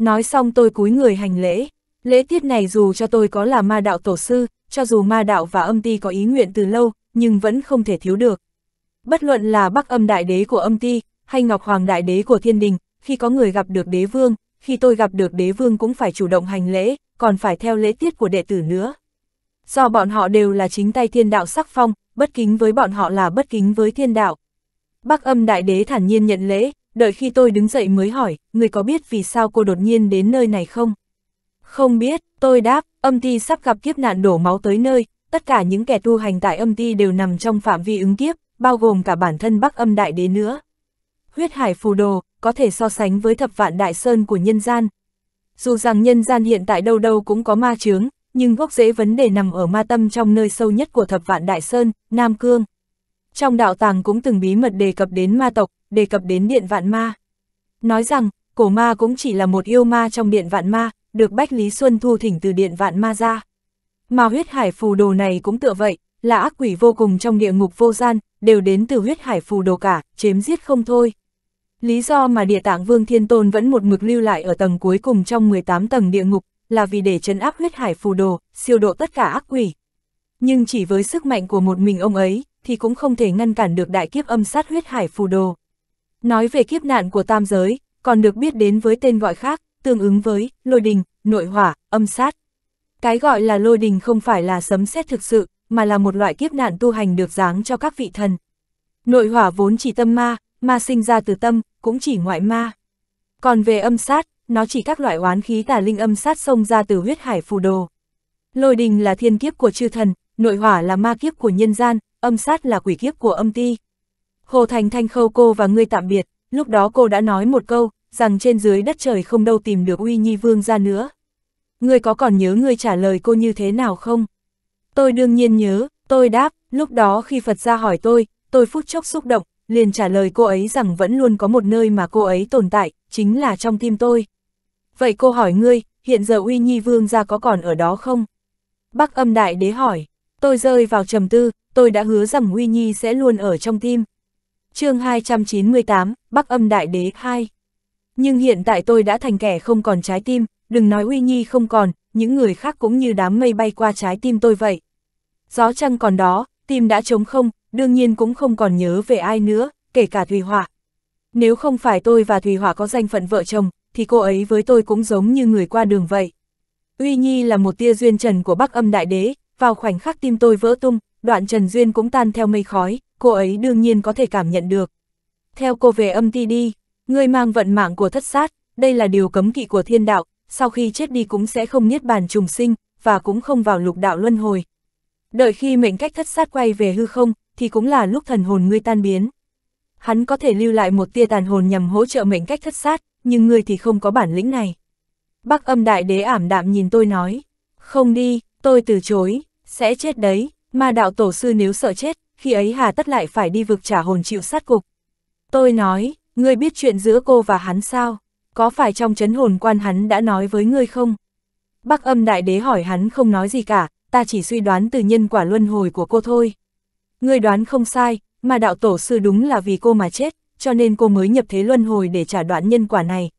Nói xong tôi cúi người hành lễ. Lễ tiết này dù cho tôi có là ma đạo tổ sư, cho dù ma đạo và âm ti có ý nguyện từ lâu, nhưng vẫn không thể thiếu được. Bất luận là bắc âm đại đế của âm ti, hay ngọc hoàng đại đế của thiên đình, khi có người gặp được đế vương, khi tôi gặp được đế vương cũng phải chủ động hành lễ, còn phải theo lễ tiết của đệ tử nữa. Do bọn họ đều là chính tay thiên đạo sắc phong, bất kính với bọn họ là bất kính với thiên đạo. Bắc âm đại đế thản nhiên nhận lễ, đợi khi tôi đứng dậy mới hỏi, người có biết vì sao cô đột nhiên đến nơi này không? Không biết, tôi đáp, âm ti sắp gặp kiếp nạn đổ máu tới nơi, tất cả những kẻ tu hành tại âm ti đều nằm trong phạm vi ứng kiếp, bao gồm cả bản thân Bắc âm đại đế nữa. Huyết hải phù đồ, có thể so sánh với thập vạn đại sơn của nhân gian. Dù rằng nhân gian hiện tại đâu đâu cũng có ma chướng, nhưng gốc rễ vấn đề nằm ở ma tâm trong nơi sâu nhất của thập vạn đại sơn, Nam Cương. Trong đạo tàng cũng từng bí mật đề cập đến ma tộc, đề cập đến điện vạn ma. Nói rằng, cổ ma cũng chỉ là một yêu ma trong điện vạn ma, được Bách Lý Xuân thu thỉnh từ điện vạn ma ra. Mà huyết hải phù đồ này cũng tựa vậy, là ác quỷ vô cùng trong địa ngục vô gian, đều đến từ huyết hải phù đồ cả, chém giết không thôi. Lý do mà địa tạng Vương Thiên Tôn vẫn một mực lưu lại ở tầng cuối cùng trong 18 tầng địa ngục, là vì để chấn áp huyết hải phù đồ, siêu độ tất cả ác quỷ. Nhưng chỉ với sức mạnh của một mình ông ấy, thì cũng không thể ngăn cản được đại kiếp âm sát huyết hải phù đồ. Nói về kiếp nạn của tam giới, còn được biết đến với tên gọi khác, tương ứng với lôi đình, nội hỏa, âm sát. Cái gọi là lôi đình không phải là sấm sét thực sự, mà là một loại kiếp nạn tu hành được giáng cho các vị thần. Nội hỏa vốn chỉ tâm ma, ma sinh ra từ tâm, cũng chỉ ngoại ma. Còn về âm sát, nó chỉ các loại oán khí tà linh âm sát xông ra từ huyết hải phù đồ. Lôi đình là thiên kiếp của chư thần, nội hỏa là ma kiếp của nhân gian, âm sát là quỷ kiếp của âm ti. Hồ Thành Thanh khâu cô và ngươi tạm biệt, lúc đó cô đã nói một câu, rằng trên dưới đất trời không đâu tìm được uy nhi vương ra nữa. Ngươi có còn nhớ ngươi trả lời cô như thế nào không? Tôi đương nhiên nhớ, tôi đáp, lúc đó khi Phật ra hỏi tôi, tôi phút chốc xúc động, liền trả lời cô ấy rằng vẫn luôn có một nơi mà cô ấy tồn tại, chính là trong tim tôi. Vậy cô hỏi ngươi, hiện giờ uy nhi vương ra có còn ở đó không? Bắc âm đại đế hỏi, tôi rơi vào trầm tư, tôi đã hứa rằng Huy Nhi sẽ luôn ở trong tim. chương 298, Bắc âm Đại Đế 2 Nhưng hiện tại tôi đã thành kẻ không còn trái tim, đừng nói Huy Nhi không còn, những người khác cũng như đám mây bay qua trái tim tôi vậy. Gió trăng còn đó, tim đã trống không, đương nhiên cũng không còn nhớ về ai nữa, kể cả Thùy hòa Nếu không phải tôi và Thùy hòa có danh phận vợ chồng, thì cô ấy với tôi cũng giống như người qua đường vậy. Uy Nhi là một tia duyên trần của Bắc Âm Đại Đế, vào khoảnh khắc tim tôi vỡ tung, đoạn Trần Duyên cũng tan theo mây khói, cô ấy đương nhiên có thể cảm nhận được. Theo cô về âm ti đi, ngươi mang vận mạng của thất sát, đây là điều cấm kỵ của thiên đạo, sau khi chết đi cũng sẽ không niết bàn trùng sinh, và cũng không vào lục đạo luân hồi. Đợi khi mệnh cách thất sát quay về hư không, thì cũng là lúc thần hồn ngươi tan biến. Hắn có thể lưu lại một tia tàn hồn nhằm hỗ trợ mệnh cách thất sát, nhưng ngươi thì không có bản lĩnh này. Bác âm đại đế ảm đạm nhìn tôi nói, không đi, tôi từ chối, sẽ chết đấy, ma đạo tổ sư nếu sợ chết, khi ấy hà tất lại phải đi vực trả hồn chịu sát cục. Tôi nói, ngươi biết chuyện giữa cô và hắn sao? Có phải trong chấn hồn quan hắn đã nói với ngươi không? Bắc âm đại đế hỏi hắn không nói gì cả, ta chỉ suy đoán từ nhân quả luân hồi của cô thôi. Ngươi đoán không sai, mà đạo tổ sư đúng là vì cô mà chết, cho nên cô mới nhập thế luân hồi để trả đoạn nhân quả này.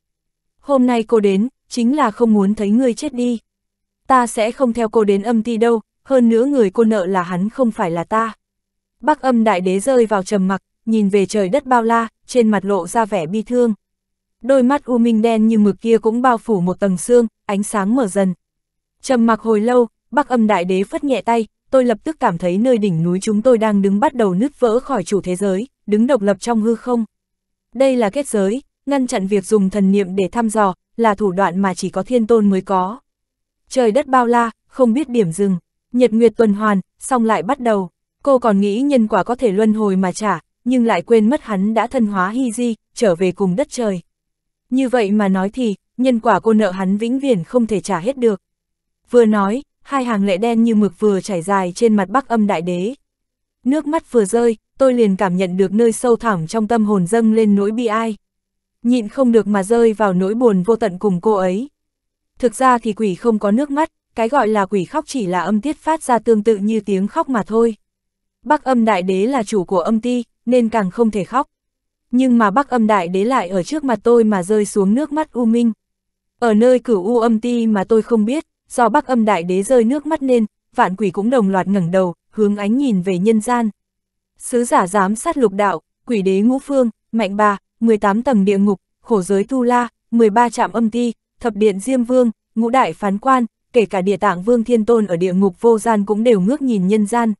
Hôm nay cô đến, chính là không muốn thấy ngươi chết đi. Ta sẽ không theo cô đến âm ti đâu, hơn nữa người cô nợ là hắn không phải là ta. bắc âm đại đế rơi vào trầm mặc, nhìn về trời đất bao la, trên mặt lộ ra vẻ bi thương. Đôi mắt u minh đen như mực kia cũng bao phủ một tầng xương, ánh sáng mở dần. Trầm mặc hồi lâu, bắc âm đại đế phất nhẹ tay, tôi lập tức cảm thấy nơi đỉnh núi chúng tôi đang đứng bắt đầu nứt vỡ khỏi chủ thế giới, đứng độc lập trong hư không. Đây là kết giới, ngăn chặn việc dùng thần niệm để thăm dò, là thủ đoạn mà chỉ có thiên tôn mới có. Trời đất bao la, không biết điểm dừng. Nhật nguyệt tuần hoàn, xong lại bắt đầu. Cô còn nghĩ nhân quả có thể luân hồi mà trả, nhưng lại quên mất hắn đã thân hóa hy di, trở về cùng đất trời. Như vậy mà nói thì, nhân quả cô nợ hắn vĩnh viễn không thể trả hết được. Vừa nói, hai hàng lệ đen như mực vừa chảy dài trên mặt bắc âm đại đế. Nước mắt vừa rơi, tôi liền cảm nhận được nơi sâu thẳm trong tâm hồn dâng lên nỗi bi ai. Nhịn không được mà rơi vào nỗi buồn vô tận cùng cô ấy. Thực ra thì quỷ không có nước mắt, cái gọi là quỷ khóc chỉ là âm tiết phát ra tương tự như tiếng khóc mà thôi. Bắc âm đại đế là chủ của âm ti, nên càng không thể khóc. Nhưng mà bắc âm đại đế lại ở trước mặt tôi mà rơi xuống nước mắt u minh. Ở nơi cửu u âm ti mà tôi không biết, do bắc âm đại đế rơi nước mắt nên, vạn quỷ cũng đồng loạt ngẩng đầu, hướng ánh nhìn về nhân gian. Sứ giả giám sát lục đạo, quỷ đế ngũ phương, mạnh bà, 18 tầng địa ngục, khổ giới tu la, 13 trạm âm ti, thập điện diêm vương, ngũ đại phán quan, kể cả địa tạng vương thiên tôn ở địa ngục vô gian cũng đều ngước nhìn nhân gian.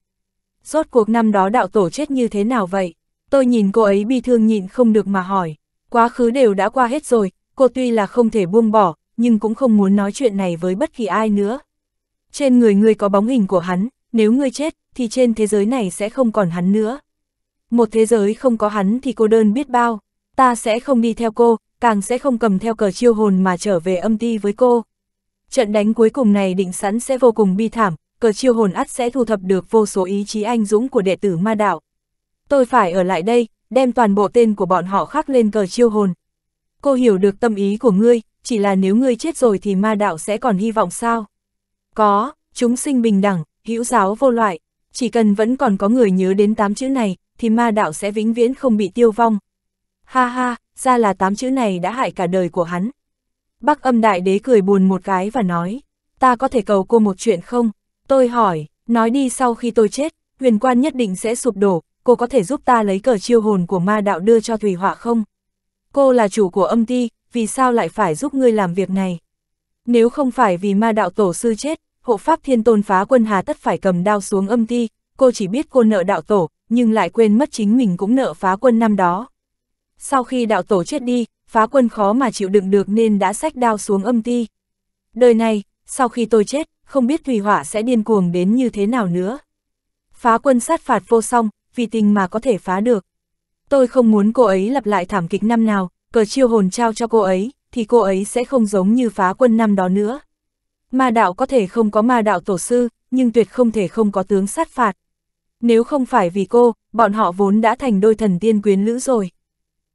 Rốt cuộc năm đó đạo tổ chết như thế nào vậy? Tôi nhìn cô ấy bi thương nhịn không được mà hỏi. Quá khứ đều đã qua hết rồi, cô tuy là không thể buông bỏ, nhưng cũng không muốn nói chuyện này với bất kỳ ai nữa. Trên người ngươi có bóng hình của hắn, nếu ngươi chết, thì trên thế giới này sẽ không còn hắn nữa. Một thế giới không có hắn thì cô đơn biết bao, ta sẽ không đi theo cô, càng sẽ không cầm theo cờ chiêu hồn mà trở về âm ti với cô. Trận đánh cuối cùng này định sẵn sẽ vô cùng bi thảm, cờ chiêu hồn ắt sẽ thu thập được vô số ý chí anh dũng của đệ tử ma đạo. Tôi phải ở lại đây, đem toàn bộ tên của bọn họ khắc lên cờ chiêu hồn. Cô hiểu được tâm ý của ngươi, chỉ là nếu ngươi chết rồi thì ma đạo sẽ còn hy vọng sao? Có, chúng sinh bình đẳng, hữu giáo vô loại, chỉ cần vẫn còn có người nhớ đến tám chữ này, thì ma đạo sẽ vĩnh viễn không bị tiêu vong. Ha ha, ra là tám chữ này đã hại cả đời của hắn. Bắc âm đại đế cười buồn một cái và nói, ta có thể cầu cô một chuyện không? Tôi hỏi, nói đi sau khi tôi chết, huyền quan nhất định sẽ sụp đổ, cô có thể giúp ta lấy cờ chiêu hồn của ma đạo đưa cho Thủy Họa không? Cô là chủ của âm ti, vì sao lại phải giúp ngươi làm việc này? Nếu không phải vì ma đạo tổ sư chết, hộ pháp thiên tôn phá quân hà tất phải cầm đao xuống âm ti, cô chỉ biết cô nợ đạo tổ, nhưng lại quên mất chính mình cũng nợ phá quân năm đó. Sau khi đạo tổ chết đi, phá quân khó mà chịu đựng được nên đã sách đao xuống âm ti. Đời này, sau khi tôi chết, không biết thủy hỏa sẽ điên cuồng đến như thế nào nữa. Phá quân sát phạt vô song, vì tình mà có thể phá được. Tôi không muốn cô ấy lặp lại thảm kịch năm nào, cờ chiêu hồn trao cho cô ấy, thì cô ấy sẽ không giống như phá quân năm đó nữa. Ma đạo có thể không có ma đạo tổ sư, nhưng tuyệt không thể không có tướng sát phạt. Nếu không phải vì cô, bọn họ vốn đã thành đôi thần tiên quyến lữ rồi.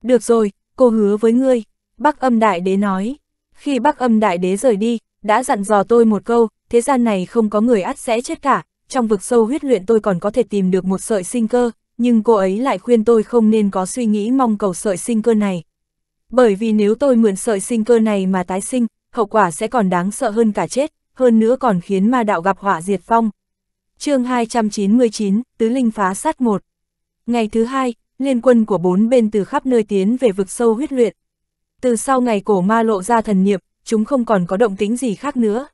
Được rồi, cô hứa với ngươi, bác âm đại đế nói. Khi bác âm đại đế rời đi, đã dặn dò tôi một câu, thế gian này không có người ắt sẽ chết cả, trong vực sâu huyết luyện tôi còn có thể tìm được một sợi sinh cơ, nhưng cô ấy lại khuyên tôi không nên có suy nghĩ mong cầu sợi sinh cơ này. Bởi vì nếu tôi mượn sợi sinh cơ này mà tái sinh, hậu quả sẽ còn đáng sợ hơn cả chết, hơn nữa còn khiến ma đạo gặp họa diệt phong. chương 299, Tứ Linh Phá Sát 1 Ngày thứ hai, liên quân của bốn bên từ khắp nơi tiến về vực sâu huyết luyện. Từ sau ngày cổ ma lộ ra thần niệm, chúng không còn có động tính gì khác nữa.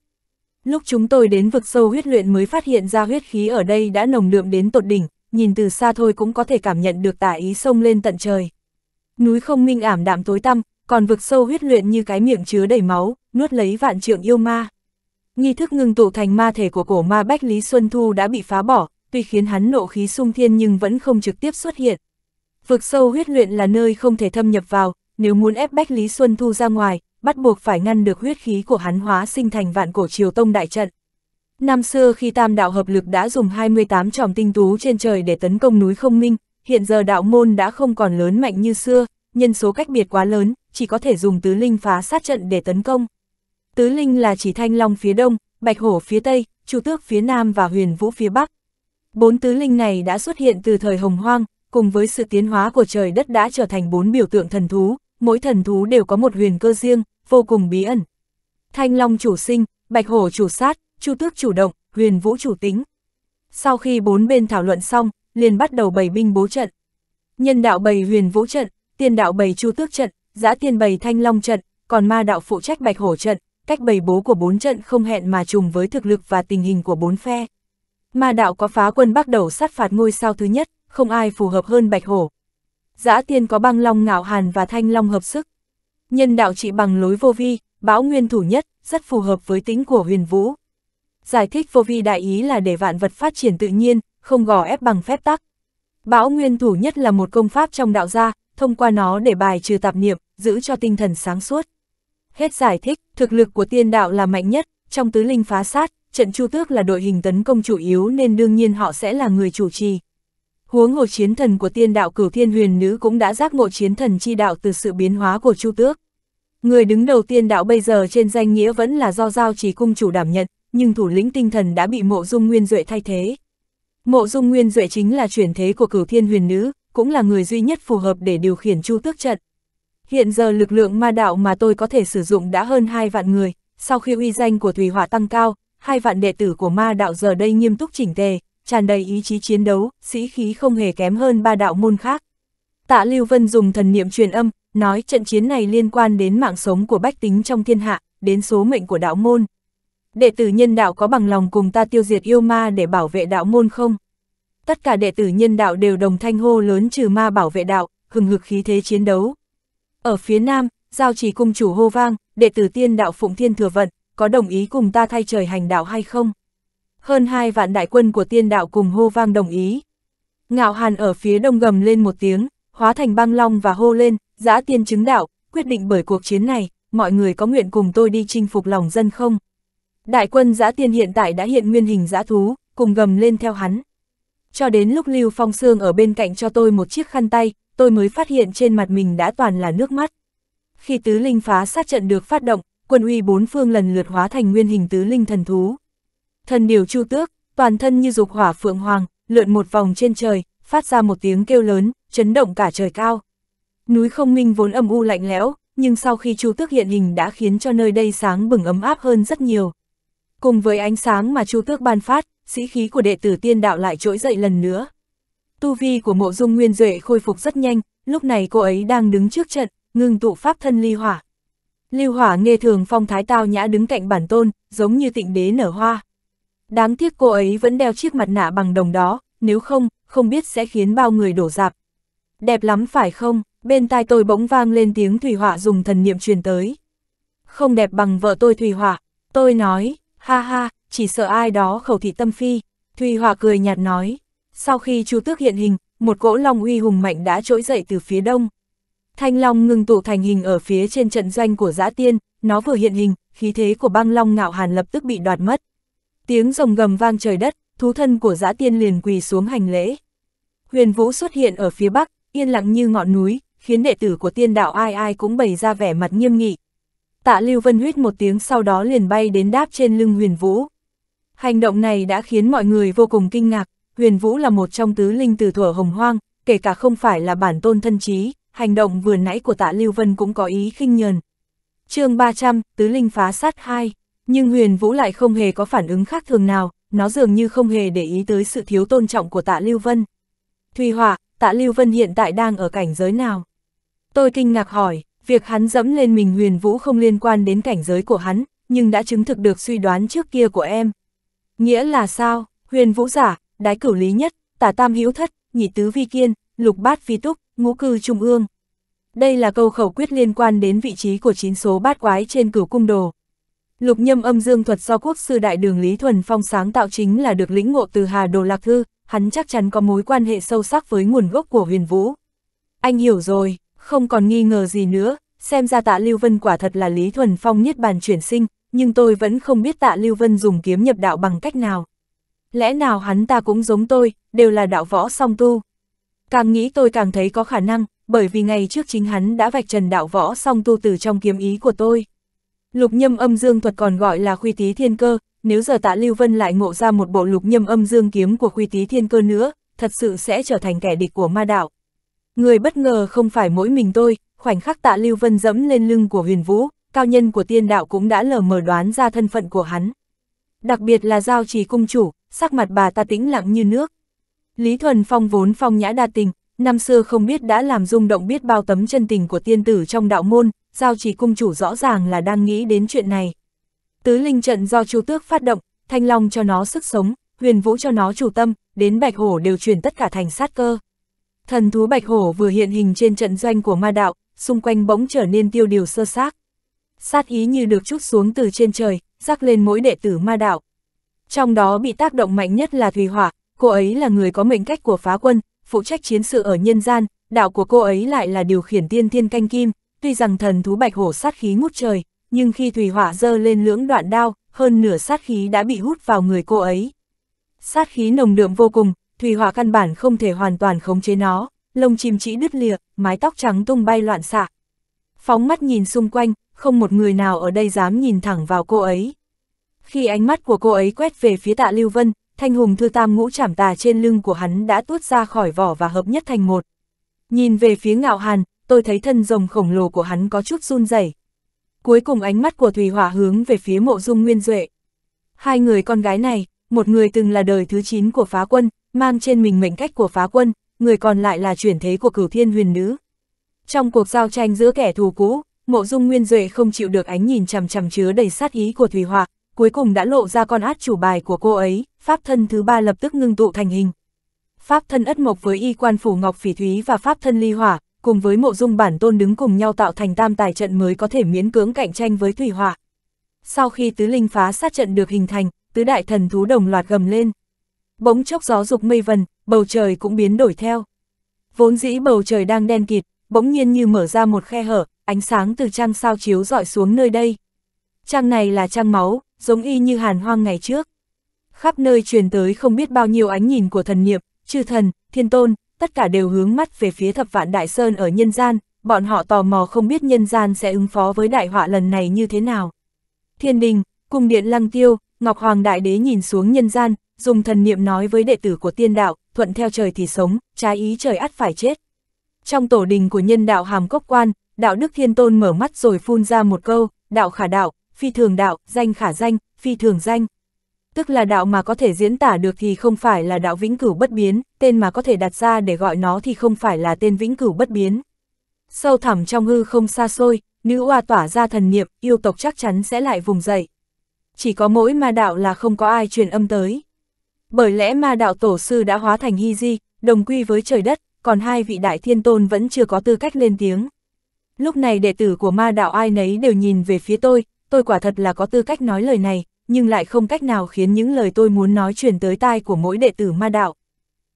Lúc chúng tôi đến vực sâu huyết luyện mới phát hiện ra huyết khí ở đây đã nồng đượm đến tột đỉnh, nhìn từ xa thôi cũng có thể cảm nhận được tả ý sông lên tận trời. Núi không minh ảm đạm tối tăm, còn vực sâu huyết luyện như cái miệng chứa đầy máu, nuốt lấy vạn trượng yêu ma. Nghi thức ngừng tụ thành ma thể của cổ ma Bách Lý Xuân Thu đã bị phá bỏ, tuy khiến hắn nộ khí sung thiên nhưng vẫn không trực tiếp xuất hiện. Vực sâu huyết luyện là nơi không thể thâm nhập vào, nếu muốn ép bách Lý Xuân Thu ra ngoài, bắt buộc phải ngăn được huyết khí của hắn hóa sinh thành vạn cổ triều tông đại trận. Năm xưa khi tam đạo hợp lực đã dùng 28 tròm tinh tú trên trời để tấn công núi không minh, hiện giờ đạo môn đã không còn lớn mạnh như xưa, nhân số cách biệt quá lớn, chỉ có thể dùng tứ linh phá sát trận để tấn công. Tứ linh là chỉ thanh long phía đông, bạch hổ phía tây, chu tước phía nam và huyền vũ phía bắc. Bốn tứ linh này đã xuất hiện từ thời hồng hoang, cùng với sự tiến hóa của trời đất đã trở thành bốn biểu tượng thần thú, mỗi thần thú đều có một huyền cơ riêng, vô cùng bí ẩn. Thanh Long chủ sinh, Bạch Hổ chủ sát, Chu Tước chủ động, Huyền Vũ chủ tính. Sau khi bốn bên thảo luận xong, liền bắt đầu bày binh bố trận. Nhân đạo bày Huyền Vũ trận, tiên đạo bày Chu Tước trận, giã tiên bày Thanh Long trận, còn ma đạo phụ trách Bạch Hổ trận, cách bày bố của bốn trận không hẹn mà trùng với thực lực và tình hình của bốn phe. Ma đạo có phá quân bắt đầu sát phạt ngôi sao thứ nhất, không ai phù hợp hơn bạch hổ. Giã tiên có băng long ngạo hàn và thanh long hợp sức. Nhân đạo trị bằng lối vô vi, bão nguyên thủ nhất, rất phù hợp với tính của huyền vũ. Giải thích vô vi đại ý là để vạn vật phát triển tự nhiên, không gò ép bằng phép tắc. Bão nguyên thủ nhất là một công pháp trong đạo gia, thông qua nó để bài trừ tạp niệm, giữ cho tinh thần sáng suốt. Hết giải thích, thực lực của tiên đạo là mạnh nhất, trong tứ linh phá sát, trận chu tước là đội hình tấn công chủ yếu nên đương nhiên họ sẽ là người chủ trì huống hồ chiến thần của tiên đạo cửu thiên huyền nữ cũng đã giác ngộ chiến thần chi đạo từ sự biến hóa của Chu Tước. Người đứng đầu tiên đạo bây giờ trên danh nghĩa vẫn là do giao chỉ cung chủ đảm nhận, nhưng thủ lĩnh tinh thần đã bị mộ dung nguyên duệ thay thế. Mộ dung nguyên duệ chính là chuyển thế của cửu thiên huyền nữ, cũng là người duy nhất phù hợp để điều khiển Chu Tước trận. Hiện giờ lực lượng ma đạo mà tôi có thể sử dụng đã hơn hai vạn người, sau khi uy danh của Thủy Hỏa tăng cao, hai vạn đệ tử của ma đạo giờ đây nghiêm túc chỉnh tề, tràn đầy ý chí chiến đấu, sĩ khí không hề kém hơn ba đạo môn khác. Tạ Lưu Vân dùng thần niệm truyền âm, nói trận chiến này liên quan đến mạng sống của bách tính trong thiên hạ, đến số mệnh của đạo môn. Đệ tử nhân đạo có bằng lòng cùng ta tiêu diệt yêu ma để bảo vệ đạo môn không? Tất cả đệ tử nhân đạo đều đồng thanh hô lớn trừ ma bảo vệ đạo, hừng hực khí thế chiến đấu. Ở phía nam, giao chỉ cung chủ hô vang, đệ tử tiên đạo phụng thiên thừa vận, có đồng ý cùng ta thay trời hành đạo hay không? hơn hai vạn đại quân của tiên đạo cùng hô vang đồng ý. Ngạo hàn ở phía đông gầm lên một tiếng, hóa thành băng long và hô lên, giã tiên chứng đạo, quyết định bởi cuộc chiến này, mọi người có nguyện cùng tôi đi chinh phục lòng dân không? Đại quân giã tiên hiện tại đã hiện nguyên hình giã thú, cùng gầm lên theo hắn. Cho đến lúc Lưu Phong Sương ở bên cạnh cho tôi một chiếc khăn tay, tôi mới phát hiện trên mặt mình đã toàn là nước mắt. Khi tứ linh phá sát trận được phát động, quân uy bốn phương lần lượt hóa thành nguyên hình tứ linh thần thú. Thần điều chu tước, toàn thân như dục hỏa phượng hoàng, lượn một vòng trên trời, phát ra một tiếng kêu lớn, chấn động cả trời cao. Núi không minh vốn âm u lạnh lẽo, nhưng sau khi chu tước hiện hình đã khiến cho nơi đây sáng bừng ấm áp hơn rất nhiều. Cùng với ánh sáng mà chu tước ban phát, sĩ khí của đệ tử tiên đạo lại trỗi dậy lần nữa. Tu vi của mộ dung nguyên duệ khôi phục rất nhanh, lúc này cô ấy đang đứng trước trận, ngưng tụ pháp thân ly hỏa. Lưu hỏa nghe thường phong thái tao nhã đứng cạnh bản tôn, giống như tịnh đế nở hoa. Đáng tiếc cô ấy vẫn đeo chiếc mặt nạ bằng đồng đó, nếu không, không biết sẽ khiến bao người đổ dạp. Đẹp lắm phải không? Bên tai tôi bỗng vang lên tiếng Thủy Họa dùng thần niệm truyền tới. Không đẹp bằng vợ tôi Thủy Họa, tôi nói, ha ha, chỉ sợ ai đó khẩu thị tâm phi. Thủy Họa cười nhạt nói, sau khi chú tước hiện hình, một cỗ long uy hùng mạnh đã trỗi dậy từ phía đông. Thanh long ngừng tụ thành hình ở phía trên trận doanh của giã tiên, nó vừa hiện hình, khí thế của băng long ngạo hàn lập tức bị đoạt mất. Tiếng rồng gầm vang trời đất, thú thân của dã tiên liền quỳ xuống hành lễ. Huyền Vũ xuất hiện ở phía bắc, yên lặng như ngọn núi, khiến đệ tử của tiên đạo ai ai cũng bày ra vẻ mặt nghiêm nghị. Tạ Lưu Vân huyết một tiếng sau đó liền bay đến đáp trên lưng Huyền Vũ. Hành động này đã khiến mọi người vô cùng kinh ngạc, Huyền Vũ là một trong tứ linh từ thuở hồng hoang, kể cả không phải là bản tôn thân trí, hành động vừa nãy của tạ Lưu Vân cũng có ý khinh nhờn. chương 300, Tứ Linh Phá Sát 2 nhưng huyền vũ lại không hề có phản ứng khác thường nào, nó dường như không hề để ý tới sự thiếu tôn trọng của tạ Lưu Vân. Thùy Hỏa, tạ Lưu Vân hiện tại đang ở cảnh giới nào? Tôi kinh ngạc hỏi, việc hắn dẫm lên mình huyền vũ không liên quan đến cảnh giới của hắn, nhưng đã chứng thực được suy đoán trước kia của em. Nghĩa là sao, huyền vũ giả, đái cửu lý nhất, tả tam hữu thất, nhị tứ vi kiên, lục bát vi túc, ngũ cư trung ương. Đây là câu khẩu quyết liên quan đến vị trí của chín số bát quái trên cửu cung đồ. Lục nhâm âm dương thuật do quốc sư đại đường Lý Thuần Phong sáng tạo chính là được lĩnh ngộ từ Hà Đồ Lạc Thư, hắn chắc chắn có mối quan hệ sâu sắc với nguồn gốc của huyền vũ. Anh hiểu rồi, không còn nghi ngờ gì nữa, xem ra tạ Lưu Vân quả thật là Lý Thuần Phong nhất bàn chuyển sinh, nhưng tôi vẫn không biết tạ Lưu Vân dùng kiếm nhập đạo bằng cách nào. Lẽ nào hắn ta cũng giống tôi, đều là đạo võ song tu. Càng nghĩ tôi càng thấy có khả năng, bởi vì ngày trước chính hắn đã vạch trần đạo võ song tu từ trong kiếm ý của tôi. Lục nhâm âm dương thuật còn gọi là khuy tí thiên cơ, nếu giờ tạ Lưu Vân lại ngộ ra một bộ lục nhâm âm dương kiếm của khuy tí thiên cơ nữa, thật sự sẽ trở thành kẻ địch của ma đạo. Người bất ngờ không phải mỗi mình tôi, khoảnh khắc tạ Lưu Vân dẫm lên lưng của huyền vũ, cao nhân của tiên đạo cũng đã lờ mờ đoán ra thân phận của hắn. Đặc biệt là giao trì cung chủ, sắc mặt bà ta tĩnh lặng như nước. Lý Thuần Phong vốn phong nhã đa tình, năm xưa không biết đã làm rung động biết bao tấm chân tình của tiên tử trong đạo môn, giao trì cung chủ rõ ràng là đang nghĩ đến chuyện này. Tứ linh trận do Chu Tước phát động, thanh long cho nó sức sống, huyền vũ cho nó chủ tâm, đến bạch hổ đều chuyển tất cả thành sát cơ. Thần thú bạch hổ vừa hiện hình trên trận doanh của ma đạo, xung quanh bỗng trở nên tiêu điều sơ xác. Sát ý như được chút xuống từ trên trời, rắc lên mỗi đệ tử ma đạo. Trong đó bị tác động mạnh nhất là Thùy Hỏa, cô ấy là người có mệnh cách của phá quân, phụ trách chiến sự ở nhân gian, đạo của cô ấy lại là điều khiển tiên thiên canh kim, tuy rằng thần thú bạch hổ sát khí ngút trời, nhưng khi thủy hỏa dơ lên lưỡng đoạn đao, hơn nửa sát khí đã bị hút vào người cô ấy. Sát khí nồng đượm vô cùng, thủy hỏa căn bản không thể hoàn toàn khống chế nó, lông chim chỉ đứt lìa, mái tóc trắng tung bay loạn xạ. Phóng mắt nhìn xung quanh, không một người nào ở đây dám nhìn thẳng vào cô ấy. Khi ánh mắt của cô ấy quét về phía tạ Lưu Vân, thanh hùng thư tam ngũ trảm tà trên lưng của hắn đã tuốt ra khỏi vỏ và hợp nhất thành một. Nhìn về phía ngạo hàn, tôi thấy thân rồng khổng lồ của hắn có chút run rẩy. Cuối cùng ánh mắt của Thùy Hỏa hướng về phía mộ dung nguyên duệ. Hai người con gái này, một người từng là đời thứ 9 của phá quân, mang trên mình mệnh cách của phá quân, người còn lại là chuyển thế của cửu thiên huyền nữ. Trong cuộc giao tranh giữa kẻ thù cũ, mộ dung nguyên duệ không chịu được ánh nhìn chằm chằm chứa đầy sát ý của Thùy Hỏa, cuối cùng đã lộ ra con át chủ bài của cô ấy, pháp thân thứ ba lập tức ngưng tụ thành hình. Pháp thân ất mộc với y quan phủ ngọc phỉ thúy và pháp thân ly hỏa, cùng với mộ dung bản tôn đứng cùng nhau tạo thành tam tài trận mới có thể miễn cưỡng cạnh tranh với thủy hỏa. Sau khi tứ linh phá sát trận được hình thành, tứ đại thần thú đồng loạt gầm lên. Bỗng chốc gió dục mây vần, bầu trời cũng biến đổi theo. Vốn dĩ bầu trời đang đen kịt, bỗng nhiên như mở ra một khe hở, ánh sáng từ trăng sao chiếu dọi xuống nơi đây. Trăng này là trăng máu, giống y như hàn hoang ngày trước. Khắp nơi truyền tới không biết bao nhiêu ánh nhìn của thần niệm, chư thần, thiên tôn, tất cả đều hướng mắt về phía thập vạn đại sơn ở nhân gian, bọn họ tò mò không biết nhân gian sẽ ứng phó với đại họa lần này như thế nào. Thiên đình, cung điện lăng tiêu, Ngọc Hoàng Đại Đế nhìn xuống nhân gian, dùng thần niệm nói với đệ tử của tiên đạo, thuận theo trời thì sống, trái ý trời ắt phải chết. Trong tổ đình của nhân đạo hàm cốc quan, đạo đức thiên tôn mở mắt rồi phun ra một câu, đạo khả đạo, phi thường đạo, danh khả danh, phi thường danh. Tức là đạo mà có thể diễn tả được thì không phải là đạo vĩnh cửu bất biến, tên mà có thể đặt ra để gọi nó thì không phải là tên vĩnh cửu bất biến. Sâu thẳm trong hư không xa xôi, nữ oa tỏa ra thần niệm, yêu tộc chắc chắn sẽ lại vùng dậy. Chỉ có mỗi ma đạo là không có ai truyền âm tới. Bởi lẽ ma đạo tổ sư đã hóa thành hy di, đồng quy với trời đất, còn hai vị đại thiên tôn vẫn chưa có tư cách lên tiếng. Lúc này đệ tử của ma đạo ai nấy đều nhìn về phía tôi, tôi quả thật là có tư cách nói lời này, nhưng lại không cách nào khiến những lời tôi muốn nói truyền tới tai của mỗi đệ tử ma đạo.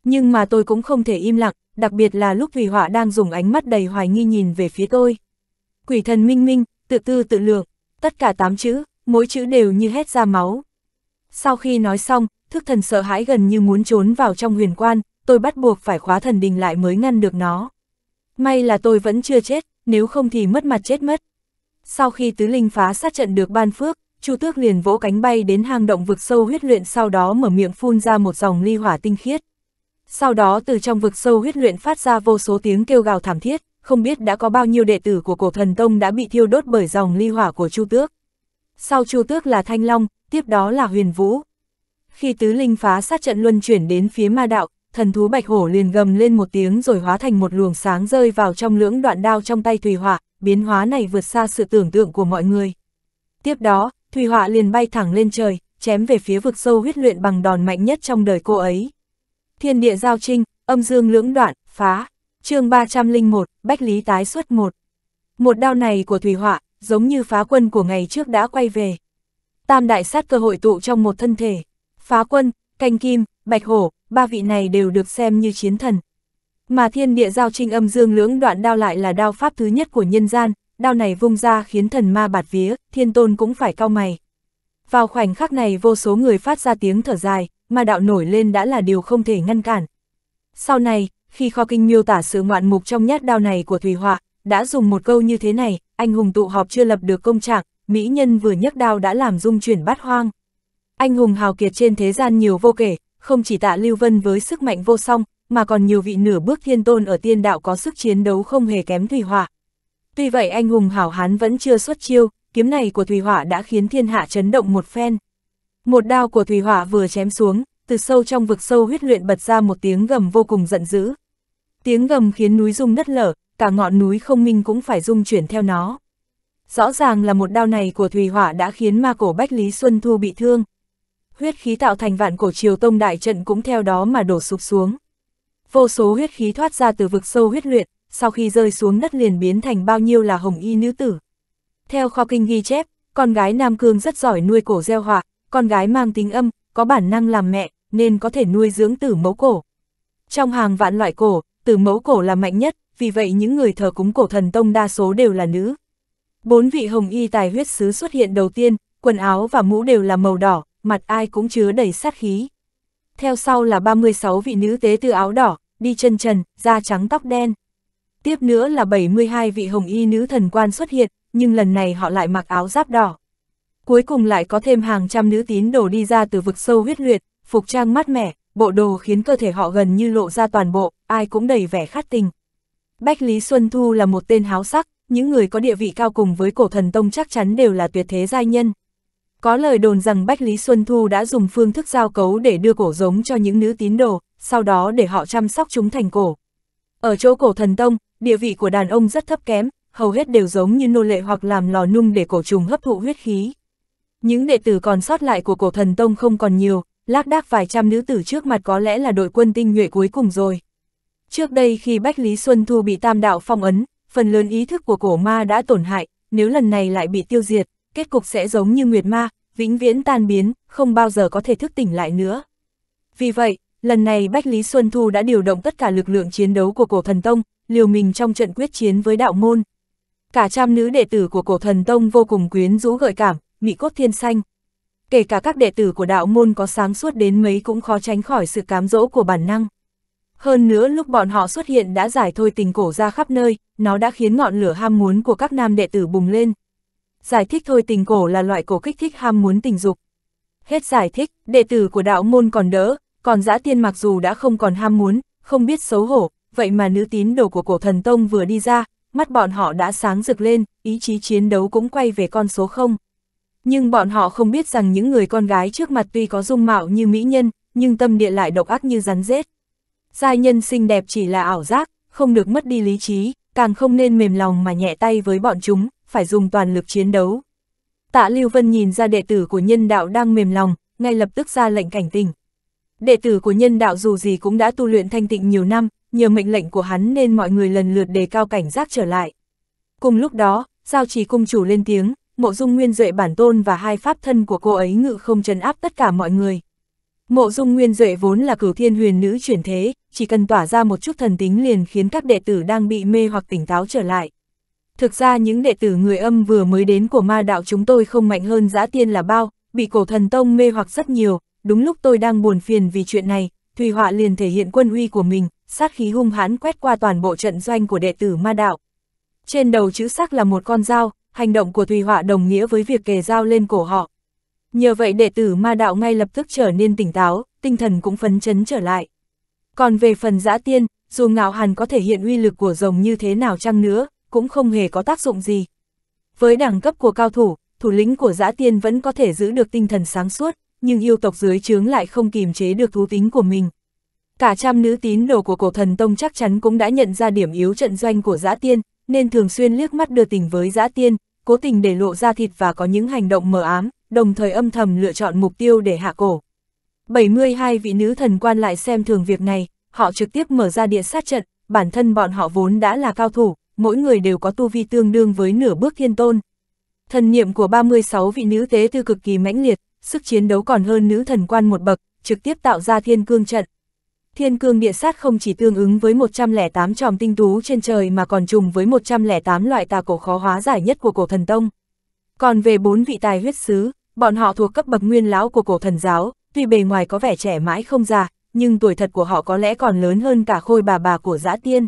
Nhưng mà tôi cũng không thể im lặng, đặc biệt là lúc Thủy Họa đang dùng ánh mắt đầy hoài nghi nhìn về phía tôi. Quỷ thần minh minh, tự tư tự lượng, tất cả tám chữ, mỗi chữ đều như hét ra máu. Sau khi nói xong, thức thần sợ hãi gần như muốn trốn vào trong huyền quan, tôi bắt buộc phải khóa thần đình lại mới ngăn được nó. May là tôi vẫn chưa chết, nếu không thì mất mặt chết mất sau khi tứ linh phá sát trận được ban phước, Chu Tước liền vỗ cánh bay đến hang động vực sâu huyết luyện sau đó mở miệng phun ra một dòng ly hỏa tinh khiết. Sau đó từ trong vực sâu huyết luyện phát ra vô số tiếng kêu gào thảm thiết, không biết đã có bao nhiêu đệ tử của cổ thần tông đã bị thiêu đốt bởi dòng ly hỏa của Chu Tước. Sau Chu Tước là Thanh Long, tiếp đó là Huyền Vũ. Khi tứ linh phá sát trận luân chuyển đến phía ma đạo, thần thú bạch hổ liền gầm lên một tiếng rồi hóa thành một luồng sáng rơi vào trong lưỡng đoạn đao trong tay Thùy Họa, biến hóa này vượt xa sự tưởng tượng của mọi người. Tiếp đó, Thùy Họa liền bay thẳng lên trời, chém về phía vực sâu huyết luyện bằng đòn mạnh nhất trong đời cô ấy. Thiên địa giao trinh, âm dương lưỡng đoạn, phá. chương 301, Bách Lý tái xuất một Một đao này của Thùy Họa, giống như phá quân của ngày trước đã quay về. Tam đại sát cơ hội tụ trong một thân thể. Phá quân, canh kim, bạch hổ, ba vị này đều được xem như chiến thần. Mà thiên địa giao trinh âm dương lưỡng đoạn đao lại là đao pháp thứ nhất của nhân gian, đao này vung ra khiến thần ma bạt vía, thiên tôn cũng phải cao mày. Vào khoảnh khắc này vô số người phát ra tiếng thở dài, mà đạo nổi lên đã là điều không thể ngăn cản. Sau này, khi kho kinh miêu tả sự ngoạn mục trong nhát đao này của Thủy Họa, đã dùng một câu như thế này, anh hùng tụ họp chưa lập được công trạng, mỹ nhân vừa nhấc đao đã làm dung chuyển bát hoang. Anh hùng hào kiệt trên thế gian nhiều vô kể, không chỉ tạ Lưu Vân với sức mạnh vô song, mà còn nhiều vị nửa bước thiên tôn ở tiên đạo có sức chiến đấu không hề kém thủy Hỏa. Tuy vậy anh hùng hảo hán vẫn chưa xuất chiêu, kiếm này của thủy Hỏa đã khiến thiên hạ chấn động một phen. Một đao của thủy Hỏa vừa chém xuống, từ sâu trong vực sâu huyết luyện bật ra một tiếng gầm vô cùng giận dữ. Tiếng gầm khiến núi rung đất lở, cả ngọn núi không minh cũng phải rung chuyển theo nó. Rõ ràng là một đao này của thủy Hỏa đã khiến ma cổ Bách Lý Xuân Thu bị thương, huyết khí tạo thành vạn cổ triều tông đại trận cũng theo đó mà đổ sụp xuống. Vô số huyết khí thoát ra từ vực sâu huyết luyện, sau khi rơi xuống đất liền biến thành bao nhiêu là hồng y nữ tử. Theo kho kinh ghi chép, con gái Nam Cương rất giỏi nuôi cổ gieo họa, con gái mang tính âm, có bản năng làm mẹ, nên có thể nuôi dưỡng tử mẫu cổ. Trong hàng vạn loại cổ, tử mẫu cổ là mạnh nhất, vì vậy những người thờ cúng cổ thần tông đa số đều là nữ. Bốn vị hồng y tài huyết sứ xuất hiện đầu tiên, quần áo và mũ đều là màu đỏ, mặt ai cũng chứa đầy sát khí. Theo sau là 36 vị nữ tế từ áo đỏ, đi chân trần, da trắng tóc đen. Tiếp nữa là 72 vị hồng y nữ thần quan xuất hiện, nhưng lần này họ lại mặc áo giáp đỏ. Cuối cùng lại có thêm hàng trăm nữ tín đồ đi ra từ vực sâu huyết luyện, phục trang mát mẻ, bộ đồ khiến cơ thể họ gần như lộ ra toàn bộ, ai cũng đầy vẻ khát tình. Bách Lý Xuân Thu là một tên háo sắc, những người có địa vị cao cùng với cổ thần tông chắc chắn đều là tuyệt thế giai nhân. Có lời đồn rằng Bách Lý Xuân Thu đã dùng phương thức giao cấu để đưa cổ giống cho những nữ tín đồ, sau đó để họ chăm sóc chúng thành cổ. Ở chỗ cổ thần tông, địa vị của đàn ông rất thấp kém, hầu hết đều giống như nô lệ hoặc làm lò nung để cổ trùng hấp thụ huyết khí. Những đệ tử còn sót lại của cổ thần tông không còn nhiều, lác đác vài trăm nữ tử trước mặt có lẽ là đội quân tinh nhuệ cuối cùng rồi. Trước đây khi Bách Lý Xuân Thu bị tam đạo phong ấn, phần lớn ý thức của cổ ma đã tổn hại, nếu lần này lại bị tiêu diệt, kết cục sẽ giống như Nguyệt Ma, vĩnh viễn tan biến, không bao giờ có thể thức tỉnh lại nữa. Vì vậy, lần này Bách Lý Xuân Thu đã điều động tất cả lực lượng chiến đấu của cổ thần Tông, liều mình trong trận quyết chiến với đạo môn. Cả trăm nữ đệ tử của cổ thần Tông vô cùng quyến rũ gợi cảm, mị cốt thiên xanh. Kể cả các đệ tử của đạo môn có sáng suốt đến mấy cũng khó tránh khỏi sự cám dỗ của bản năng. Hơn nữa lúc bọn họ xuất hiện đã giải thôi tình cổ ra khắp nơi, nó đã khiến ngọn lửa ham muốn của các nam đệ tử bùng lên giải thích thôi tình cổ là loại cổ kích thích ham muốn tình dục. Hết giải thích, đệ tử của đạo môn còn đỡ, còn giã tiên mặc dù đã không còn ham muốn, không biết xấu hổ, vậy mà nữ tín đồ của cổ thần tông vừa đi ra, mắt bọn họ đã sáng rực lên, ý chí chiến đấu cũng quay về con số 0. Nhưng bọn họ không biết rằng những người con gái trước mặt tuy có dung mạo như mỹ nhân, nhưng tâm địa lại độc ác như rắn rết. Giai nhân xinh đẹp chỉ là ảo giác, không được mất đi lý trí, càng không nên mềm lòng mà nhẹ tay với bọn chúng, phải dùng toàn lực chiến đấu. Tạ Lưu Vân nhìn ra đệ tử của nhân đạo đang mềm lòng, ngay lập tức ra lệnh cảnh tình. Đệ tử của nhân đạo dù gì cũng đã tu luyện thanh tịnh nhiều năm, nhờ mệnh lệnh của hắn nên mọi người lần lượt đề cao cảnh giác trở lại. Cùng lúc đó, giao trì cung chủ lên tiếng, mộ dung nguyên duệ bản tôn và hai pháp thân của cô ấy ngự không trấn áp tất cả mọi người. Mộ dung nguyên duệ vốn là cửu thiên huyền nữ chuyển thế, chỉ cần tỏa ra một chút thần tính liền khiến các đệ tử đang bị mê hoặc tỉnh táo trở lại. Thực ra những đệ tử người âm vừa mới đến của ma đạo chúng tôi không mạnh hơn giã tiên là bao, bị cổ thần tông mê hoặc rất nhiều, đúng lúc tôi đang buồn phiền vì chuyện này, Thùy Họa liền thể hiện quân uy của mình, sát khí hung hãn quét qua toàn bộ trận doanh của đệ tử ma đạo. Trên đầu chữ sắc là một con dao, hành động của Thùy Họa đồng nghĩa với việc kề dao lên cổ họ. Nhờ vậy đệ tử ma đạo ngay lập tức trở nên tỉnh táo, tinh thần cũng phấn chấn trở lại. Còn về phần giã tiên, dù ngạo hàn có thể hiện uy lực của rồng như thế nào chăng nữa, cũng không hề có tác dụng gì. Với đẳng cấp của cao thủ, thủ lĩnh của giã tiên vẫn có thể giữ được tinh thần sáng suốt, nhưng yêu tộc dưới trướng lại không kìm chế được thú tính của mình. Cả trăm nữ tín đồ của cổ thần tông chắc chắn cũng đã nhận ra điểm yếu trận doanh của giã tiên, nên thường xuyên liếc mắt đưa tình với giã tiên, cố tình để lộ ra thịt và có những hành động mờ ám, đồng thời âm thầm lựa chọn mục tiêu để hạ cổ. 72 vị nữ thần quan lại xem thường việc này, họ trực tiếp mở ra địa sát trận, bản thân bọn họ vốn đã là cao thủ, mỗi người đều có tu vi tương đương với nửa bước thiên tôn. Thần niệm của 36 vị nữ tế tư cực kỳ mãnh liệt, sức chiến đấu còn hơn nữ thần quan một bậc, trực tiếp tạo ra thiên cương trận. Thiên cương địa sát không chỉ tương ứng với 108 tròm tinh tú trên trời mà còn trùng với 108 loại tà cổ khó hóa giải nhất của cổ thần tông. Còn về bốn vị tài huyết sứ, bọn họ thuộc cấp bậc nguyên lão của cổ thần giáo, tuy bề ngoài có vẻ trẻ mãi không già, nhưng tuổi thật của họ có lẽ còn lớn hơn cả khôi bà bà của giã tiên.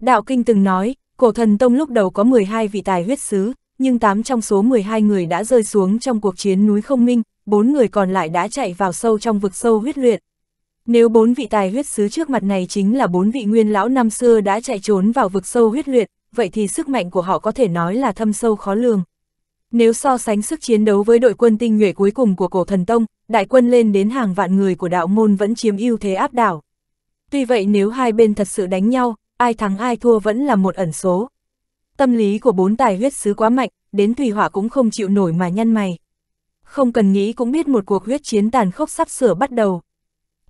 Đạo Kinh từng nói, Cổ thần tông lúc đầu có 12 vị tài huyết sứ, nhưng 8 trong số 12 người đã rơi xuống trong cuộc chiến núi không minh, 4 người còn lại đã chạy vào sâu trong vực sâu huyết luyện. Nếu 4 vị tài huyết sứ trước mặt này chính là 4 vị nguyên lão năm xưa đã chạy trốn vào vực sâu huyết luyện, vậy thì sức mạnh của họ có thể nói là thâm sâu khó lường. Nếu so sánh sức chiến đấu với đội quân tinh nhuệ cuối cùng của cổ thần tông, đại quân lên đến hàng vạn người của đạo môn vẫn chiếm ưu thế áp đảo. Tuy vậy nếu hai bên thật sự đánh nhau, ai thắng ai thua vẫn là một ẩn số. Tâm lý của bốn tài huyết sứ quá mạnh, đến thủy hỏa cũng không chịu nổi mà nhăn mày. Không cần nghĩ cũng biết một cuộc huyết chiến tàn khốc sắp sửa bắt đầu.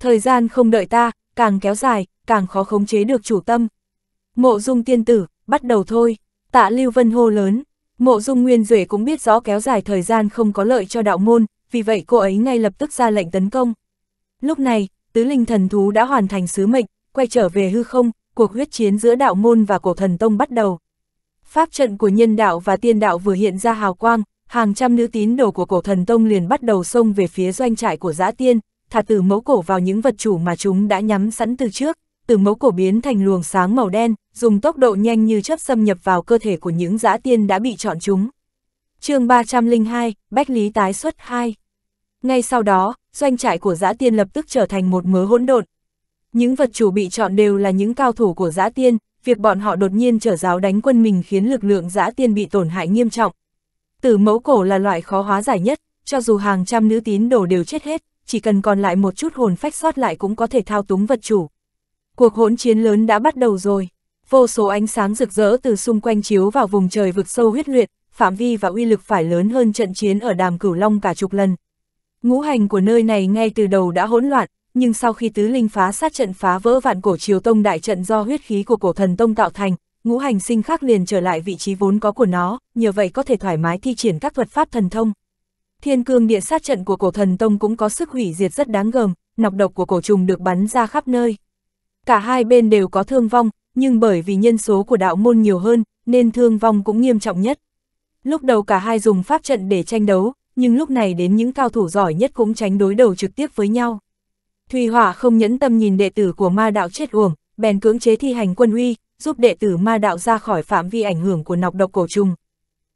Thời gian không đợi ta, càng kéo dài, càng khó khống chế được chủ tâm. Mộ dung tiên tử, bắt đầu thôi, tạ Lưu Vân hô lớn. Mộ dung nguyên duệ cũng biết rõ kéo dài thời gian không có lợi cho đạo môn, vì vậy cô ấy ngay lập tức ra lệnh tấn công. Lúc này, tứ linh thần thú đã hoàn thành sứ mệnh, quay trở về hư không, cuộc huyết chiến giữa đạo môn và cổ thần tông bắt đầu. Pháp trận của nhân đạo và tiên đạo vừa hiện ra hào quang, hàng trăm nữ tín đồ của cổ thần tông liền bắt đầu xông về phía doanh trại của giã tiên, thả từ mẫu cổ vào những vật chủ mà chúng đã nhắm sẵn từ trước, từ mẫu cổ biến thành luồng sáng màu đen, dùng tốc độ nhanh như chớp xâm nhập vào cơ thể của những giã tiên đã bị chọn chúng. chương 302, Bách Lý Tái xuất 2 Ngay sau đó, doanh trại của giã tiên lập tức trở thành một mớ hỗn độn, những vật chủ bị chọn đều là những cao thủ của giã tiên, việc bọn họ đột nhiên trở giáo đánh quân mình khiến lực lượng giã tiên bị tổn hại nghiêm trọng. Tử mẫu cổ là loại khó hóa giải nhất, cho dù hàng trăm nữ tín đồ đều chết hết, chỉ cần còn lại một chút hồn phách sót lại cũng có thể thao túng vật chủ. Cuộc hỗn chiến lớn đã bắt đầu rồi. Vô số ánh sáng rực rỡ từ xung quanh chiếu vào vùng trời vực sâu huyết luyện, phạm vi và uy lực phải lớn hơn trận chiến ở đàm cửu long cả chục lần. Ngũ hành của nơi này ngay từ đầu đã hỗn loạn, nhưng sau khi tứ linh phá sát trận phá vỡ vạn cổ triều tông đại trận do huyết khí của cổ thần tông tạo thành, ngũ hành sinh khắc liền trở lại vị trí vốn có của nó, nhờ vậy có thể thoải mái thi triển các thuật pháp thần thông. Thiên cương địa sát trận của cổ thần tông cũng có sức hủy diệt rất đáng gờm, nọc độc của cổ trùng được bắn ra khắp nơi. Cả hai bên đều có thương vong, nhưng bởi vì nhân số của đạo môn nhiều hơn, nên thương vong cũng nghiêm trọng nhất. Lúc đầu cả hai dùng pháp trận để tranh đấu, nhưng lúc này đến những cao thủ giỏi nhất cũng tránh đối đầu trực tiếp với nhau. Thùy Hỏa không nhẫn tâm nhìn đệ tử của ma đạo chết uổng, bèn cưỡng chế thi hành quân uy, giúp đệ tử ma đạo ra khỏi phạm vi ảnh hưởng của nọc độc cổ trùng.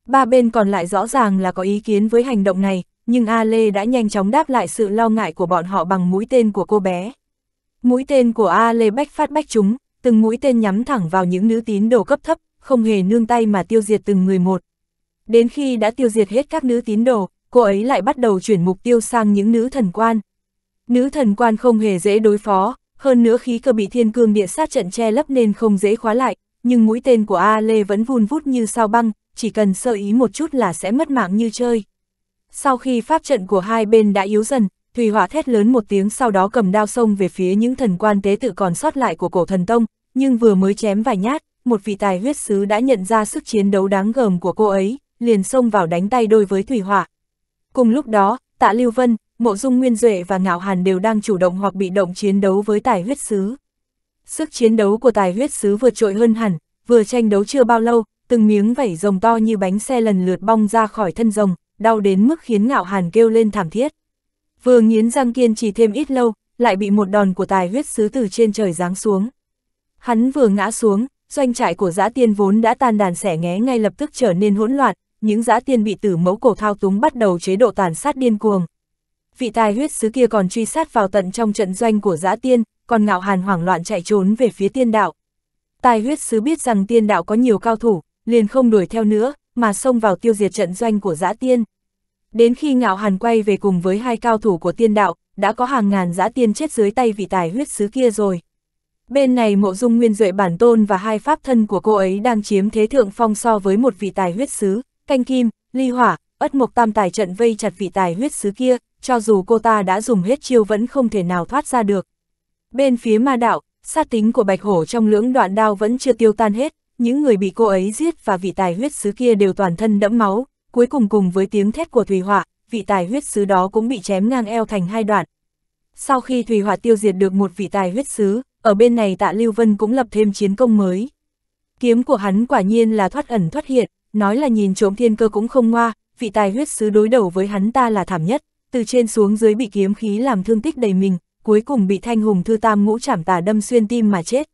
Ba bên còn lại rõ ràng là có ý kiến với hành động này, nhưng A Lê đã nhanh chóng đáp lại sự lo ngại của bọn họ bằng mũi tên của cô bé. Mũi tên của A Lê bách phát bách chúng, từng mũi tên nhắm thẳng vào những nữ tín đồ cấp thấp, không hề nương tay mà tiêu diệt từng người một. Đến khi đã tiêu diệt hết các nữ tín đồ, cô ấy lại bắt đầu chuyển mục tiêu sang những nữ thần quan. Nữ thần quan không hề dễ đối phó, hơn nữa khí cơ bị thiên cương địa sát trận che lấp nên không dễ khóa lại, nhưng mũi tên của A Lê vẫn vun vút như sao băng, chỉ cần sơ ý một chút là sẽ mất mạng như chơi. Sau khi pháp trận của hai bên đã yếu dần, Thùy Hỏa thét lớn một tiếng sau đó cầm đao xông về phía những thần quan tế tự còn sót lại của cổ thần tông, nhưng vừa mới chém vài nhát, một vị tài huyết sứ đã nhận ra sức chiến đấu đáng gờm của cô ấy, liền xông vào đánh tay đôi với Thùy Hỏa. Cùng lúc đó, Tạ Lưu Vân, Mộ Dung Nguyên Duệ và Ngạo Hàn đều đang chủ động hoặc bị động chiến đấu với tài huyết sứ. Sức chiến đấu của tài huyết sứ vượt trội hơn hẳn, vừa tranh đấu chưa bao lâu, từng miếng vảy rồng to như bánh xe lần lượt bong ra khỏi thân rồng, đau đến mức khiến Ngạo Hàn kêu lên thảm thiết. Vừa nghiến răng kiên trì thêm ít lâu, lại bị một đòn của tài huyết sứ từ trên trời giáng xuống. Hắn vừa ngã xuống, doanh trại của dã tiên vốn đã tan đàn xẻ nghé ngay lập tức trở nên hỗn loạn, những dã tiên bị tử mẫu cổ thao túng bắt đầu chế độ tàn sát điên cuồng, vị tài huyết sứ kia còn truy sát vào tận trong trận doanh của giã tiên, còn ngạo hàn hoảng loạn chạy trốn về phía tiên đạo. Tài huyết sứ biết rằng tiên đạo có nhiều cao thủ, liền không đuổi theo nữa, mà xông vào tiêu diệt trận doanh của giã tiên. Đến khi ngạo hàn quay về cùng với hai cao thủ của tiên đạo, đã có hàng ngàn giã tiên chết dưới tay vị tài huyết sứ kia rồi. Bên này mộ dung nguyên duệ bản tôn và hai pháp thân của cô ấy đang chiếm thế thượng phong so với một vị tài huyết sứ, canh kim, ly hỏa, ất mộc tam tài trận vây chặt vị tài huyết sứ kia, cho dù cô ta đã dùng hết chiêu vẫn không thể nào thoát ra được. Bên phía ma đạo, sát tính của bạch hổ trong lưỡng đoạn đao vẫn chưa tiêu tan hết, những người bị cô ấy giết và vị tài huyết sứ kia đều toàn thân đẫm máu, cuối cùng cùng với tiếng thét của Thùy Họa, vị tài huyết sứ đó cũng bị chém ngang eo thành hai đoạn. Sau khi Thùy Họa tiêu diệt được một vị tài huyết sứ, ở bên này tạ Lưu Vân cũng lập thêm chiến công mới. Kiếm của hắn quả nhiên là thoát ẩn thoát hiện, nói là nhìn trộm thiên cơ cũng không ngoa, vị tài huyết sứ đối đầu với hắn ta là thảm nhất từ trên xuống dưới bị kiếm khí làm thương tích đầy mình, cuối cùng bị thanh hùng thư tam ngũ chảm tà đâm xuyên tim mà chết.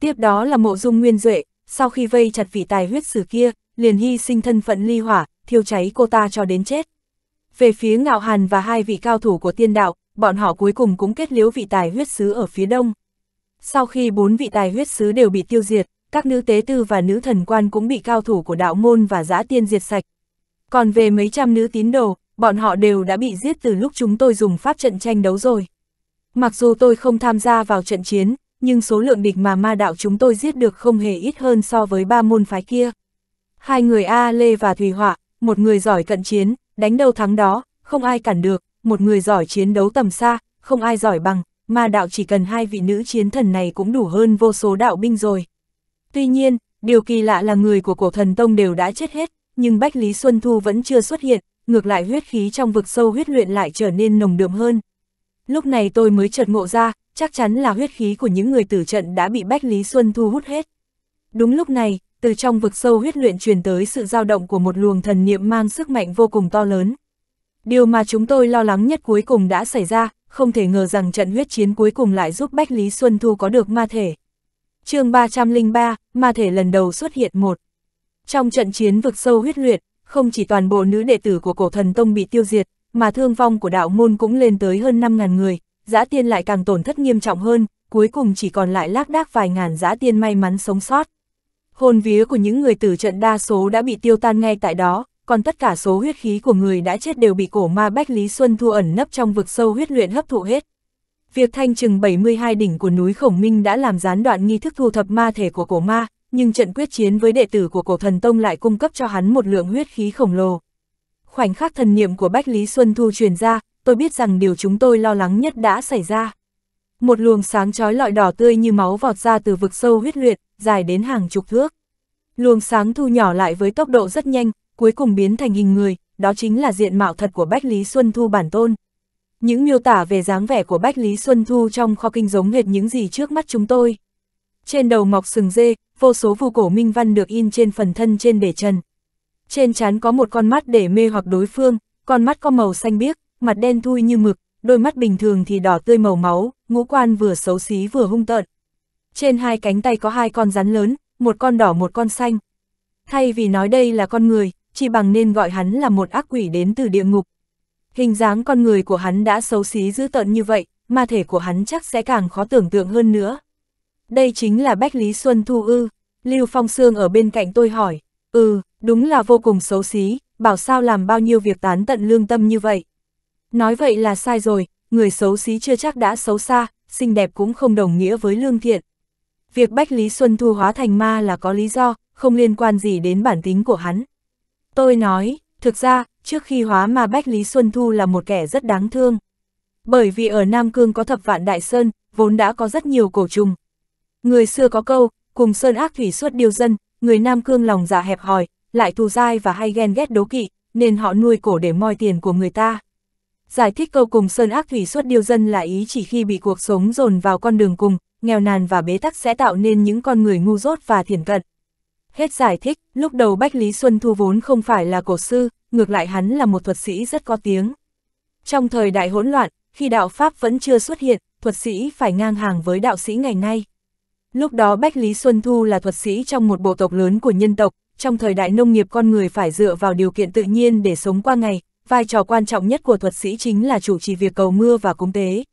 Tiếp đó là mộ dung nguyên duệ, sau khi vây chặt vị tài huyết sử kia, liền hy sinh thân phận ly hỏa, thiêu cháy cô ta cho đến chết. Về phía ngạo hàn và hai vị cao thủ của tiên đạo, bọn họ cuối cùng cũng kết liễu vị tài huyết sứ ở phía đông. Sau khi bốn vị tài huyết sứ đều bị tiêu diệt, các nữ tế tư và nữ thần quan cũng bị cao thủ của đạo môn và giã tiên diệt sạch. Còn về mấy trăm nữ tín đồ, bọn họ đều đã bị giết từ lúc chúng tôi dùng pháp trận tranh đấu rồi. Mặc dù tôi không tham gia vào trận chiến, nhưng số lượng địch mà ma đạo chúng tôi giết được không hề ít hơn so với ba môn phái kia. Hai người A Lê và Thùy Họa, một người giỏi cận chiến, đánh đâu thắng đó, không ai cản được, một người giỏi chiến đấu tầm xa, không ai giỏi bằng, ma đạo chỉ cần hai vị nữ chiến thần này cũng đủ hơn vô số đạo binh rồi. Tuy nhiên, điều kỳ lạ là người của cổ thần Tông đều đã chết hết, nhưng Bách Lý Xuân Thu vẫn chưa xuất hiện, ngược lại huyết khí trong vực sâu huyết luyện lại trở nên nồng đượm hơn. Lúc này tôi mới chợt ngộ ra, chắc chắn là huyết khí của những người tử trận đã bị Bách Lý Xuân thu hút hết. Đúng lúc này, từ trong vực sâu huyết luyện truyền tới sự dao động của một luồng thần niệm mang sức mạnh vô cùng to lớn. Điều mà chúng tôi lo lắng nhất cuối cùng đã xảy ra, không thể ngờ rằng trận huyết chiến cuối cùng lại giúp Bách Lý Xuân Thu có được ma thể. chương 303, ma thể lần đầu xuất hiện một. Trong trận chiến vực sâu huyết luyện, không chỉ toàn bộ nữ đệ tử của cổ thần tông bị tiêu diệt, mà thương vong của đạo môn cũng lên tới hơn 5.000 người, giã tiên lại càng tổn thất nghiêm trọng hơn, cuối cùng chỉ còn lại lác đác vài ngàn giã tiên may mắn sống sót. Hồn vía của những người tử trận đa số đã bị tiêu tan ngay tại đó, còn tất cả số huyết khí của người đã chết đều bị cổ ma Bách Lý Xuân thu ẩn nấp trong vực sâu huyết luyện hấp thụ hết. Việc thanh trừng 72 đỉnh của núi Khổng Minh đã làm gián đoạn nghi thức thu thập ma thể của cổ ma, nhưng trận quyết chiến với đệ tử của cổ thần tông lại cung cấp cho hắn một lượng huyết khí khổng lồ. Khoảnh khắc thần niệm của Bách Lý Xuân Thu truyền ra, tôi biết rằng điều chúng tôi lo lắng nhất đã xảy ra. Một luồng sáng chói lọi đỏ tươi như máu vọt ra từ vực sâu huyết luyện, dài đến hàng chục thước. Luồng sáng thu nhỏ lại với tốc độ rất nhanh, cuối cùng biến thành hình người, đó chính là diện mạo thật của Bách Lý Xuân Thu bản tôn. Những miêu tả về dáng vẻ của Bách Lý Xuân Thu trong kho kinh giống hệt những gì trước mắt chúng tôi trên đầu mọc sừng dê, vô số vu cổ minh văn được in trên phần thân trên để trần. Trên chán có một con mắt để mê hoặc đối phương, con mắt có màu xanh biếc, mặt đen thui như mực, đôi mắt bình thường thì đỏ tươi màu máu, ngũ quan vừa xấu xí vừa hung tợn. Trên hai cánh tay có hai con rắn lớn, một con đỏ một con xanh. Thay vì nói đây là con người, chỉ bằng nên gọi hắn là một ác quỷ đến từ địa ngục. Hình dáng con người của hắn đã xấu xí dữ tợn như vậy, mà thể của hắn chắc sẽ càng khó tưởng tượng hơn nữa đây chính là Bách Lý Xuân Thu ư. Lưu Phong Sương ở bên cạnh tôi hỏi, ừ, đúng là vô cùng xấu xí, bảo sao làm bao nhiêu việc tán tận lương tâm như vậy. Nói vậy là sai rồi, người xấu xí chưa chắc đã xấu xa, xinh đẹp cũng không đồng nghĩa với lương thiện. Việc Bách Lý Xuân Thu hóa thành ma là có lý do, không liên quan gì đến bản tính của hắn. Tôi nói, thực ra, trước khi hóa ma Bách Lý Xuân Thu là một kẻ rất đáng thương. Bởi vì ở Nam Cương có thập vạn Đại Sơn, vốn đã có rất nhiều cổ trùng, Người xưa có câu, cùng sơn ác thủy suốt điều dân, người Nam Cương lòng dạ hẹp hòi, lại thù dai và hay ghen ghét đố kỵ, nên họ nuôi cổ để moi tiền của người ta. Giải thích câu cùng sơn ác thủy suốt điều dân là ý chỉ khi bị cuộc sống dồn vào con đường cùng, nghèo nàn và bế tắc sẽ tạo nên những con người ngu dốt và thiền cận. Hết giải thích, lúc đầu Bách Lý Xuân Thu vốn không phải là cổ sư, ngược lại hắn là một thuật sĩ rất có tiếng. Trong thời đại hỗn loạn, khi đạo Pháp vẫn chưa xuất hiện, thuật sĩ phải ngang hàng với đạo sĩ ngày nay. Lúc đó Bách Lý Xuân Thu là thuật sĩ trong một bộ tộc lớn của nhân tộc, trong thời đại nông nghiệp con người phải dựa vào điều kiện tự nhiên để sống qua ngày, vai trò quan trọng nhất của thuật sĩ chính là chủ trì việc cầu mưa và cúng tế.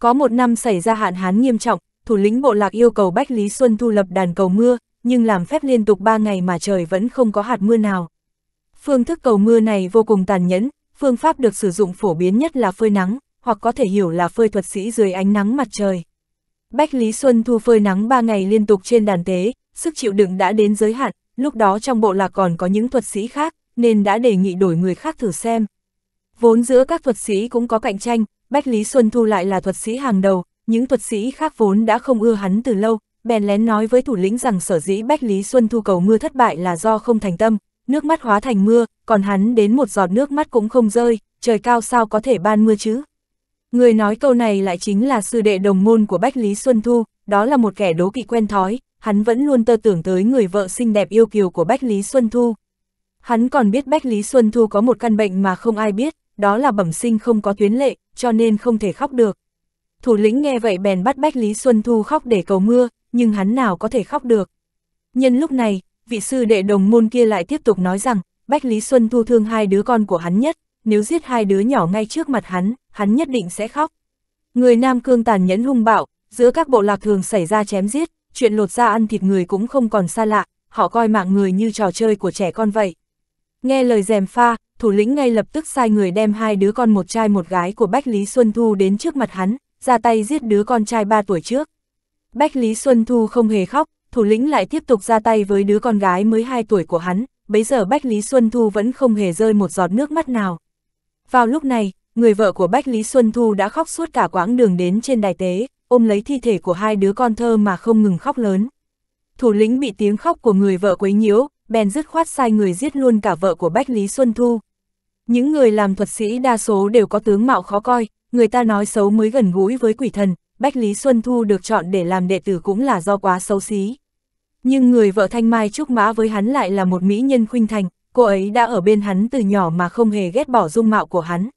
Có một năm xảy ra hạn hán nghiêm trọng, thủ lĩnh bộ lạc yêu cầu Bách Lý Xuân Thu lập đàn cầu mưa, nhưng làm phép liên tục ba ngày mà trời vẫn không có hạt mưa nào. Phương thức cầu mưa này vô cùng tàn nhẫn, phương pháp được sử dụng phổ biến nhất là phơi nắng, hoặc có thể hiểu là phơi thuật sĩ dưới ánh nắng mặt trời. Bách Lý Xuân Thu phơi nắng 3 ngày liên tục trên đàn tế, sức chịu đựng đã đến giới hạn, lúc đó trong bộ lạc còn có những thuật sĩ khác, nên đã đề nghị đổi người khác thử xem. Vốn giữa các thuật sĩ cũng có cạnh tranh, Bách Lý Xuân Thu lại là thuật sĩ hàng đầu, những thuật sĩ khác vốn đã không ưa hắn từ lâu, bèn lén nói với thủ lĩnh rằng sở dĩ Bách Lý Xuân Thu cầu mưa thất bại là do không thành tâm, nước mắt hóa thành mưa, còn hắn đến một giọt nước mắt cũng không rơi, trời cao sao có thể ban mưa chứ. Người nói câu này lại chính là sư đệ đồng môn của Bách Lý Xuân Thu, đó là một kẻ đố kỵ quen thói, hắn vẫn luôn tơ tưởng tới người vợ xinh đẹp yêu kiều của Bách Lý Xuân Thu. Hắn còn biết Bách Lý Xuân Thu có một căn bệnh mà không ai biết, đó là bẩm sinh không có tuyến lệ, cho nên không thể khóc được. Thủ lĩnh nghe vậy bèn bắt Bách Lý Xuân Thu khóc để cầu mưa, nhưng hắn nào có thể khóc được. Nhân lúc này, vị sư đệ đồng môn kia lại tiếp tục nói rằng, Bách Lý Xuân Thu thương hai đứa con của hắn nhất, nếu giết hai đứa nhỏ ngay trước mặt hắn, hắn nhất định sẽ khóc. Người Nam Cương tàn nhẫn hung bạo, giữa các bộ lạc thường xảy ra chém giết, chuyện lột da ăn thịt người cũng không còn xa lạ, họ coi mạng người như trò chơi của trẻ con vậy. Nghe lời dèm pha, thủ lĩnh ngay lập tức sai người đem hai đứa con một trai một gái của Bách Lý Xuân Thu đến trước mặt hắn, ra tay giết đứa con trai ba tuổi trước. Bách Lý Xuân Thu không hề khóc, thủ lĩnh lại tiếp tục ra tay với đứa con gái mới hai tuổi của hắn, bấy giờ Bách Lý Xuân Thu vẫn không hề rơi một giọt nước mắt nào. Vào lúc này, người vợ của Bách Lý Xuân Thu đã khóc suốt cả quãng đường đến trên đài tế, ôm lấy thi thể của hai đứa con thơ mà không ngừng khóc lớn. Thủ lĩnh bị tiếng khóc của người vợ quấy nhiễu, bèn dứt khoát sai người giết luôn cả vợ của Bách Lý Xuân Thu. Những người làm thuật sĩ đa số đều có tướng mạo khó coi, người ta nói xấu mới gần gũi với quỷ thần, Bách Lý Xuân Thu được chọn để làm đệ tử cũng là do quá xấu xí. Nhưng người vợ Thanh Mai Trúc Mã với hắn lại là một mỹ nhân khuynh thành, cô ấy đã ở bên hắn từ nhỏ mà không hề ghét bỏ dung mạo của hắn.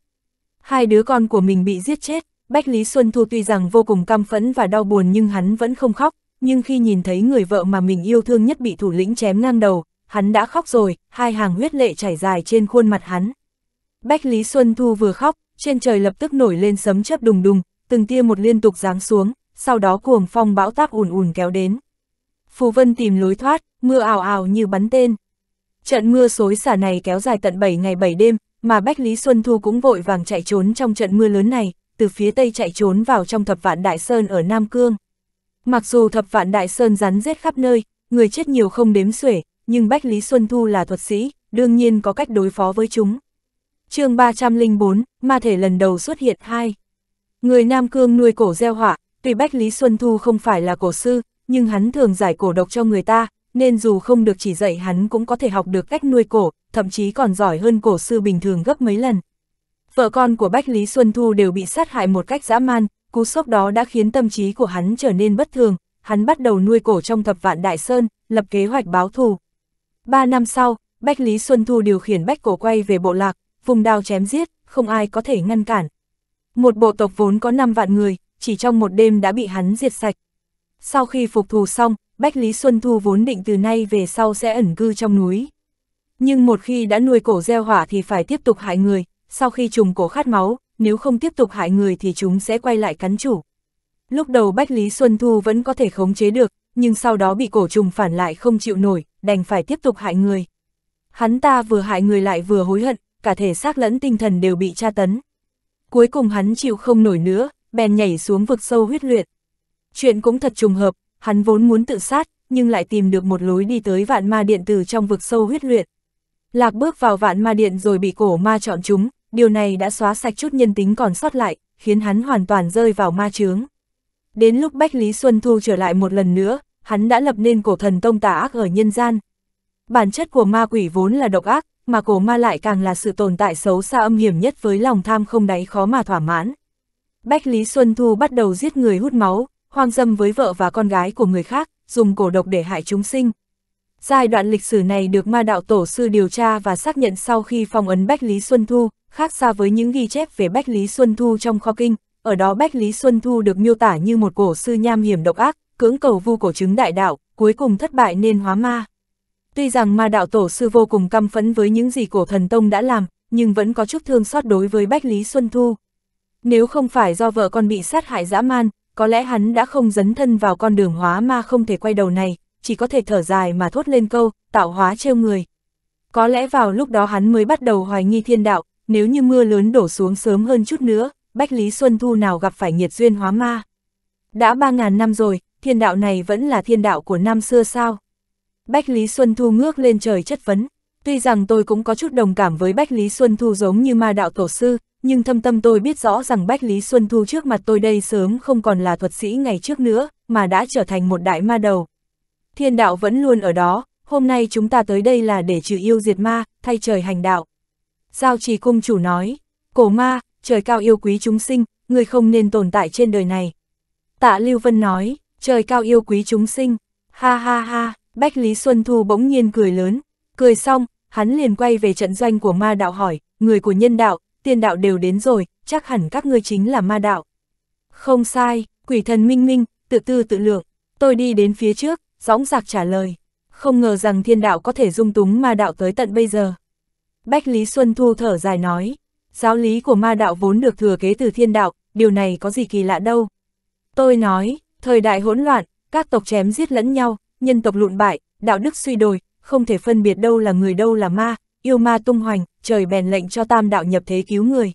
Hai đứa con của mình bị giết chết, Bách Lý Xuân Thu tuy rằng vô cùng căm phẫn và đau buồn nhưng hắn vẫn không khóc, nhưng khi nhìn thấy người vợ mà mình yêu thương nhất bị thủ lĩnh chém ngang đầu, hắn đã khóc rồi, hai hàng huyết lệ chảy dài trên khuôn mặt hắn. Bách Lý Xuân Thu vừa khóc, trên trời lập tức nổi lên sấm chớp đùng đùng, từng tia một liên tục giáng xuống, sau đó cuồng phong bão táp ùn ùn kéo đến. Phù Vân tìm lối thoát, mưa ảo ảo như bắn tên. Trận mưa xối xả này kéo dài tận 7 ngày 7 đêm, mà Bách Lý Xuân Thu cũng vội vàng chạy trốn trong trận mưa lớn này, từ phía tây chạy trốn vào trong thập vạn Đại Sơn ở Nam Cương. Mặc dù thập vạn Đại Sơn rắn rết khắp nơi, người chết nhiều không đếm xuể, nhưng Bách Lý Xuân Thu là thuật sĩ, đương nhiên có cách đối phó với chúng. chương 304, ma thể lần đầu xuất hiện hai Người Nam Cương nuôi cổ gieo họa, tuy Bách Lý Xuân Thu không phải là cổ sư, nhưng hắn thường giải cổ độc cho người ta, nên dù không được chỉ dạy hắn cũng có thể học được cách nuôi cổ, thậm chí còn giỏi hơn cổ sư bình thường gấp mấy lần. Vợ con của Bách Lý Xuân Thu đều bị sát hại một cách dã man, cú sốc đó đã khiến tâm trí của hắn trở nên bất thường, hắn bắt đầu nuôi cổ trong thập vạn Đại Sơn, lập kế hoạch báo thù. Ba năm sau, Bách Lý Xuân Thu điều khiển Bách Cổ quay về bộ lạc, vùng đao chém giết, không ai có thể ngăn cản. Một bộ tộc vốn có 5 vạn người, chỉ trong một đêm đã bị hắn diệt sạch. Sau khi phục thù xong, Bách Lý Xuân Thu vốn định từ nay về sau sẽ ẩn cư trong núi. Nhưng một khi đã nuôi cổ gieo hỏa thì phải tiếp tục hại người, sau khi trùng cổ khát máu, nếu không tiếp tục hại người thì chúng sẽ quay lại cắn chủ. Lúc đầu Bách Lý Xuân Thu vẫn có thể khống chế được, nhưng sau đó bị cổ trùng phản lại không chịu nổi, đành phải tiếp tục hại người. Hắn ta vừa hại người lại vừa hối hận, cả thể xác lẫn tinh thần đều bị tra tấn. Cuối cùng hắn chịu không nổi nữa, bèn nhảy xuống vực sâu huyết luyện. Chuyện cũng thật trùng hợp, hắn vốn muốn tự sát, nhưng lại tìm được một lối đi tới vạn ma điện từ trong vực sâu huyết luyện. Lạc bước vào vạn ma điện rồi bị cổ ma chọn chúng, điều này đã xóa sạch chút nhân tính còn sót lại, khiến hắn hoàn toàn rơi vào ma chướng. Đến lúc Bách Lý Xuân Thu trở lại một lần nữa, hắn đã lập nên cổ thần tông tà ác ở nhân gian. Bản chất của ma quỷ vốn là độc ác, mà cổ ma lại càng là sự tồn tại xấu xa âm hiểm nhất với lòng tham không đáy khó mà thỏa mãn. Bách Lý Xuân Thu bắt đầu giết người hút máu, hoang dâm với vợ và con gái của người khác, dùng cổ độc để hại chúng sinh. Giai đoạn lịch sử này được ma đạo tổ sư điều tra và xác nhận sau khi phong ấn Bách Lý Xuân Thu, khác xa với những ghi chép về Bách Lý Xuân Thu trong kho kinh, ở đó Bách Lý Xuân Thu được miêu tả như một cổ sư nham hiểm độc ác, cưỡng cầu vu cổ chứng đại đạo, cuối cùng thất bại nên hóa ma. Tuy rằng ma đạo tổ sư vô cùng căm phẫn với những gì cổ thần tông đã làm, nhưng vẫn có chút thương xót đối với Bách Lý Xuân Thu. Nếu không phải do vợ con bị sát hại dã man, có lẽ hắn đã không dấn thân vào con đường hóa ma không thể quay đầu này, chỉ có thể thở dài mà thốt lên câu, tạo hóa trêu người. Có lẽ vào lúc đó hắn mới bắt đầu hoài nghi thiên đạo, nếu như mưa lớn đổ xuống sớm hơn chút nữa, Bách Lý Xuân Thu nào gặp phải nhiệt duyên hóa ma. Đã ba ngàn năm rồi, thiên đạo này vẫn là thiên đạo của năm xưa sao? Bách Lý Xuân Thu ngước lên trời chất vấn. Tuy rằng tôi cũng có chút đồng cảm với Bách Lý Xuân Thu giống như ma đạo tổ sư, nhưng thâm tâm tôi biết rõ rằng Bách Lý Xuân Thu trước mặt tôi đây sớm không còn là thuật sĩ ngày trước nữa, mà đã trở thành một đại ma đầu. Thiên đạo vẫn luôn ở đó, hôm nay chúng ta tới đây là để trừ yêu diệt ma, thay trời hành đạo. Giao trì cung chủ nói, cổ ma, trời cao yêu quý chúng sinh, người không nên tồn tại trên đời này. Tạ Lưu Vân nói, trời cao yêu quý chúng sinh, ha ha ha, Bách Lý Xuân Thu bỗng nhiên cười lớn, cười xong, hắn liền quay về trận doanh của ma đạo hỏi, người của nhân đạo, tiên đạo đều đến rồi, chắc hẳn các ngươi chính là ma đạo. Không sai, quỷ thần minh minh, tự tư tự lượng, tôi đi đến phía trước, dõng dạc trả lời. Không ngờ rằng thiên đạo có thể dung túng ma đạo tới tận bây giờ. Bách Lý Xuân Thu thở dài nói, giáo lý của ma đạo vốn được thừa kế từ thiên đạo, điều này có gì kỳ lạ đâu. Tôi nói, thời đại hỗn loạn, các tộc chém giết lẫn nhau, nhân tộc lụn bại, đạo đức suy đồi, không thể phân biệt đâu là người đâu là ma, yêu ma tung hoành, trời bèn lệnh cho tam đạo nhập thế cứu người.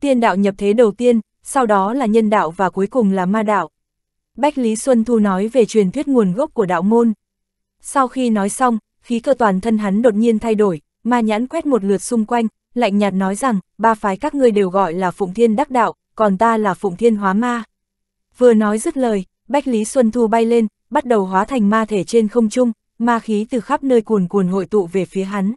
Tiên đạo nhập thế đầu tiên, sau đó là nhân đạo và cuối cùng là ma đạo. Bách Lý Xuân Thu nói về truyền thuyết nguồn gốc của đạo môn. Sau khi nói xong, khí cơ toàn thân hắn đột nhiên thay đổi, ma nhãn quét một lượt xung quanh, lạnh nhạt nói rằng, ba phái các ngươi đều gọi là Phụng Thiên Đắc Đạo, còn ta là Phụng Thiên Hóa Ma. Vừa nói dứt lời, Bách Lý Xuân Thu bay lên, bắt đầu hóa thành ma thể trên không trung, ma khí từ khắp nơi cuồn cuồn hội tụ về phía hắn.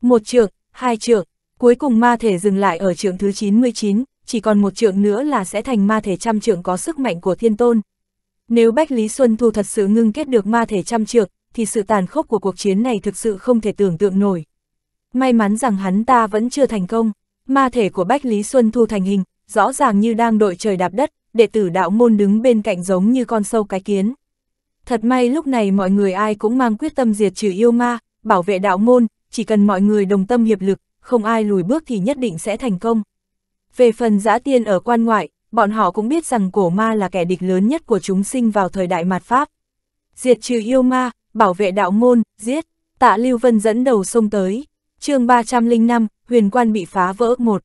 Một trượng, hai trượng, cuối cùng ma thể dừng lại ở trượng thứ 99, chỉ còn một trượng nữa là sẽ thành ma thể trăm trượng có sức mạnh của thiên tôn. Nếu Bách Lý Xuân Thu thật sự ngưng kết được ma thể trăm trượng, thì sự tàn khốc của cuộc chiến này thực sự không thể tưởng tượng nổi. May mắn rằng hắn ta vẫn chưa thành công, ma thể của Bách Lý Xuân Thu thành hình, rõ ràng như đang đội trời đạp đất, đệ tử đạo môn đứng bên cạnh giống như con sâu cái kiến. Thật may lúc này mọi người ai cũng mang quyết tâm diệt trừ yêu ma, bảo vệ đạo môn, chỉ cần mọi người đồng tâm hiệp lực, không ai lùi bước thì nhất định sẽ thành công. Về phần giã tiên ở quan ngoại, bọn họ cũng biết rằng cổ ma là kẻ địch lớn nhất của chúng sinh vào thời đại mạt Pháp. Diệt trừ yêu ma, bảo vệ đạo môn, giết, tạ Lưu Vân dẫn đầu sông tới. chương 305, huyền quan bị phá vỡ một.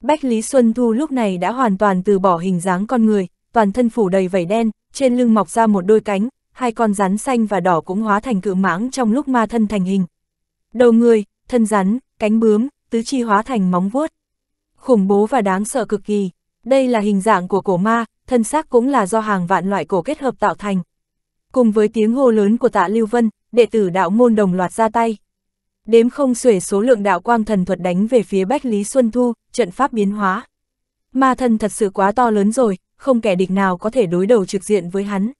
Bách Lý Xuân Thu lúc này đã hoàn toàn từ bỏ hình dáng con người, toàn thân phủ đầy vảy đen, trên lưng mọc ra một đôi cánh, hai con rắn xanh và đỏ cũng hóa thành cự mãng trong lúc ma thân thành hình. Đầu người, thân rắn, cánh bướm, tứ chi hóa thành móng vuốt. Khủng bố và đáng sợ cực kỳ, đây là hình dạng của cổ ma, thân xác cũng là do hàng vạn loại cổ kết hợp tạo thành. Cùng với tiếng hô lớn của tạ Lưu Vân, đệ tử đạo môn đồng loạt ra tay. Đếm không xuể số lượng đạo quang thần thuật đánh về phía Bách Lý Xuân Thu, trận pháp biến hóa. Ma thân thật sự quá to lớn rồi, không kẻ địch nào có thể đối đầu trực diện với hắn.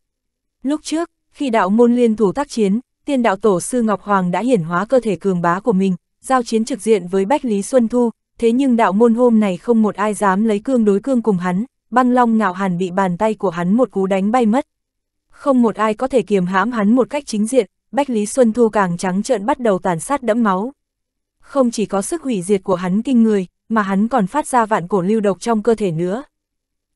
Lúc trước, khi đạo môn liên thủ tác chiến, tiên đạo tổ sư Ngọc Hoàng đã hiển hóa cơ thể cường bá của mình, giao chiến trực diện với Bách Lý Xuân Thu, thế nhưng đạo môn hôm này không một ai dám lấy cương đối cương cùng hắn, băng long ngạo hàn bị bàn tay của hắn một cú đánh bay mất. Không một ai có thể kiềm hãm hắn một cách chính diện, Bách Lý Xuân Thu càng trắng trợn bắt đầu tàn sát đẫm máu. Không chỉ có sức hủy diệt của hắn kinh người, mà hắn còn phát ra vạn cổ lưu độc trong cơ thể nữa.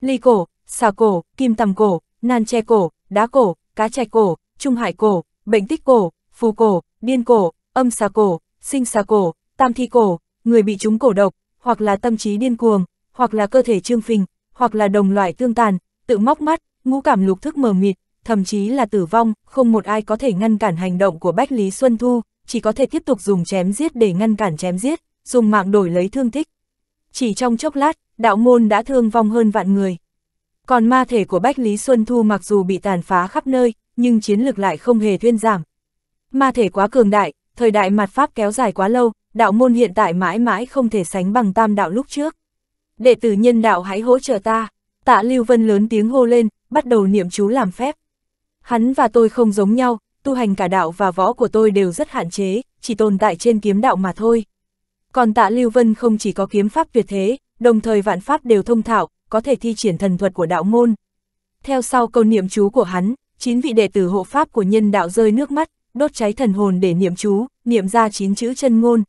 Ly cổ, xà cổ, kim tầm cổ, nan che cổ, đá cổ, cá chạch cổ, trung hải cổ, bệnh tích cổ, phù cổ, điên cổ, âm xà cổ, sinh xà cổ, tam thi cổ, người bị chúng cổ độc, hoặc là tâm trí điên cuồng, hoặc là cơ thể trương phình, hoặc là đồng loại tương tàn, tự móc mắt, ngũ cảm lục thức mờ mịt, thậm chí là tử vong, không một ai có thể ngăn cản hành động của Bách Lý Xuân Thu, chỉ có thể tiếp tục dùng chém giết để ngăn cản chém giết, dùng mạng đổi lấy thương tích. Chỉ trong chốc lát, đạo môn đã thương vong hơn vạn người. Còn ma thể của Bách Lý Xuân Thu mặc dù bị tàn phá khắp nơi, nhưng chiến lực lại không hề thuyên giảm. Ma thể quá cường đại, thời đại mặt Pháp kéo dài quá lâu, đạo môn hiện tại mãi mãi không thể sánh bằng tam đạo lúc trước. Đệ tử nhân đạo hãy hỗ trợ ta, tạ Lưu Vân lớn tiếng hô lên, bắt đầu niệm chú làm phép. Hắn và tôi không giống nhau, tu hành cả đạo và võ của tôi đều rất hạn chế, chỉ tồn tại trên kiếm đạo mà thôi. Còn tạ Lưu Vân không chỉ có kiếm pháp tuyệt thế, đồng thời vạn pháp đều thông thạo, có thể thi triển thần thuật của đạo môn. Theo sau câu niệm chú của hắn, chín vị đệ tử hộ pháp của nhân đạo rơi nước mắt, đốt cháy thần hồn để niệm chú, niệm ra chín chữ chân ngôn.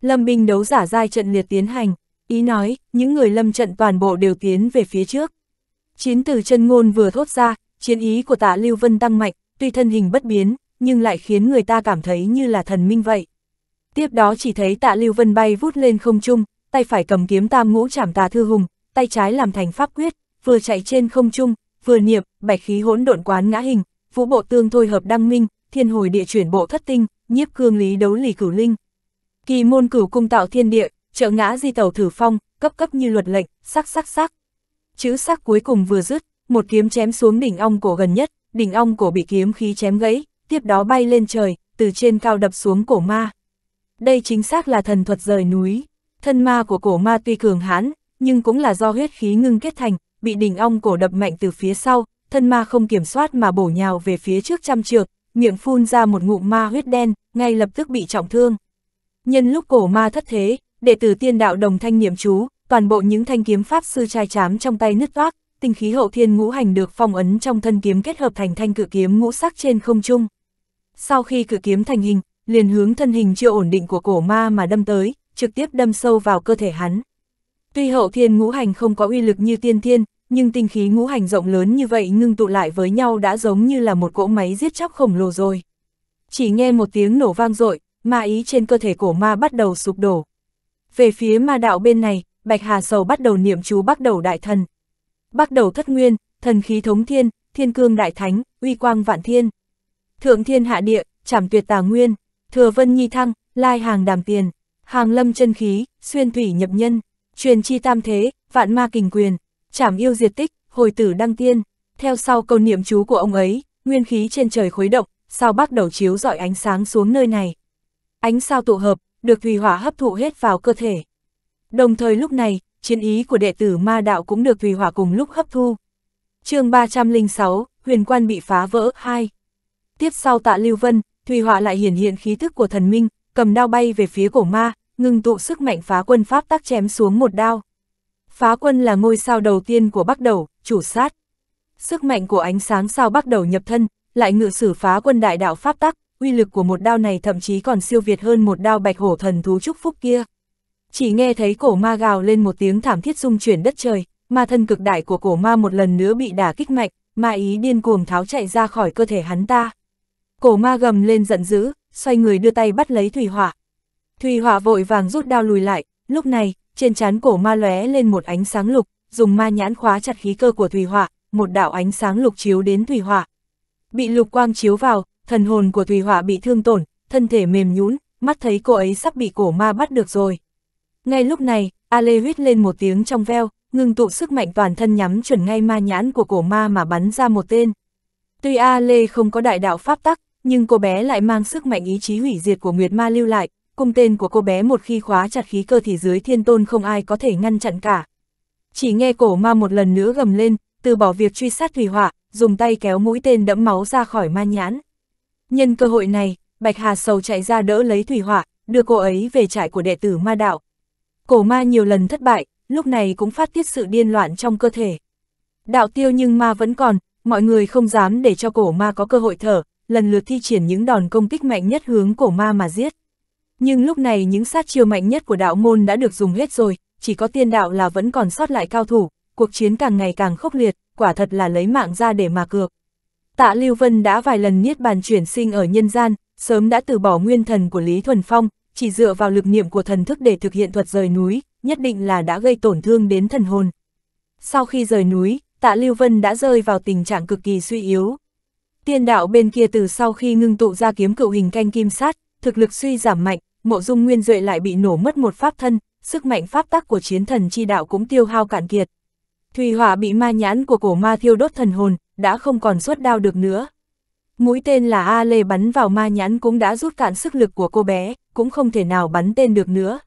Lâm binh đấu giả giai trận liệt tiến hành, ý nói, những người lâm trận toàn bộ đều tiến về phía trước. Chín từ chân ngôn vừa thốt ra, chiến ý của tạ Lưu Vân tăng mạnh, tuy thân hình bất biến, nhưng lại khiến người ta cảm thấy như là thần minh vậy. Tiếp đó chỉ thấy tạ Lưu Vân bay vút lên không trung, tay phải cầm kiếm tam ngũ chảm tà thư hùng, tay trái làm thành pháp quyết, vừa chạy trên không trung, vừa niệm, bạch khí hỗn độn quán ngã hình, vũ bộ tương thôi hợp đăng minh, thiên hồi địa chuyển bộ thất tinh, nhiếp cương lý đấu lì cửu linh. Kỳ môn cửu cung tạo thiên địa, trợ ngã di tàu thử phong, cấp cấp như luật lệnh, sắc sắc sắc. Chữ sắc cuối cùng vừa dứt, một kiếm chém xuống đỉnh ong cổ gần nhất, đỉnh ong cổ bị kiếm khí chém gãy, tiếp đó bay lên trời, từ trên cao đập xuống cổ ma. Đây chính xác là thần thuật rời núi. Thân ma của cổ ma tuy cường hãn, nhưng cũng là do huyết khí ngưng kết thành, bị đỉnh ong cổ đập mạnh từ phía sau, thân ma không kiểm soát mà bổ nhào về phía trước trăm trượt miệng phun ra một ngụm ma huyết đen, ngay lập tức bị trọng thương. Nhân lúc cổ ma thất thế, đệ tử tiên đạo đồng thanh niệm chú, toàn bộ những thanh kiếm pháp sư trai chám trong tay nứt toác, tinh khí hậu thiên ngũ hành được phong ấn trong thân kiếm kết hợp thành thanh cự kiếm ngũ sắc trên không trung. Sau khi cự kiếm thành hình, liền hướng thân hình chưa ổn định của cổ ma mà đâm tới, trực tiếp đâm sâu vào cơ thể hắn. Tuy hậu thiên ngũ hành không có uy lực như tiên thiên, nhưng tinh khí ngũ hành rộng lớn như vậy ngưng tụ lại với nhau đã giống như là một cỗ máy giết chóc khổng lồ rồi. Chỉ nghe một tiếng nổ vang dội, ma ý trên cơ thể cổ ma bắt đầu sụp đổ. Về phía ma đạo bên này, Bạch Hà Sầu bắt đầu niệm chú bắt đầu đại thần. Bắt đầu thất nguyên, thần khí thống thiên, thiên cương đại thánh, uy quang vạn thiên. Thượng thiên hạ địa, trảm tuyệt tà nguyên, thừa vân nhi thăng, lai hàng đàm tiền, hàng lâm chân khí, xuyên thủy nhập nhân truyền chi tam thế, vạn ma kình quyền, trảm yêu diệt tích, hồi tử đăng tiên. Theo sau câu niệm chú của ông ấy, nguyên khí trên trời khuấy động, sao bắt đầu chiếu dọi ánh sáng xuống nơi này. Ánh sao tụ hợp, được thủy hỏa hấp thụ hết vào cơ thể. Đồng thời lúc này, chiến ý của đệ tử ma đạo cũng được thủy hỏa cùng lúc hấp thu. chương 306, huyền quan bị phá vỡ, 2. Tiếp sau tạ Lưu Vân, thủy hỏa lại hiển hiện khí thức của thần minh, cầm đao bay về phía cổ ma, ngưng tụ sức mạnh phá quân pháp tác chém xuống một đao. Phá quân là ngôi sao đầu tiên của Bắc Đầu, chủ sát. Sức mạnh của ánh sáng sao Bắc Đầu nhập thân, lại ngự sử phá quân đại đạo pháp tắc, uy lực của một đao này thậm chí còn siêu việt hơn một đao bạch hổ thần thú chúc phúc kia. Chỉ nghe thấy cổ ma gào lên một tiếng thảm thiết rung chuyển đất trời, ma thân cực đại của cổ ma một lần nữa bị đả kích mạnh, ma ý điên cuồng tháo chạy ra khỏi cơ thể hắn ta. Cổ ma gầm lên giận dữ, xoay người đưa tay bắt lấy thủy hỏa, Thùy họa vội vàng rút đao lùi lại, lúc này, trên chán cổ ma lóe lên một ánh sáng lục, dùng ma nhãn khóa chặt khí cơ của Thùy họa, một đạo ánh sáng lục chiếu đến Thùy họa. Bị lục quang chiếu vào, thần hồn của Thùy họa bị thương tổn, thân thể mềm nhũn, mắt thấy cô ấy sắp bị cổ ma bắt được rồi. Ngay lúc này, A Lê huyết lên một tiếng trong veo, ngừng tụ sức mạnh toàn thân nhắm chuẩn ngay ma nhãn của cổ ma mà bắn ra một tên. Tuy A Lê không có đại đạo pháp tắc, nhưng cô bé lại mang sức mạnh ý chí hủy diệt của Nguyệt Ma lưu lại, cung tên của cô bé một khi khóa chặt khí cơ thì dưới thiên tôn không ai có thể ngăn chặn cả. Chỉ nghe cổ ma một lần nữa gầm lên, từ bỏ việc truy sát thủy họa, dùng tay kéo mũi tên đẫm máu ra khỏi ma nhãn. Nhân cơ hội này, Bạch Hà Sầu chạy ra đỡ lấy thủy họa, đưa cô ấy về trại của đệ tử ma đạo. Cổ ma nhiều lần thất bại, lúc này cũng phát tiết sự điên loạn trong cơ thể. Đạo tiêu nhưng ma vẫn còn, mọi người không dám để cho cổ ma có cơ hội thở, lần lượt thi triển những đòn công kích mạnh nhất hướng cổ ma mà giết. Nhưng lúc này những sát chiêu mạnh nhất của đạo môn đã được dùng hết rồi, chỉ có tiên đạo là vẫn còn sót lại cao thủ, cuộc chiến càng ngày càng khốc liệt, quả thật là lấy mạng ra để mà cược. Tạ Lưu Vân đã vài lần niết bàn chuyển sinh ở nhân gian, sớm đã từ bỏ nguyên thần của Lý Thuần Phong, chỉ dựa vào lực niệm của thần thức để thực hiện thuật rời núi, nhất định là đã gây tổn thương đến thần hồn. Sau khi rời núi, Tạ Lưu Vân đã rơi vào tình trạng cực kỳ suy yếu. Tiên đạo bên kia từ sau khi ngưng tụ ra kiếm cựu hình canh kim sát, thực lực suy giảm mạnh, mộ dung nguyên duệ lại bị nổ mất một pháp thân, sức mạnh pháp tắc của chiến thần chi đạo cũng tiêu hao cạn kiệt. Thủy hỏa bị ma nhãn của cổ ma thiêu đốt thần hồn, đã không còn suốt đao được nữa. Mũi tên là A Lê bắn vào ma nhãn cũng đã rút cạn sức lực của cô bé, cũng không thể nào bắn tên được nữa.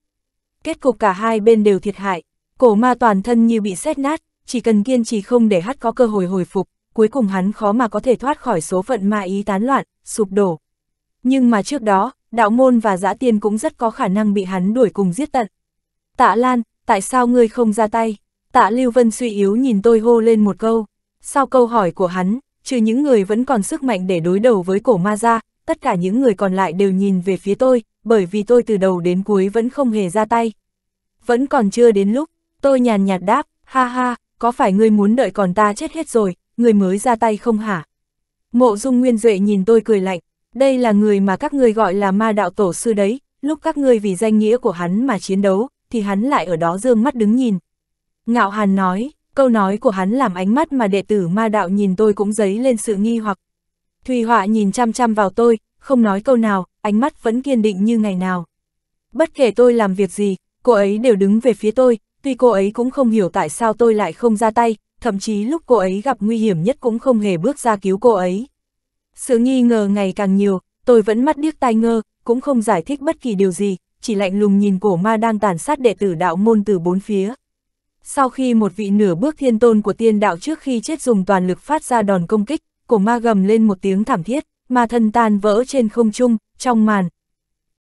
Kết cục cả hai bên đều thiệt hại, cổ ma toàn thân như bị xét nát, chỉ cần kiên trì không để hắt có cơ hội hồi phục, cuối cùng hắn khó mà có thể thoát khỏi số phận ma ý tán loạn, sụp đổ. Nhưng mà trước đó, đạo môn và dã tiên cũng rất có khả năng bị hắn đuổi cùng giết tận. Tạ Lan, tại sao ngươi không ra tay? Tạ Lưu Vân suy yếu nhìn tôi hô lên một câu. Sau câu hỏi của hắn, trừ những người vẫn còn sức mạnh để đối đầu với cổ ma ra, tất cả những người còn lại đều nhìn về phía tôi, bởi vì tôi từ đầu đến cuối vẫn không hề ra tay. Vẫn còn chưa đến lúc, tôi nhàn nhạt đáp, ha ha, có phải ngươi muốn đợi còn ta chết hết rồi, ngươi mới ra tay không hả? Mộ Dung Nguyên Duệ nhìn tôi cười lạnh, đây là người mà các ngươi gọi là ma đạo tổ sư đấy, lúc các ngươi vì danh nghĩa của hắn mà chiến đấu, thì hắn lại ở đó dương mắt đứng nhìn. Ngạo Hàn nói, câu nói của hắn làm ánh mắt mà đệ tử ma đạo nhìn tôi cũng dấy lên sự nghi hoặc. Thùy Họa nhìn chăm chăm vào tôi, không nói câu nào, ánh mắt vẫn kiên định như ngày nào. Bất kể tôi làm việc gì, cô ấy đều đứng về phía tôi, tuy cô ấy cũng không hiểu tại sao tôi lại không ra tay, thậm chí lúc cô ấy gặp nguy hiểm nhất cũng không hề bước ra cứu cô ấy. Sự nghi ngờ ngày càng nhiều, tôi vẫn mắt điếc tai ngơ, cũng không giải thích bất kỳ điều gì, chỉ lạnh lùng nhìn cổ ma đang tàn sát đệ tử đạo môn từ bốn phía. Sau khi một vị nửa bước thiên tôn của tiên đạo trước khi chết dùng toàn lực phát ra đòn công kích, cổ ma gầm lên một tiếng thảm thiết, ma thân tan vỡ trên không trung, trong màn,